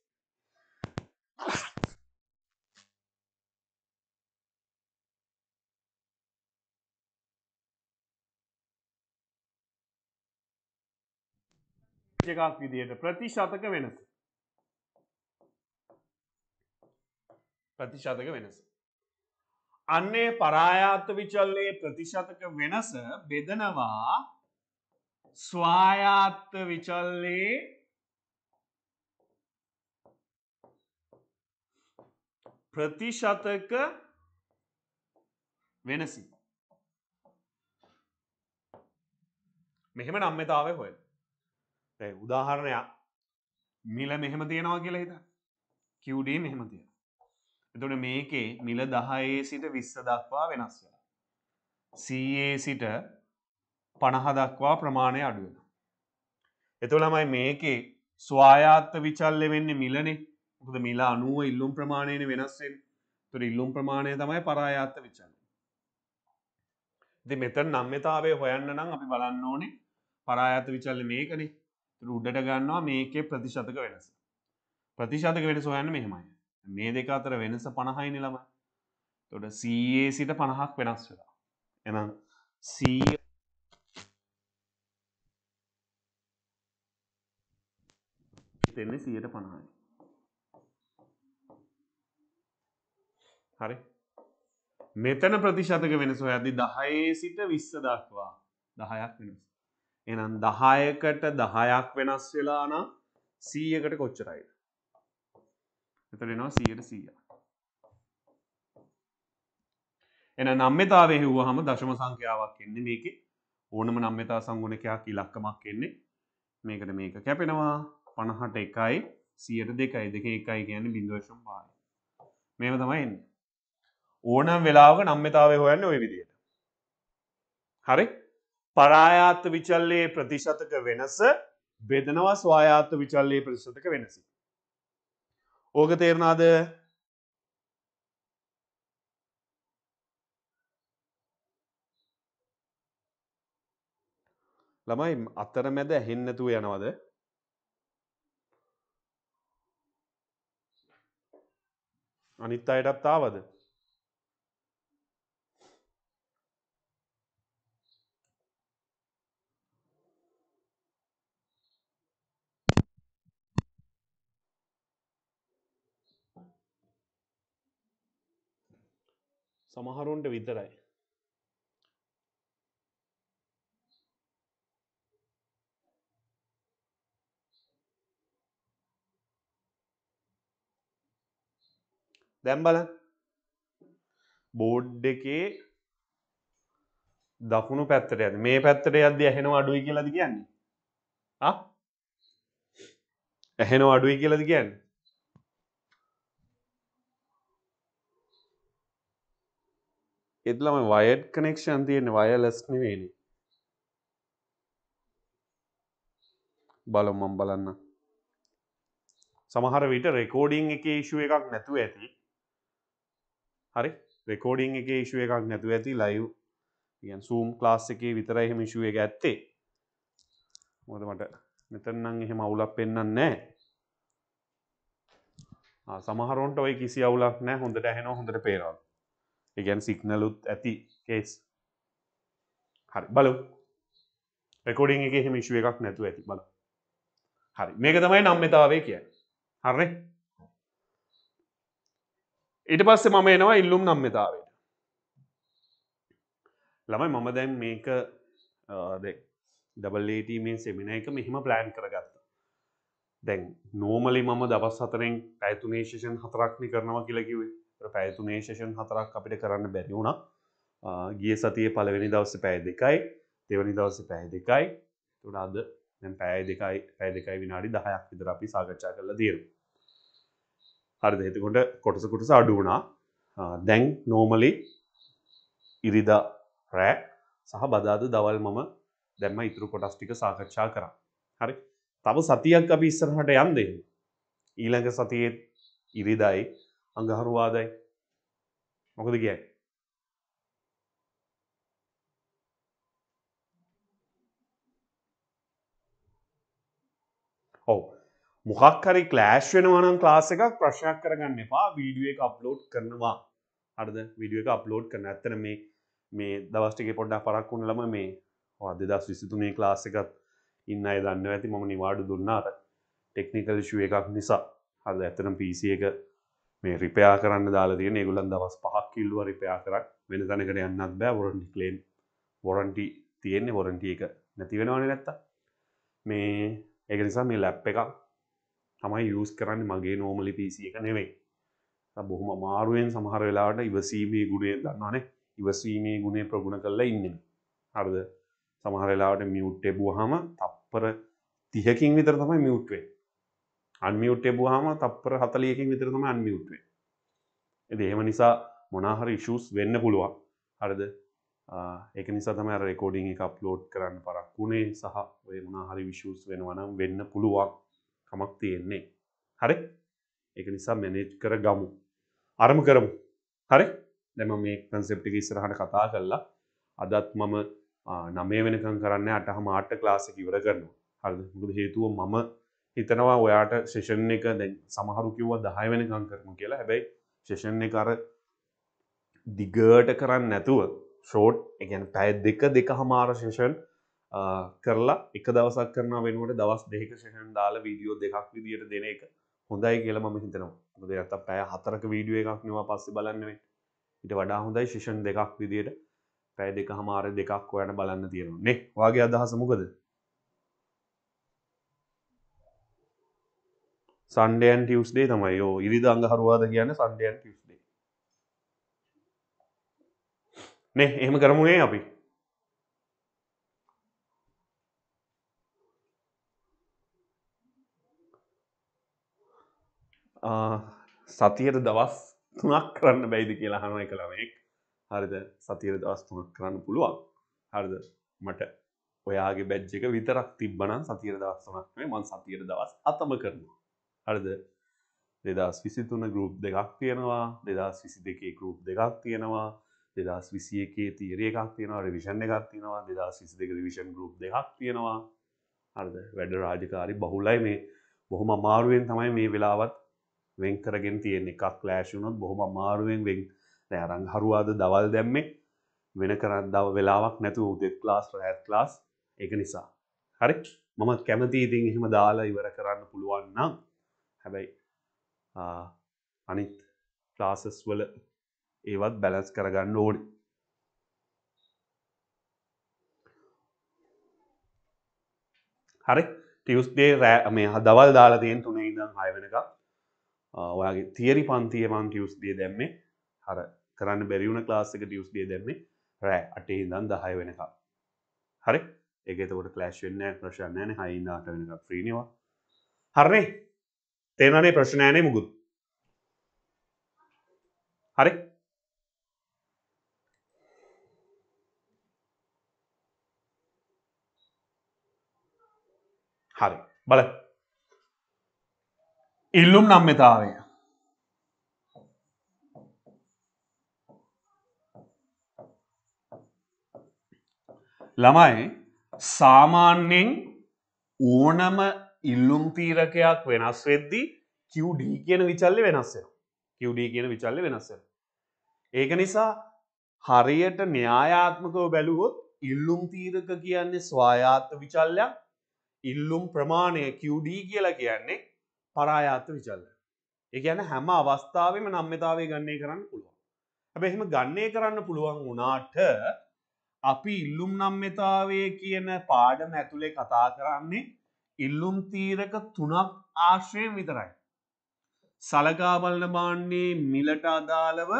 එකක් විදියට ප්‍රතිශතක වෙනස. ප්‍රතිශතක වෙනස. අන්නේ පරායාත විචල්ලේ ප්‍රතිශතක වෙනස බෙදනවා ස්වායාත්ත විචල්ලේ ප්‍රතිශතක වෙනසි මෙහෙම නම්මතාව හොය උදාහරණයක් මිල මෙහෙම තියෙනවා කියලා හිත කිව්ඩේ මෙහෙම තිය එතොට මේකේ මිල දහයේ සිට විස්ස දක්වා වෙනස් වෙන. සයේ සිට පණහ දක්වා ප්‍රමාණය අඩුවෙන. එතුළමයි මේකේ ස්වායාත්ත විචල්ල වෙන්නේ මිලනේ ද මිලා අනුව ඉල්ලුම් ප්‍රමාණයන වෙනස්සෙන් තුර ඉල්ලුම් ප්‍රමාණය තමයි පරායාත්ත විචල්ල. ති මෙතර නම්මතාවේ හොයන්න නම් අපි බලන්න ඕනේ පරායාත විචල්ල මේකනේ උඩට ගන්නවා මේකේ ප්‍රතිශතක වෙනස. ප්‍රතිශතක වෙනස හොයන්න මෙහෙමයි. මේ දෙක අතර වෙනස පණහයිනි ළම තොට සයේ සිට පණහක් වෙනස් වෙලා එනම් සීය තෙන්නේ සියයට පණහයි හරි මෙතන ප්‍රතිශතක වෙනස ඇති දහයේ සිට විස්ස දක්වා දහයක් වෙනස් එනම් දහයකට දහයක් වෙනස් වෙලාන සීයකට කොච්චරයිද එතට එනවා සියයට සීය එන නම්මතාව හෙව්ව හම දශම සංඛ්‍යාවක් එන්නේ මේක ඕනම නම්මතා සංගුණකයක් ඉලක්කමක් එන්නේ මේකට මේක කැපෙනවා පණහට එකයි සියයට දෙකයි දෙක එකයි කියන්න බින්දුවශම් පාය මේම තමයි එන්න ඕනම් වෙලාවක නම්මතාව හොයන්න ඔය විදියට හරි පරායාත්ත විචල්ලයේ ප්‍රතිශතක වෙනස බෙදනවා ස්වායාත්ත විචල්ලයේ ප්‍රතිශතක වෙනසි ඕක තේරනාද ළමයි අත්තර මැද හෙන්නතුව යනවද අනිත් අයටත් තාවද සමහරුන්ට විතරයි. දැම් බල බෝඩ් එකේ දකුණු පැත්තට ඇද මේ පැත්තට යද ඇහෙන අඩුයි කියලද කියන්නේ ඇහෙන අඩුයි කියලද කියන්නේ එදලම වයඩ් කනෙක්ෂන් තියෙන වයලස්න වේනි බලොම්මම් බලන්න සමහර විට රෙකෝඩිං එක ේෂුව එකක් නැතුව ඇති හරි රෙකෝඩිං එක ේෂුව එකක් නැතුව ඇති ලයිව් යන් සූම් ලාස් එකේ විතර එහෙම ශුව එක ඇත්තේ මොද මට මෙතන්නම් එහෙම අවුලක් පෙන්න්න නෑ සමහරොන්ට ඔයි කිසි අවුලක් නෑ හොඳට ඇහෙන හොඳට පේරවා ඒගැන් සිගනලුත් ඇති කේස් හරි බලු රෙකෝඩිං එක එහෙම ශුව එකක් නැතු ඇති බල හරි මේක තමයි නම්මතාවේ කිය හරනේ ඊට පස්සේ මම එනවා ඉල්ලුම් නම්මතාවට ළමයි මම දැන් මේක ඩබල්ලට මේ සෙමින එක මෙහෙම ප්ලෑන් කරගත්ත දැන් නෝමලි මම දවස් හතරෙන් ඇතුනේශෂන් හතරක්නි කරනවා කියලකිවේ පැයතුනේ ශෂන් හතරක් අපිට කරන්න බැරි වුණා ගිය සතියේ පළවෙනි දවස්සේ පැය දෙකයි දෙවනි දවස්සේ පැය දෙකයි එතකොට අද දැන් පැය දෙකයි පැය දෙකයි විනාඩි 10ක් විතර අපි සාකච්ඡා කරලා තියෙනවා හරිද එතකොට කොටස කොටස අඩු වුණා දැන් normally ඉරිදා රෑ සහ බදාද දවල් මම දැම්ම ඉතුරු කොටස් ටික සාකච්ඡා කරා හරි තව සතියක් අපි ඉස්සරහට යන්න දෙන්න ඊළඟ සතියේ ඉරිදායි අඟහරුවාදයි මොකද කියයි ඔව මොකක්කරි කලෑශ් වෙනවනම් ලාස එකක් ප්‍රශ්යක් කරගන්න එපා වීඩිය එක අප්ලෝඩ් කරනවා අරද විඩිය එක අප්ලෝඩ් කරන ඇත්තන මේ මේ දවස්ටික පොඩ්ඩක් පරක් වුණලම මේ අදදස් විසිතුනේ ලාස එකත් ඉන්න අය දන්න ඇති මම නිවාඩු දුන්නාට ටෙක්නිකල් ශුව එකක් නිසා හද ඇත්තනම් පිසි එක මේ රිපයා කරන්න දාලා තියෙන ඒගොල්ලන් දවස් පහක් කිල්ලුව රිපයා කරක් වෙන තැනකට යන්නත් බෑ වොරන්ටි ක්ලේම් වොරන්ටි තියෙන්නේ වොරන්ටි එක නැති වෙනවනේ නැත්තම් මේ ඒක නිසා මේ ලැප් එක තමයි යූස් කරන්නේ මගේ නෝමලි PC එක නෙවෙයි බොහොම අමාරුවෙන් සමහර වෙලාවට ඉවසීමේ ගුණය දන්නවනේ ඉවසීමේ ගුණය ප්‍රගුණ කරලා ඉන්නේ හරිද සමහර වෙලාවට මියුට් ලැබුවාම තප්පර 30කින් විතර තමයි මියුට් වෙන්නේ අන්මියුට් එබුවාම තප්පර 40කින් විතර තමයි අන්මියුට් වෙන්නේ. ඉතින් එහෙම නිසා මොනවා හරි ඉෂුස් වෙන්න පුළුවන්. හරිද? ඒක නිසා තමයි අර රෙකෝඩින් එක අප්ලෝඩ් කරන්න පරක්කු උනේ සහ ඔය මොනවා හරි ඉෂුස් වෙනවා නම් වෙන්න පුළුවන් කමක් තියෙන්නේ. හරි? ඒක නිසා මැනේජ් කර ගමු. අරමු කරමු. හරි? දැන් මම මේ concept එක ඉස්සරහට කතා කළා. අදත් මම 9 වෙනකම් කරන්නේ 8:00 මාට ක්ලාස් එක ඉවර කරනවා. හරිද? මොකද හේතුව මම හිතනවා ඔයාට ශේෂන් එක දැ සමහරු කිව්වා දහය වෙනකං කරම කියලා හැබැයි ශේෂන් එක අර දිගට කරන්න නැතුව ෂෝට් එකන් පැය දෙක දෙක හමාර ශේෂන් කරලා එක දවසක් කරන වෙනුවට දවස් දෙක ශේෂන් දාල වීඩියෝ දෙකක් විදියට දෙන එක හොඳයි කියල ම හිතනවා ද ඇත පෑ හතරක වීඩියුව එකක් නවා පස්සෙ බලන්නවේ ඉට වඩා හොඳයි ශිෂන් දෙකක් විදියට පැය දෙක හමාර දෙකක් ඔයට බලන්න තියෙනවා නේ වගේ අදහස මොකද සන්ඩයන් ටියස්ඩේ තමයි ෝ ඉරිද අඟහරවාද කියන්න සන්ඩයන් ටියස්ඩේ නෙ එහෙම කරමුණේ අපි සතියට දවස් තුනක් කරන්න බැයිද කියලා හනුවයි කළමෙක් හරිද සතියට දවස් තුනක් කරන්න පුළුවන් හරිද මට ඔයාගේ බැජ්ජක විතරක් තිබ්බනන් සතියට දවස් තුනක් වේ මන් සතියට දවස් අතම කරනවා හරිද දෙදස් විසි තුන ගරුප් දෙකක් තියෙනවා දෙදස් විසි දෙකේ ගරුප් දෙකක් තියෙනවා දෙදස් විසි එකේ තීරේ එකක් තියෙනවා රිවිෂන් එකක් තියෙනවා දෙදස් විසි දෙක රිවිෂන් ගරුප් දෙකක් තියෙනවා හරිද වැඩ රාජකාරි බහුලයි මේ බොහොම අමාරුවෙන් තමයි මේ වෙලාවත් වෙන් කරගෙන තියෙන එකක් ලෑශුනොත් බොහොම අමාරුවෙන් වෙන් රෑරං හරුවාද දවල් දැම්මේ වෙන කරන්න දව වෙලාවක් නැතු උදෙත් ලාස් රහත් ලාස් එක නිසා හරි මම කැමති ඉතින් එහෙම දාලා ඉවර කරන්න පුළුවන්නම් හැබැයි අනිත් ක්ලාසස් වල ඒවත් බැලස් කරගන්න ඕන හරි ටියස්දේ රෑ මේ හදවල් දාලා තියෙන් තුනේ ඉදම් හය වෙනක ඔයාගේ තිරි පන්තිය මන් ටියස්දේ දැම්මේ හර කරන්න බැරිවුණ ලාස්සක ටියස්දේ දැම්මේ රෑ අටේ ඉදන් දහය වෙනක හරි එකතකොට කලෑශ් වෙන්න ප්‍රශන්නයන හයින්දාට වෙනක ප්‍රීනිවා හරන්නේ තේරනේ ප්‍රශ්නයනේ මුකුත් හරි හරි බල ඉල්ලුම් නම්මතාවය ළමයි සාමාන්‍යෙන් ඕනම ඉල්ලුම් තීරකයක් වෙනස් වෙද්දී කිව්ඩ කියන විචල්ලි වෙනස්සෙන කිව්ඩ කියන විචල්ලි වෙනස්සෙන ඒක නිසා හරියට න්‍යායාත්මකව බැලුවොත් ඉල්ලුම් තීරක කියන්නේ ස්වායාත්ත විචල්ලයක් ඉල්ලුම් ප්‍රමාණය QD කියලා කියන්නේ පරායාත්ත විචල්ල. ඒ කියන්නේ හැම අවස්ථාවෙම නම්්‍යතාවය ගන්නේ කරන්න පුළුවන්. හැබැයි එහෙම ගන්නේ කරන්න පුළුවන් වුණාට අපි ඉල්ලුම් නම්්‍යතාවය කියන පාඩම ඇතුලේ කතා කරන්නේ ඉල්ලුම් තීරක තුනක් ආශ්‍රයෙන් විතරයි. සලකාබලන බාන්නේ මිලට අදාළව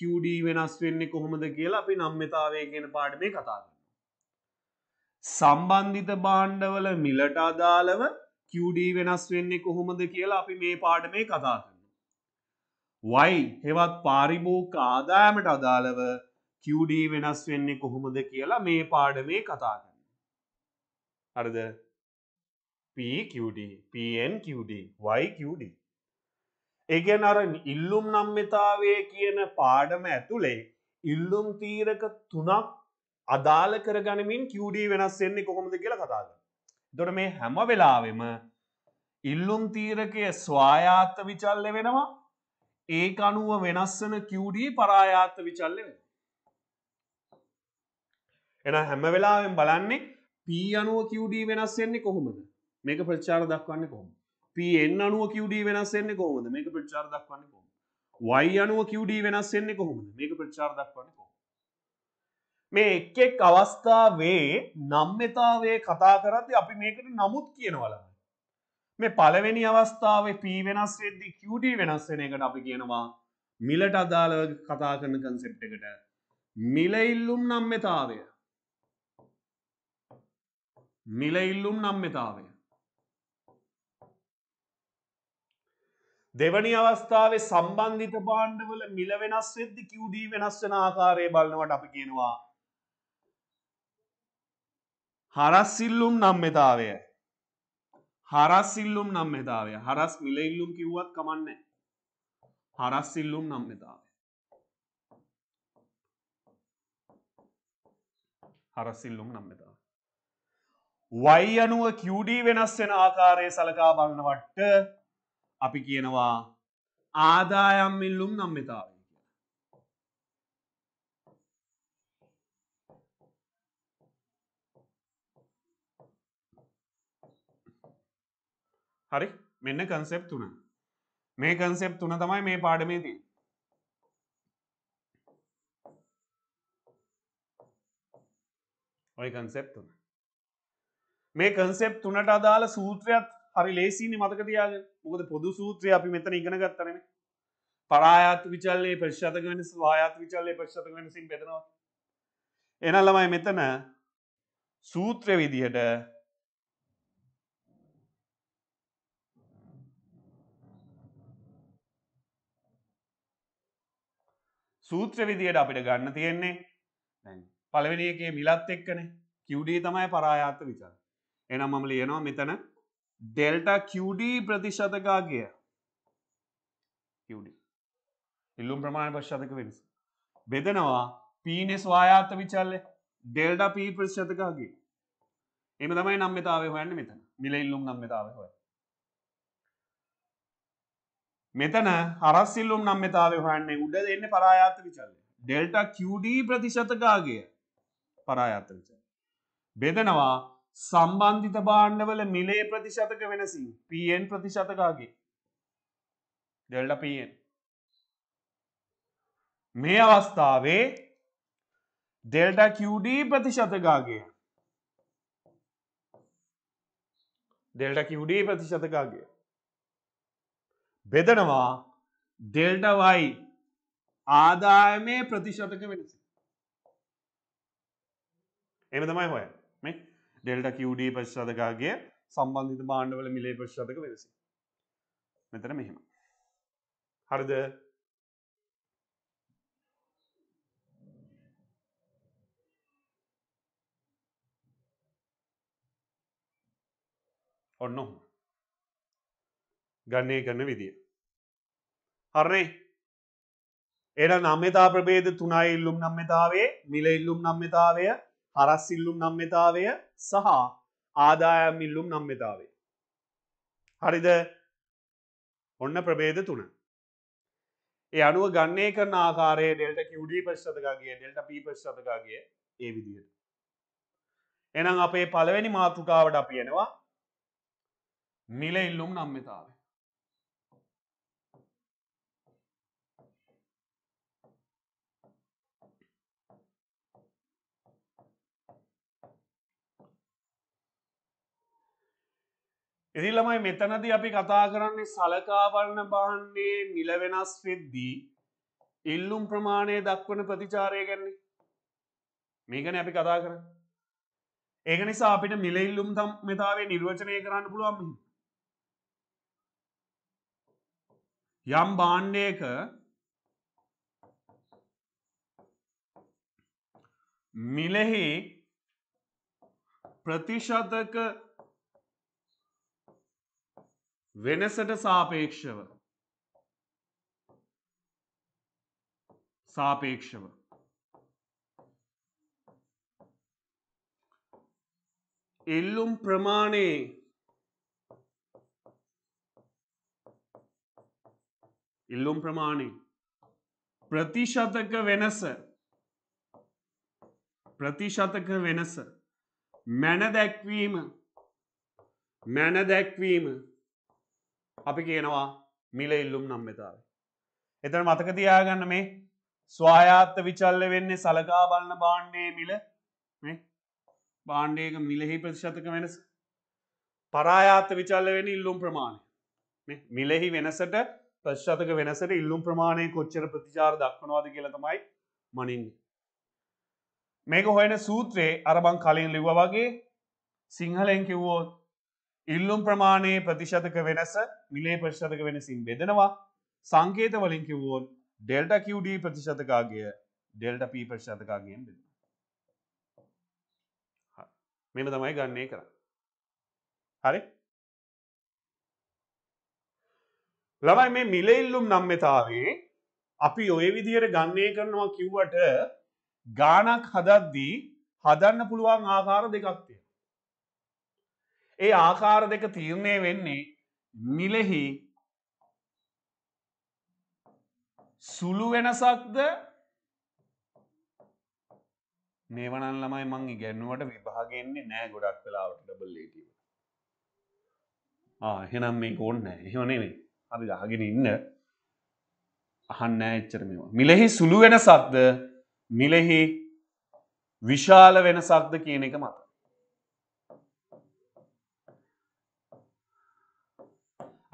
QD වෙනස් වෙන්නේ කොහොමද කියලා අපි නම්්‍යතාවය කියන පාඩමේ කතා කරනවා. සම්බන්ධිත බාණ්ඩවල මිලට අදාළව QD වෙනස් වෙන්නේ කොහොමද කියලා අපි මේ පාඩමේ කතා කරනවා. Y හෙවත් පාරිභෝගික ආදායමට අදාළව QD වෙනස් වෙන්නේ කොහොමද කියලා මේ පාඩමේ කතා කරනවා. හරිද? PQD, PNQD, YQD. එකන අර ඉල්ලුම් නම්මතාවය කියන පාඩම ඇතුළේ ඉල්ලුම් තීරක තුනක් අදාළ කර ගනිමින් QD වෙනස් වෙන්නේ කොහොමද කියලා කතා කරනවා. එතකොට මේ හැම වෙලාවෙම ඉල්ලුම් තීරකයේ ස්වායාත්ත විචල්්‍ය වෙනවා. ඒක අනුව වෙනස් වෙන QD පරායාත්ත විචල්්‍ය වෙනවා. එහෙනම් හැම වෙලාවෙම බලන්නේ P අනුව QD වෙනස් වෙන්නේ කොහොමද? මේක ප්‍රචාර දක්වන්න කොම පන් අනුව කිවඩී වෙනස්සෙන්නේ කොහොමද මේක ප්‍රචාර දක්වන්න කොම වයි අනුව කිවඩී වෙනස්සෙන්නේ කොහොමද මේක ප්‍රචාර දක්වන්න කො මේ එක්ෙක් අවස්ථාවේ නම්්‍යතාවේ කතා කරති අපි මේකට නමුත් කියනවලයි මේ පළවෙනි අවස්ථාව පී වෙනස් වෙද්දි කිවටි වෙනස්සෙන එකට අපි කියනවා මිලට අදාළව කතා කරන කන්සෙප් එකට මිලඉල්ලුම් නම්මතාවය මිලඉල්ලුම් නම්මතාවය දෙවනි අවස්ථාවේ සම්බන්ධිත පාණ්ඩවල මිල වෙනස් වෙද්දි QD වෙනස් වෙන ආකාරය බලනවට අපි කියනවා හරස්සිල්ලුම් නම්මෙතාවය හරස්සිල්ලුම් නම්මෙතාවය හරස් මිලඉල්ලුම් කිව්වත් කමන්නේ හරස්සිල්ලුම් නම්මෙතාවය හරස්සිල්ලුම් නම්මෙතාව වයි අනුව QD වෙනස් වෙන ආකාරය සලකා බලනවට අපි කියනවා ආදායම්මිල්ලුම් නම්මිතාව හරි මෙන්න කන්සෙප් තුන මේ කන්සෙප් තුන තමයි මේ පාඩමේදී ඔය කන්සෙප් තුන මේ කන්සෙප් තුනට අදාළ සූත්‍රයක්ත් හරි ලේසින මතක තියාගෙන මොකද පොදු සූත්‍රය අපි මෙතන ඉගෙන ගත්තනම පරායත් විචල්ලේ ප්‍රශ්ෂතක වෙනස් වායත් විචල්ලේ ප්‍රශ්ෂතක වෙනසින් පෙතනවා එනල්ලමයි මෙතන සූත්‍ර විදිහට සූත්‍ර විදියට අපිට ගන්න තියෙන්නේ පළවෙනි එකේ මිලත් එක්කනේ කිව්ඩේ තමයි පරායාත්ත විචාර එනම් මම ලියනවා මෙතන ඩෙල්ටා QD ප්‍රතිශත කාගය QD ඉල්ලුම් ප්‍රමාණ පශ්ෂතක වෙනස බෙදෙනවා පීනෙස් වායාත්ත විචල්ලය ඩෙල්ඩා පී ප්‍රතිශතකාගේ එම තමයි නම්මතාව හොයන්න මෙතන මිල ඉල්ලුම් නම්මතාව හොය මෙතන හරස්සිල්ලුම් නම්මතාව හොයන්නේ උඩ දෙන්න පරායාත විචල්ල ඩෙල්ට QD ප්‍රතිශතකාගේ පරායාත විචල් බෙදනවා සම්බන්ධිත භාණ්ඩවල මිලේ ප්‍රතිශතක වෙනසින් පන් ප්‍රතිශතකාගේ ඩෙල්ඩ පන් මේ අවස්ථාවේ ඩෙල්ඩ QD ප්‍රතිශතකාගේ ඩෙල්ඩ QD ප්‍රතිශතකාගේ බෙදනවා ඩෙල්ටවයි ආදායමේ ප්‍රතිශතක වෙනස එම තමයි හොය ඩෙල්ට QD ප්‍රශ්ෂාධකාගේ සම්බන්ධිත බාණ්ඩවල මිලේ ප්‍රශ්ෂාධක වෙනසි මෙතන මෙහෙම හරිද ඔන්න ගන්නේ ගන්න විදිය හරන්නේ එඩ නම්්‍යතා ප්‍රබේද තුනයි ඉල්ලුම් නම්්‍යතාවේ මිල ඉල්ලුම් නම්්‍යතාවය හරස්සිල්ලුම් නම්්‍යතාවය සහ ආදායමිල්ලුම් නම්්‍යතාවේ. හරිද ඔන්න ප්‍රබේද තුන. ඒ අනුව ගන්නේ කරන ආකාරය ඩෙල්ට කිවඩී පශ්සතකාගේ ඩෙල්ට පී පශ්සතකාගේ ඒ විදියට. එනම් අපේ පළවෙනි මාතෘකාවට අපියනවා මිල ඉල්ලුම් නම්්‍යතාව. ඉතින් ළමයි මෙතනදී අපි කතා කරන්නේ සලකා බලන භාණ්ඩයේ මිල වෙනස් වෙද්දී ඉල්ලුම් ප්‍රමාණය දක්වන ප්‍රතිචාරය කරන්නේ මේකන අපි කතා කර ඒක නිසා අපිට මිල ඉල්ලුම් තම් මෙතාවේ නිර්වචනය කරන්න පුළුවන් යම් බාණ්ඩයක මිලෙහි ප්‍රතිශතක වෙනසට සාපේක්ෂව සාපේක්ෂව එල්ලුම් ප්‍රමාණයේ ඉල්ලුම් ප්‍රමාණය ප්‍රතිශතක වෙනස ප්‍රතිශතක වෙනස මැන දැක්වීම මැන දැක්වීම අපි කියනවා මිල ඉල්ලුම් නම්මතාව. එතන මතකතියාගන්න මේ ස්වායාත්ත විචල්ල වෙන්නේ සලකා බලන්න බාණ්ඩේ මිල බාණ්ඩයක මිලෙහි ප්‍රතිශතක වෙනස පරායාත්ත විචල්ල වෙන ඉල්ලුම් ප්‍රමාණය මිලෙහි වෙනසට ප්‍රශ්ෂතක වෙනසට ඉල්ලුම් ප්‍රමාණය කොච්චර ප්‍රතිචාර දක්වනවාද කියල තමයි මනින්. මේක හොයන සූත්‍රයේ අරබං කලින් ලිව වගේ සිංහලෙන් කිව්වෝත් ඉල්ලුම් ප්‍රමාණයේ ප්‍රතිශතක වෙනස මිලේ ප්‍රතිශතක වෙනසින් බෙදෙනවා සංකේත වලින් කිව්වොත් ඩෙල්ට QD ප්‍රතිශතකාගය ඩෙල්ට P ප්‍රතිශතකාගයෙන් බෙද මෙම තමයි ගන්නේ කර හරි ළමයි මේ මිලෙල්ලුම් නම්මතාවේ අපි ඔය විදියට ගන්නේ කරනවා කිව්වට ගානක් හදද්දී හදන්න පුළුවන් ආකාර දෙකක්තිය ඒ ආකාර දෙක තීරණය වෙන්නේ මිලෙහි සුළු වෙනසක්ද මේවනන් ළමයි මං ඉගැන්නුවට විභාගෙන්නේ නෑ ගොඩක් වෙලාවට ඩබල් ලේටීම හෙනම් මේ ඕන්න එහෙමනේ හරි දාගෙන ඉන්න අහන්න එච්චර මෙවා මිලෙහි සුළු වෙන සක්ද මිලෙහි විශාල වෙන සක්ද කියන එක මත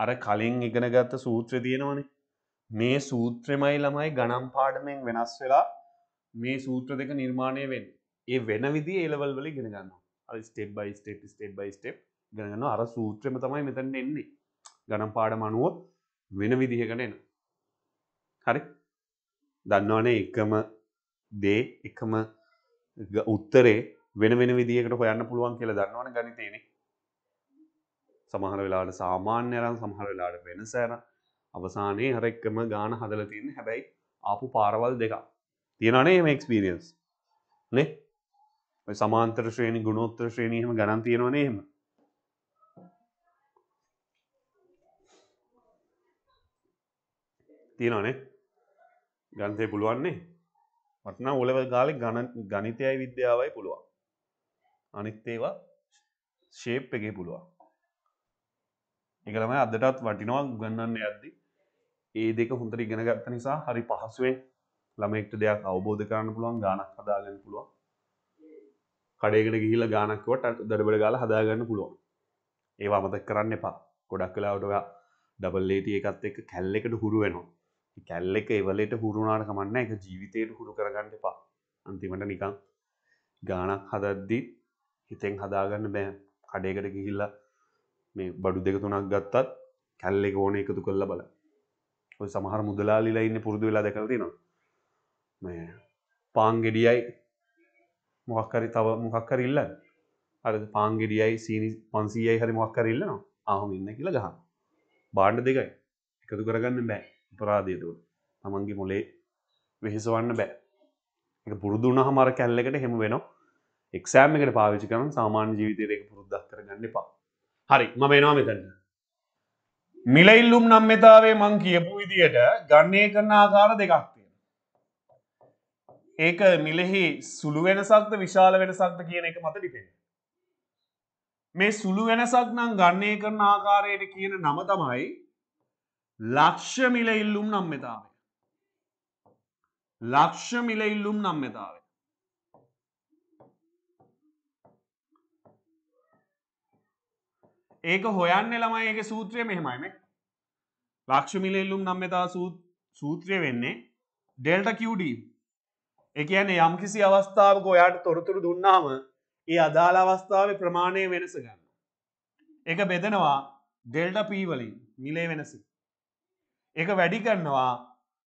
අර කලින් ඉගෙන ගත්ත සූත්‍ර තියෙනවනේ මේ සූත්‍රමයි ළමයි ගණම් පාඩමෙන් වෙනස් වෙලා මේ සූත්‍ර දෙක නිර්මාණය වෙන් ඒ වෙන විදි ඒලවල් වල ගෙන ගන්න අ step by step step by step ගනගන්න අර සූත්‍රම තමයි මෙතැන්න එන්නේ ගණම් පාඩම අනුව වෙන විදිහකට එන හරි දන්නවනේ එකම දේ එකම උත්තරේ වෙන වෙන විදිහකට හොයන්න පුළුවන් කියලා දන්නවන ගනිතේනේ සමහර වෙලාට සාමාන්‍ය ඇරන් සමහර වෙලාට වෙනස ඇර අවසානයේ හර එක්කම ගාන හදලා තියෙන හැබැයි ආපු පාරවල් දෙකක් තියෙනනේ මේ එක්ස්පීරියන්ස් නේ ඔය සමාන්තර ශ්‍රේණි ගුණෝත්තර ශ්‍රේණි එහෙම ගණන් තියෙනවනේ එහෙම තියෙනනේ ගණතය පුළුවන්නේ මටන ඔලවල් ගාලෙ ගණ ගනිතයයි විද්‍යාවයි පුළුවන් අනිත් ඒවා ශේප් එකේ පුළුවන් එකළම අදටත් වටිනවා ගන්නන්න ඇද්දි ඒ දෙක හොඳට ඉගෙන ගත්ත නිසා හරි පහසුවේ ළමෙක්ට දෙයක් අවබෝධ කරන්න පුළුවන් ගානක් හදාගන්න පුළුවන් කඩේකට ගිහිල්ලා ගානක්වට දඩබඩ ගාලා හදාගන්න පුළුවන් ඒවා අමතක කරන්න එපා ගොඩක් වෙලාවට ඔයා ඩබල් ලේටි එකත් එක්ක කැල්ලෙකට හුරු වෙනවා කැල්ල එක එවලට හුරුුණාට කමන්න එක ජීවිතයට හුරු කරගන්න එපා අන්තිමට නිකං ගානක් හදද්දි හිතෙන් හදාගන්න බෑ කඩේකට ගිහිල්ලා මේ බඩු දෙක තුනක් ගත්තත් කැල්ල එක ඕන එකතු කල්ලා බල ඔය සමහර මුදලාලිලා ඉන්න පුරුදු වෙලා දැකලා තියෙනවා මේ පාන් ගෙඩියයි මොකක් හරි තව මොකක් හරි ඉල්ලන්නේ අර පාන් ගෙඩියයි සීනි 500යි හරි මොකක් හරි ඉල්ලනවා ආවම ඉන්න කියලා ගහන බාණ්ඩ දෙකයි එකතු කරගන්න බෑ අපරාධය ඒකට තමන්ගේ මොලේ වෙහෙසවන්න බෑ ඒක පුරුදු වුණාම අර කැල්ලකට හැම වෙනවා එක්සෑම් එකට පාවිච්චි කරන සාමාන්‍ය ජීවිතයේ ඒක පුරුද්දක් කරගන්න එපා හරි මම එනවා මෙතන්න මිලයිල්ලුම් නම් මෙතාවේ මං කියපු විදියට ගන්නේ කරන ආකාර දෙකක් තියෙන ඒක මිලෙහි සුළු වෙනසක්ද විශාල වෙනසක්ද කියන එක මත ඩිපෙන මේ සුළු වෙනසක් නම් ගන්නේ කරන ආකාරයට කියන නම තමයි ලක්ෂ මිල ඉල්ලුම් නම්මතාවය ලක්ෂ මිල ඉල්ලුම් නම්මතාවය ඒක හොයන්න ළමයි ඒක සූත්‍රය මෙහෙමයිම ලක්ෂමිලෙල්ලුම් නම්මතා සූත්‍රය වෙන්නේ ඩෙල්ට කිවඩ එක යන යම් කිසි අවස්ථාවක ඔයාට තොරතුරු දුන්නාම ඒ අදාළ අවස්ථාව ප්‍රමාණය වෙනස ගන්න එක බෙදනවා ඩෙල්ට පීවලින් මිලේ වෙනස එක වැඩි කරනවා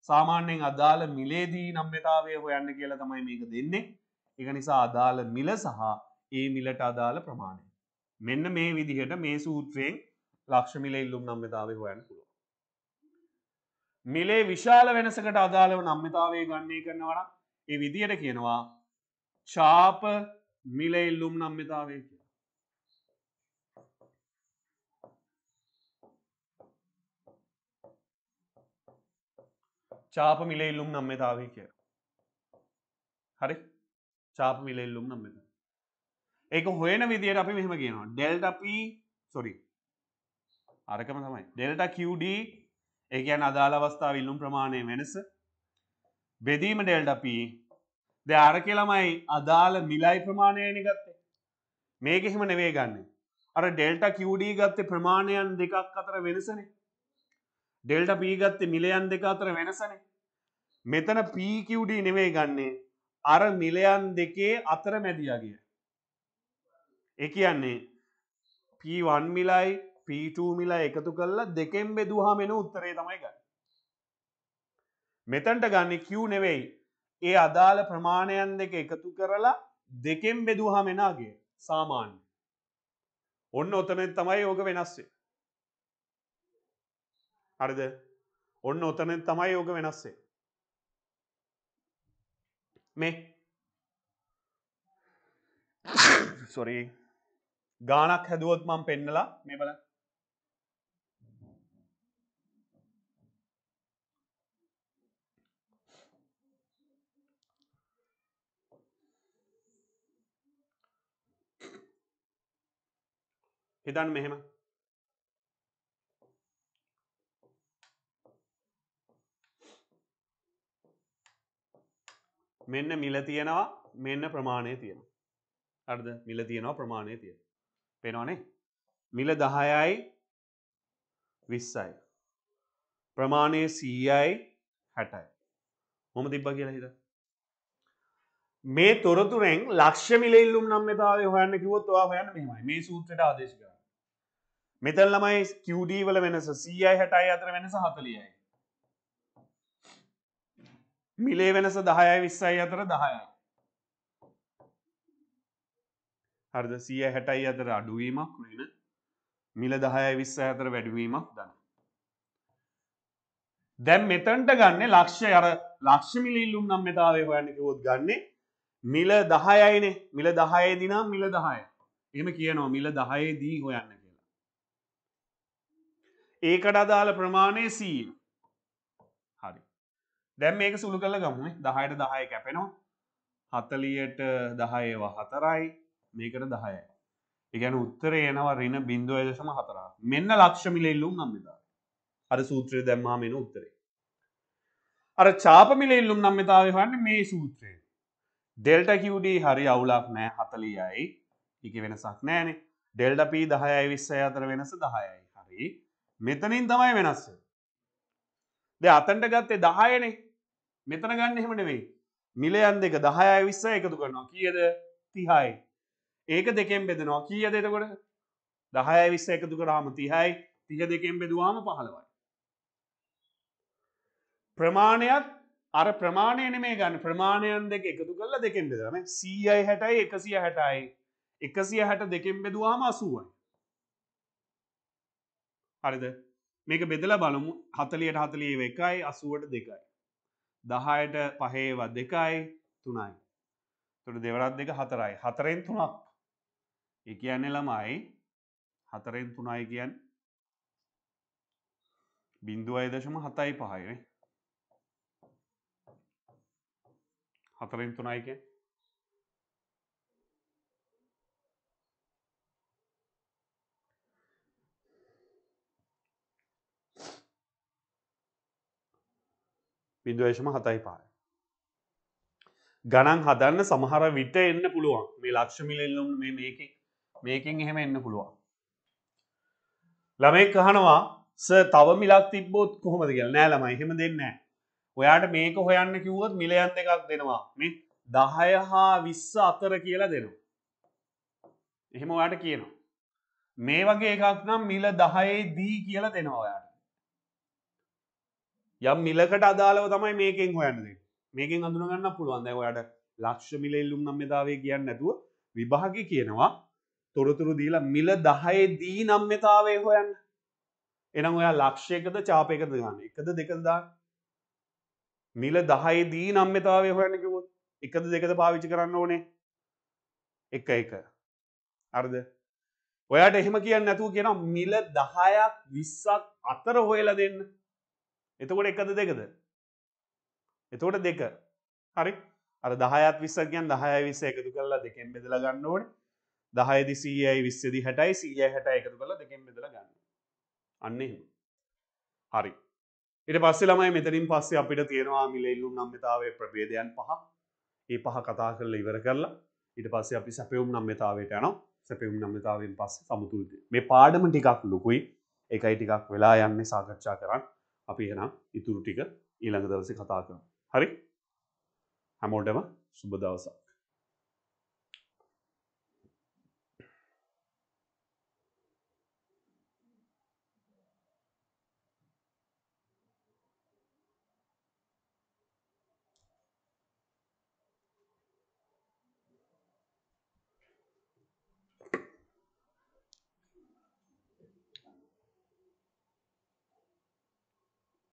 සාමාන්‍යයෙන් අදාළ මිලේදී නම්මතාවය හොයන්න කියලා තමයි මේක දෙන්නේ එක නිසා අදාළ මිල සහ ඒ මිලට අදාළ ප්‍රමාණය මෙන්න මේ විදිහට මේ සූත්‍රයෙන් ලක්ෂ මිල ඉල්ලුම් නම්මතාව හොයන් පුළුව. මිලේ විශාල වෙනසකට අදාළව නම්මතාවේ ගන්නේ කරනවන ඒ විදියට කියනවා චාප මිල ඉල්ලුම් නම්මතාවේ කිය. චාප මිල ඉල්ලුම් නම්මතාවේ කිය. හරි චාප මිල ඉල්ලුම් නම්මතා ඒක හොයන විදියට අපි මෙහම කියනවා ඩෙල්ට අපි සොරි අරකම තමයි ඩෙල්ට QD ඒකයන් අදාළ අවස්ථාව විල්ලුම් ප්‍රමාණය වෙනස බෙදීම ඩෙල්ට අපි ද අර කියලමයි අදාළ මිලයි ප්‍රමාණයනි ගත්තේ මේක එහෙම නෙවේ ගන්න අර ඩෙල්ට QD ගත්ත ප්‍රමාණයන් දෙකක් අතර වෙනසන ඩෙල්ට පී ගත්ත මිලයන් දෙක අතර වෙනසනේ මෙතන PQD නෙවේ ගන්නේ අර මිලයන් දෙකේ අතර මැදියගේ ඒ කියන්නේ ප1 මිලයි ප2 මිලා එකතු කරලා දෙකෙන් බෙදුහා මෙෙන උත්තරේ තමයි ගන්න මෙතන්ට ගන්න කිව් නෙවෙයි ඒ අදාළ ප්‍රමාණයන් දෙක එකතු කරලා දෙකෙන් බෙදුහා මෙෙනගේ සාමාන්‍ය ඔන්න ඔතනෙත් තමයි ඕක වෙනස්සේ හරිද ඔන්න ඔතනෙත් තමයි ඕක වෙනස්සේ මේ sorry ගානක් හැදුවොත් මම පෙන්නලා මේ බල හිතන්න මෙහෙම මෙන්න මිල තියෙනවා මෙන්න ප්‍රමාණය තියෙන අර්ද මිල තියෙනවා ප්‍රමාණය තියෙන පෙනවනේ මිල දහයයි විස්සයි ප්‍රමාණය සීයයි හැටයි මොම තිබ්බ කියලා හිත මේ තොරතුරෙන් ලක්ෂ මිලෙල්ලුම් නම් තාව හොයන්න කිවොත් වා හොයන්න මෙමයි මේ සූත්‍රට ආදේශක මෙතැල් ළමයි කිවඩී වල වෙනස සීයි හැටයි අතර වෙනස හතලියයි මිලේ වෙනස දහයයි විස්සයි අතර දහයයි හරිද සිය හැටයි අතර අඩුවීමක් වෙන මිල දහය විස්ස ඇතර වැඩුවීමක් දන. දැම් මෙතන්ට ගන්න ලක්ෂ අර ලක්ෂමිලිල්ලුම් නම් මෙතාවේ හොයන්නකවොත් ගන්නේ මිල දහයයිනේ මිල දහයේ දිනම් මිල දහය එම කියනවා මිල දහයේ දී හොයන්න කියලා. ඒකට අදාළ ප්‍රමාණය සීල් හරි දැම් මේක සුළු කළ ගමුණේ දහයට දහය කැපෙනවා හතලියට දහයවා හතරයි මේකට දහයයි එකන උත්තර එනවා රින බින්දුව දශම හතරා මෙන්න ලක්ෂමිලෙල්ලුම් නම්මිතා අර සූත්‍රය දැම්මා මෙෙන උත්තරේ අර චාපමිලෙල්ලුම් නම්මිතාව හන්න මේ සූත්‍රය ඩෙල්ට කිව්ඩේ හරි අවුලක් නෑ හතලියයි එක වෙනසක් නෑනෙ ඩෙල්ට පී දහයයි විස්සය අතර වෙනස දහයයි හරි මෙතනින් තමයි වෙනස්ස ද අතන්ට ගත්තේ දහයනේ මෙතන ගන්න එහෙමට වෙයි මිලයන් දෙක දහයයි විස්ස එකතු කරනවා කියද තිහායි ඒක දෙකෙන් බෙදනවා කියද එතකොට දහය විස්ස එකතු කරාම තිහයි තිහ දෙකෙන් බෙදවාම පහළවයි ප්‍රමාණයත් අර ප්‍රමාණයන මේ ගන්න ප්‍රමාණයන් දෙක එකතු කරලා දෙකෙන් බෙදරම සීයි හැටයි එකසිය හැටයි එකසිය හැට දෙකෙන් බෙදවාම අසුවයි හරිද මේක බෙදල බලමු හතලියට හතලිය එකයි අසුවට දෙකයි දහයට පහේව දෙකයි තුනයි තුොට දෙවරත් දෙක හතරයි හතරෙන් තුනක් ඒ කියන්නේ ළමයි හතරෙන් තුනයි කියන් බිින්දු අයදශම හතයි පහයින හතරෙන් තුනයික බිදුවේශම හතයි පාය ගණන් හදන්න සමහර විට එන්න පුළුවන් මේ ලක්ෂමිලෙල්ලුම් මේ මේකින් මේකෙන් එහෙම එන්න පුළුවන් ළමෙක් අහනවා ස තව මිලක් තිබ්බොත් කොහොමද කියලා නෑ ළමයි එහෙම දෙන්න ඔයාට මේක හොයන්න කිව්වොත් මිලයන් දෙකක් දෙනවා මේ දහය හා විස්ස අතර කියලා දෙනවා එහෙම ඔයාට කියනවා මේ වගේ එකක් නම් මිල දහයේ දී කියලා දෙනවා ඔයාට යම් මිලකට අදාළව තමයි මේකෙන් හොයන්න දෙන්න මේකෙන් අඳුනගන්න පුළුවන් දැ ඔයාට ලක්ෂ මිලෙල්ලුම් නම් මෙදාවේ කියන්න නැතුව විභාග කියනවා තොරතුරු දීලා මිල දහයේ දී නම්්‍යතාවේ හොයන්න එනම් ඔයා ලක්ෂයකද චාපයකද ගන්න එකද දෙකදා මිල දහයි දී නම්්‍යතාවේ හොයන්නකිවොත් එකද දෙකද පාවිච්චි කරන්න ඕනේ එක එක අර්ද ඔයාට එහෙම කියන්න නැතුව කියෙන මිල දහයක් විස්සත් අතර හොයල දෙන්න එතකොට එකද දෙකද එතකොට දෙක හරි අර දහයත් විස්සක් කියන් දහය විස්ස එකතු කරලා දෙකෙන් බෙදල ගන්න ඕනේ දහයදි සීයයි විස්සදි හැටයි සීය හැට එකතු කළ දෙකෙන් බෙදල ගන්න අන්න එහෙම හරි ඉට පස්සේ ළමයි මෙතරින් පස්සේ අපිට තියෙනවා මිලෙල්ලුම් නම්මතාවේ ප්‍රබේදයන් පහ ඒ පහ කතා කරල ඉවර කරලා ඉට පස්සේ අපි සැපවුම් නම්මතාවට යන සැපවුම් නම්මතාවෙන් පස්ස සමුතුල්ද මේ පාඩම ටිකක් ලොකුයි එකයි ටිකක් වෙලා යන්නේ සාකච්ඡා කරන්න අපි එනම් ඉතුරු ටික ඊළඟ දවස කතා කරන හරි හැමෝටම සුබ දවසා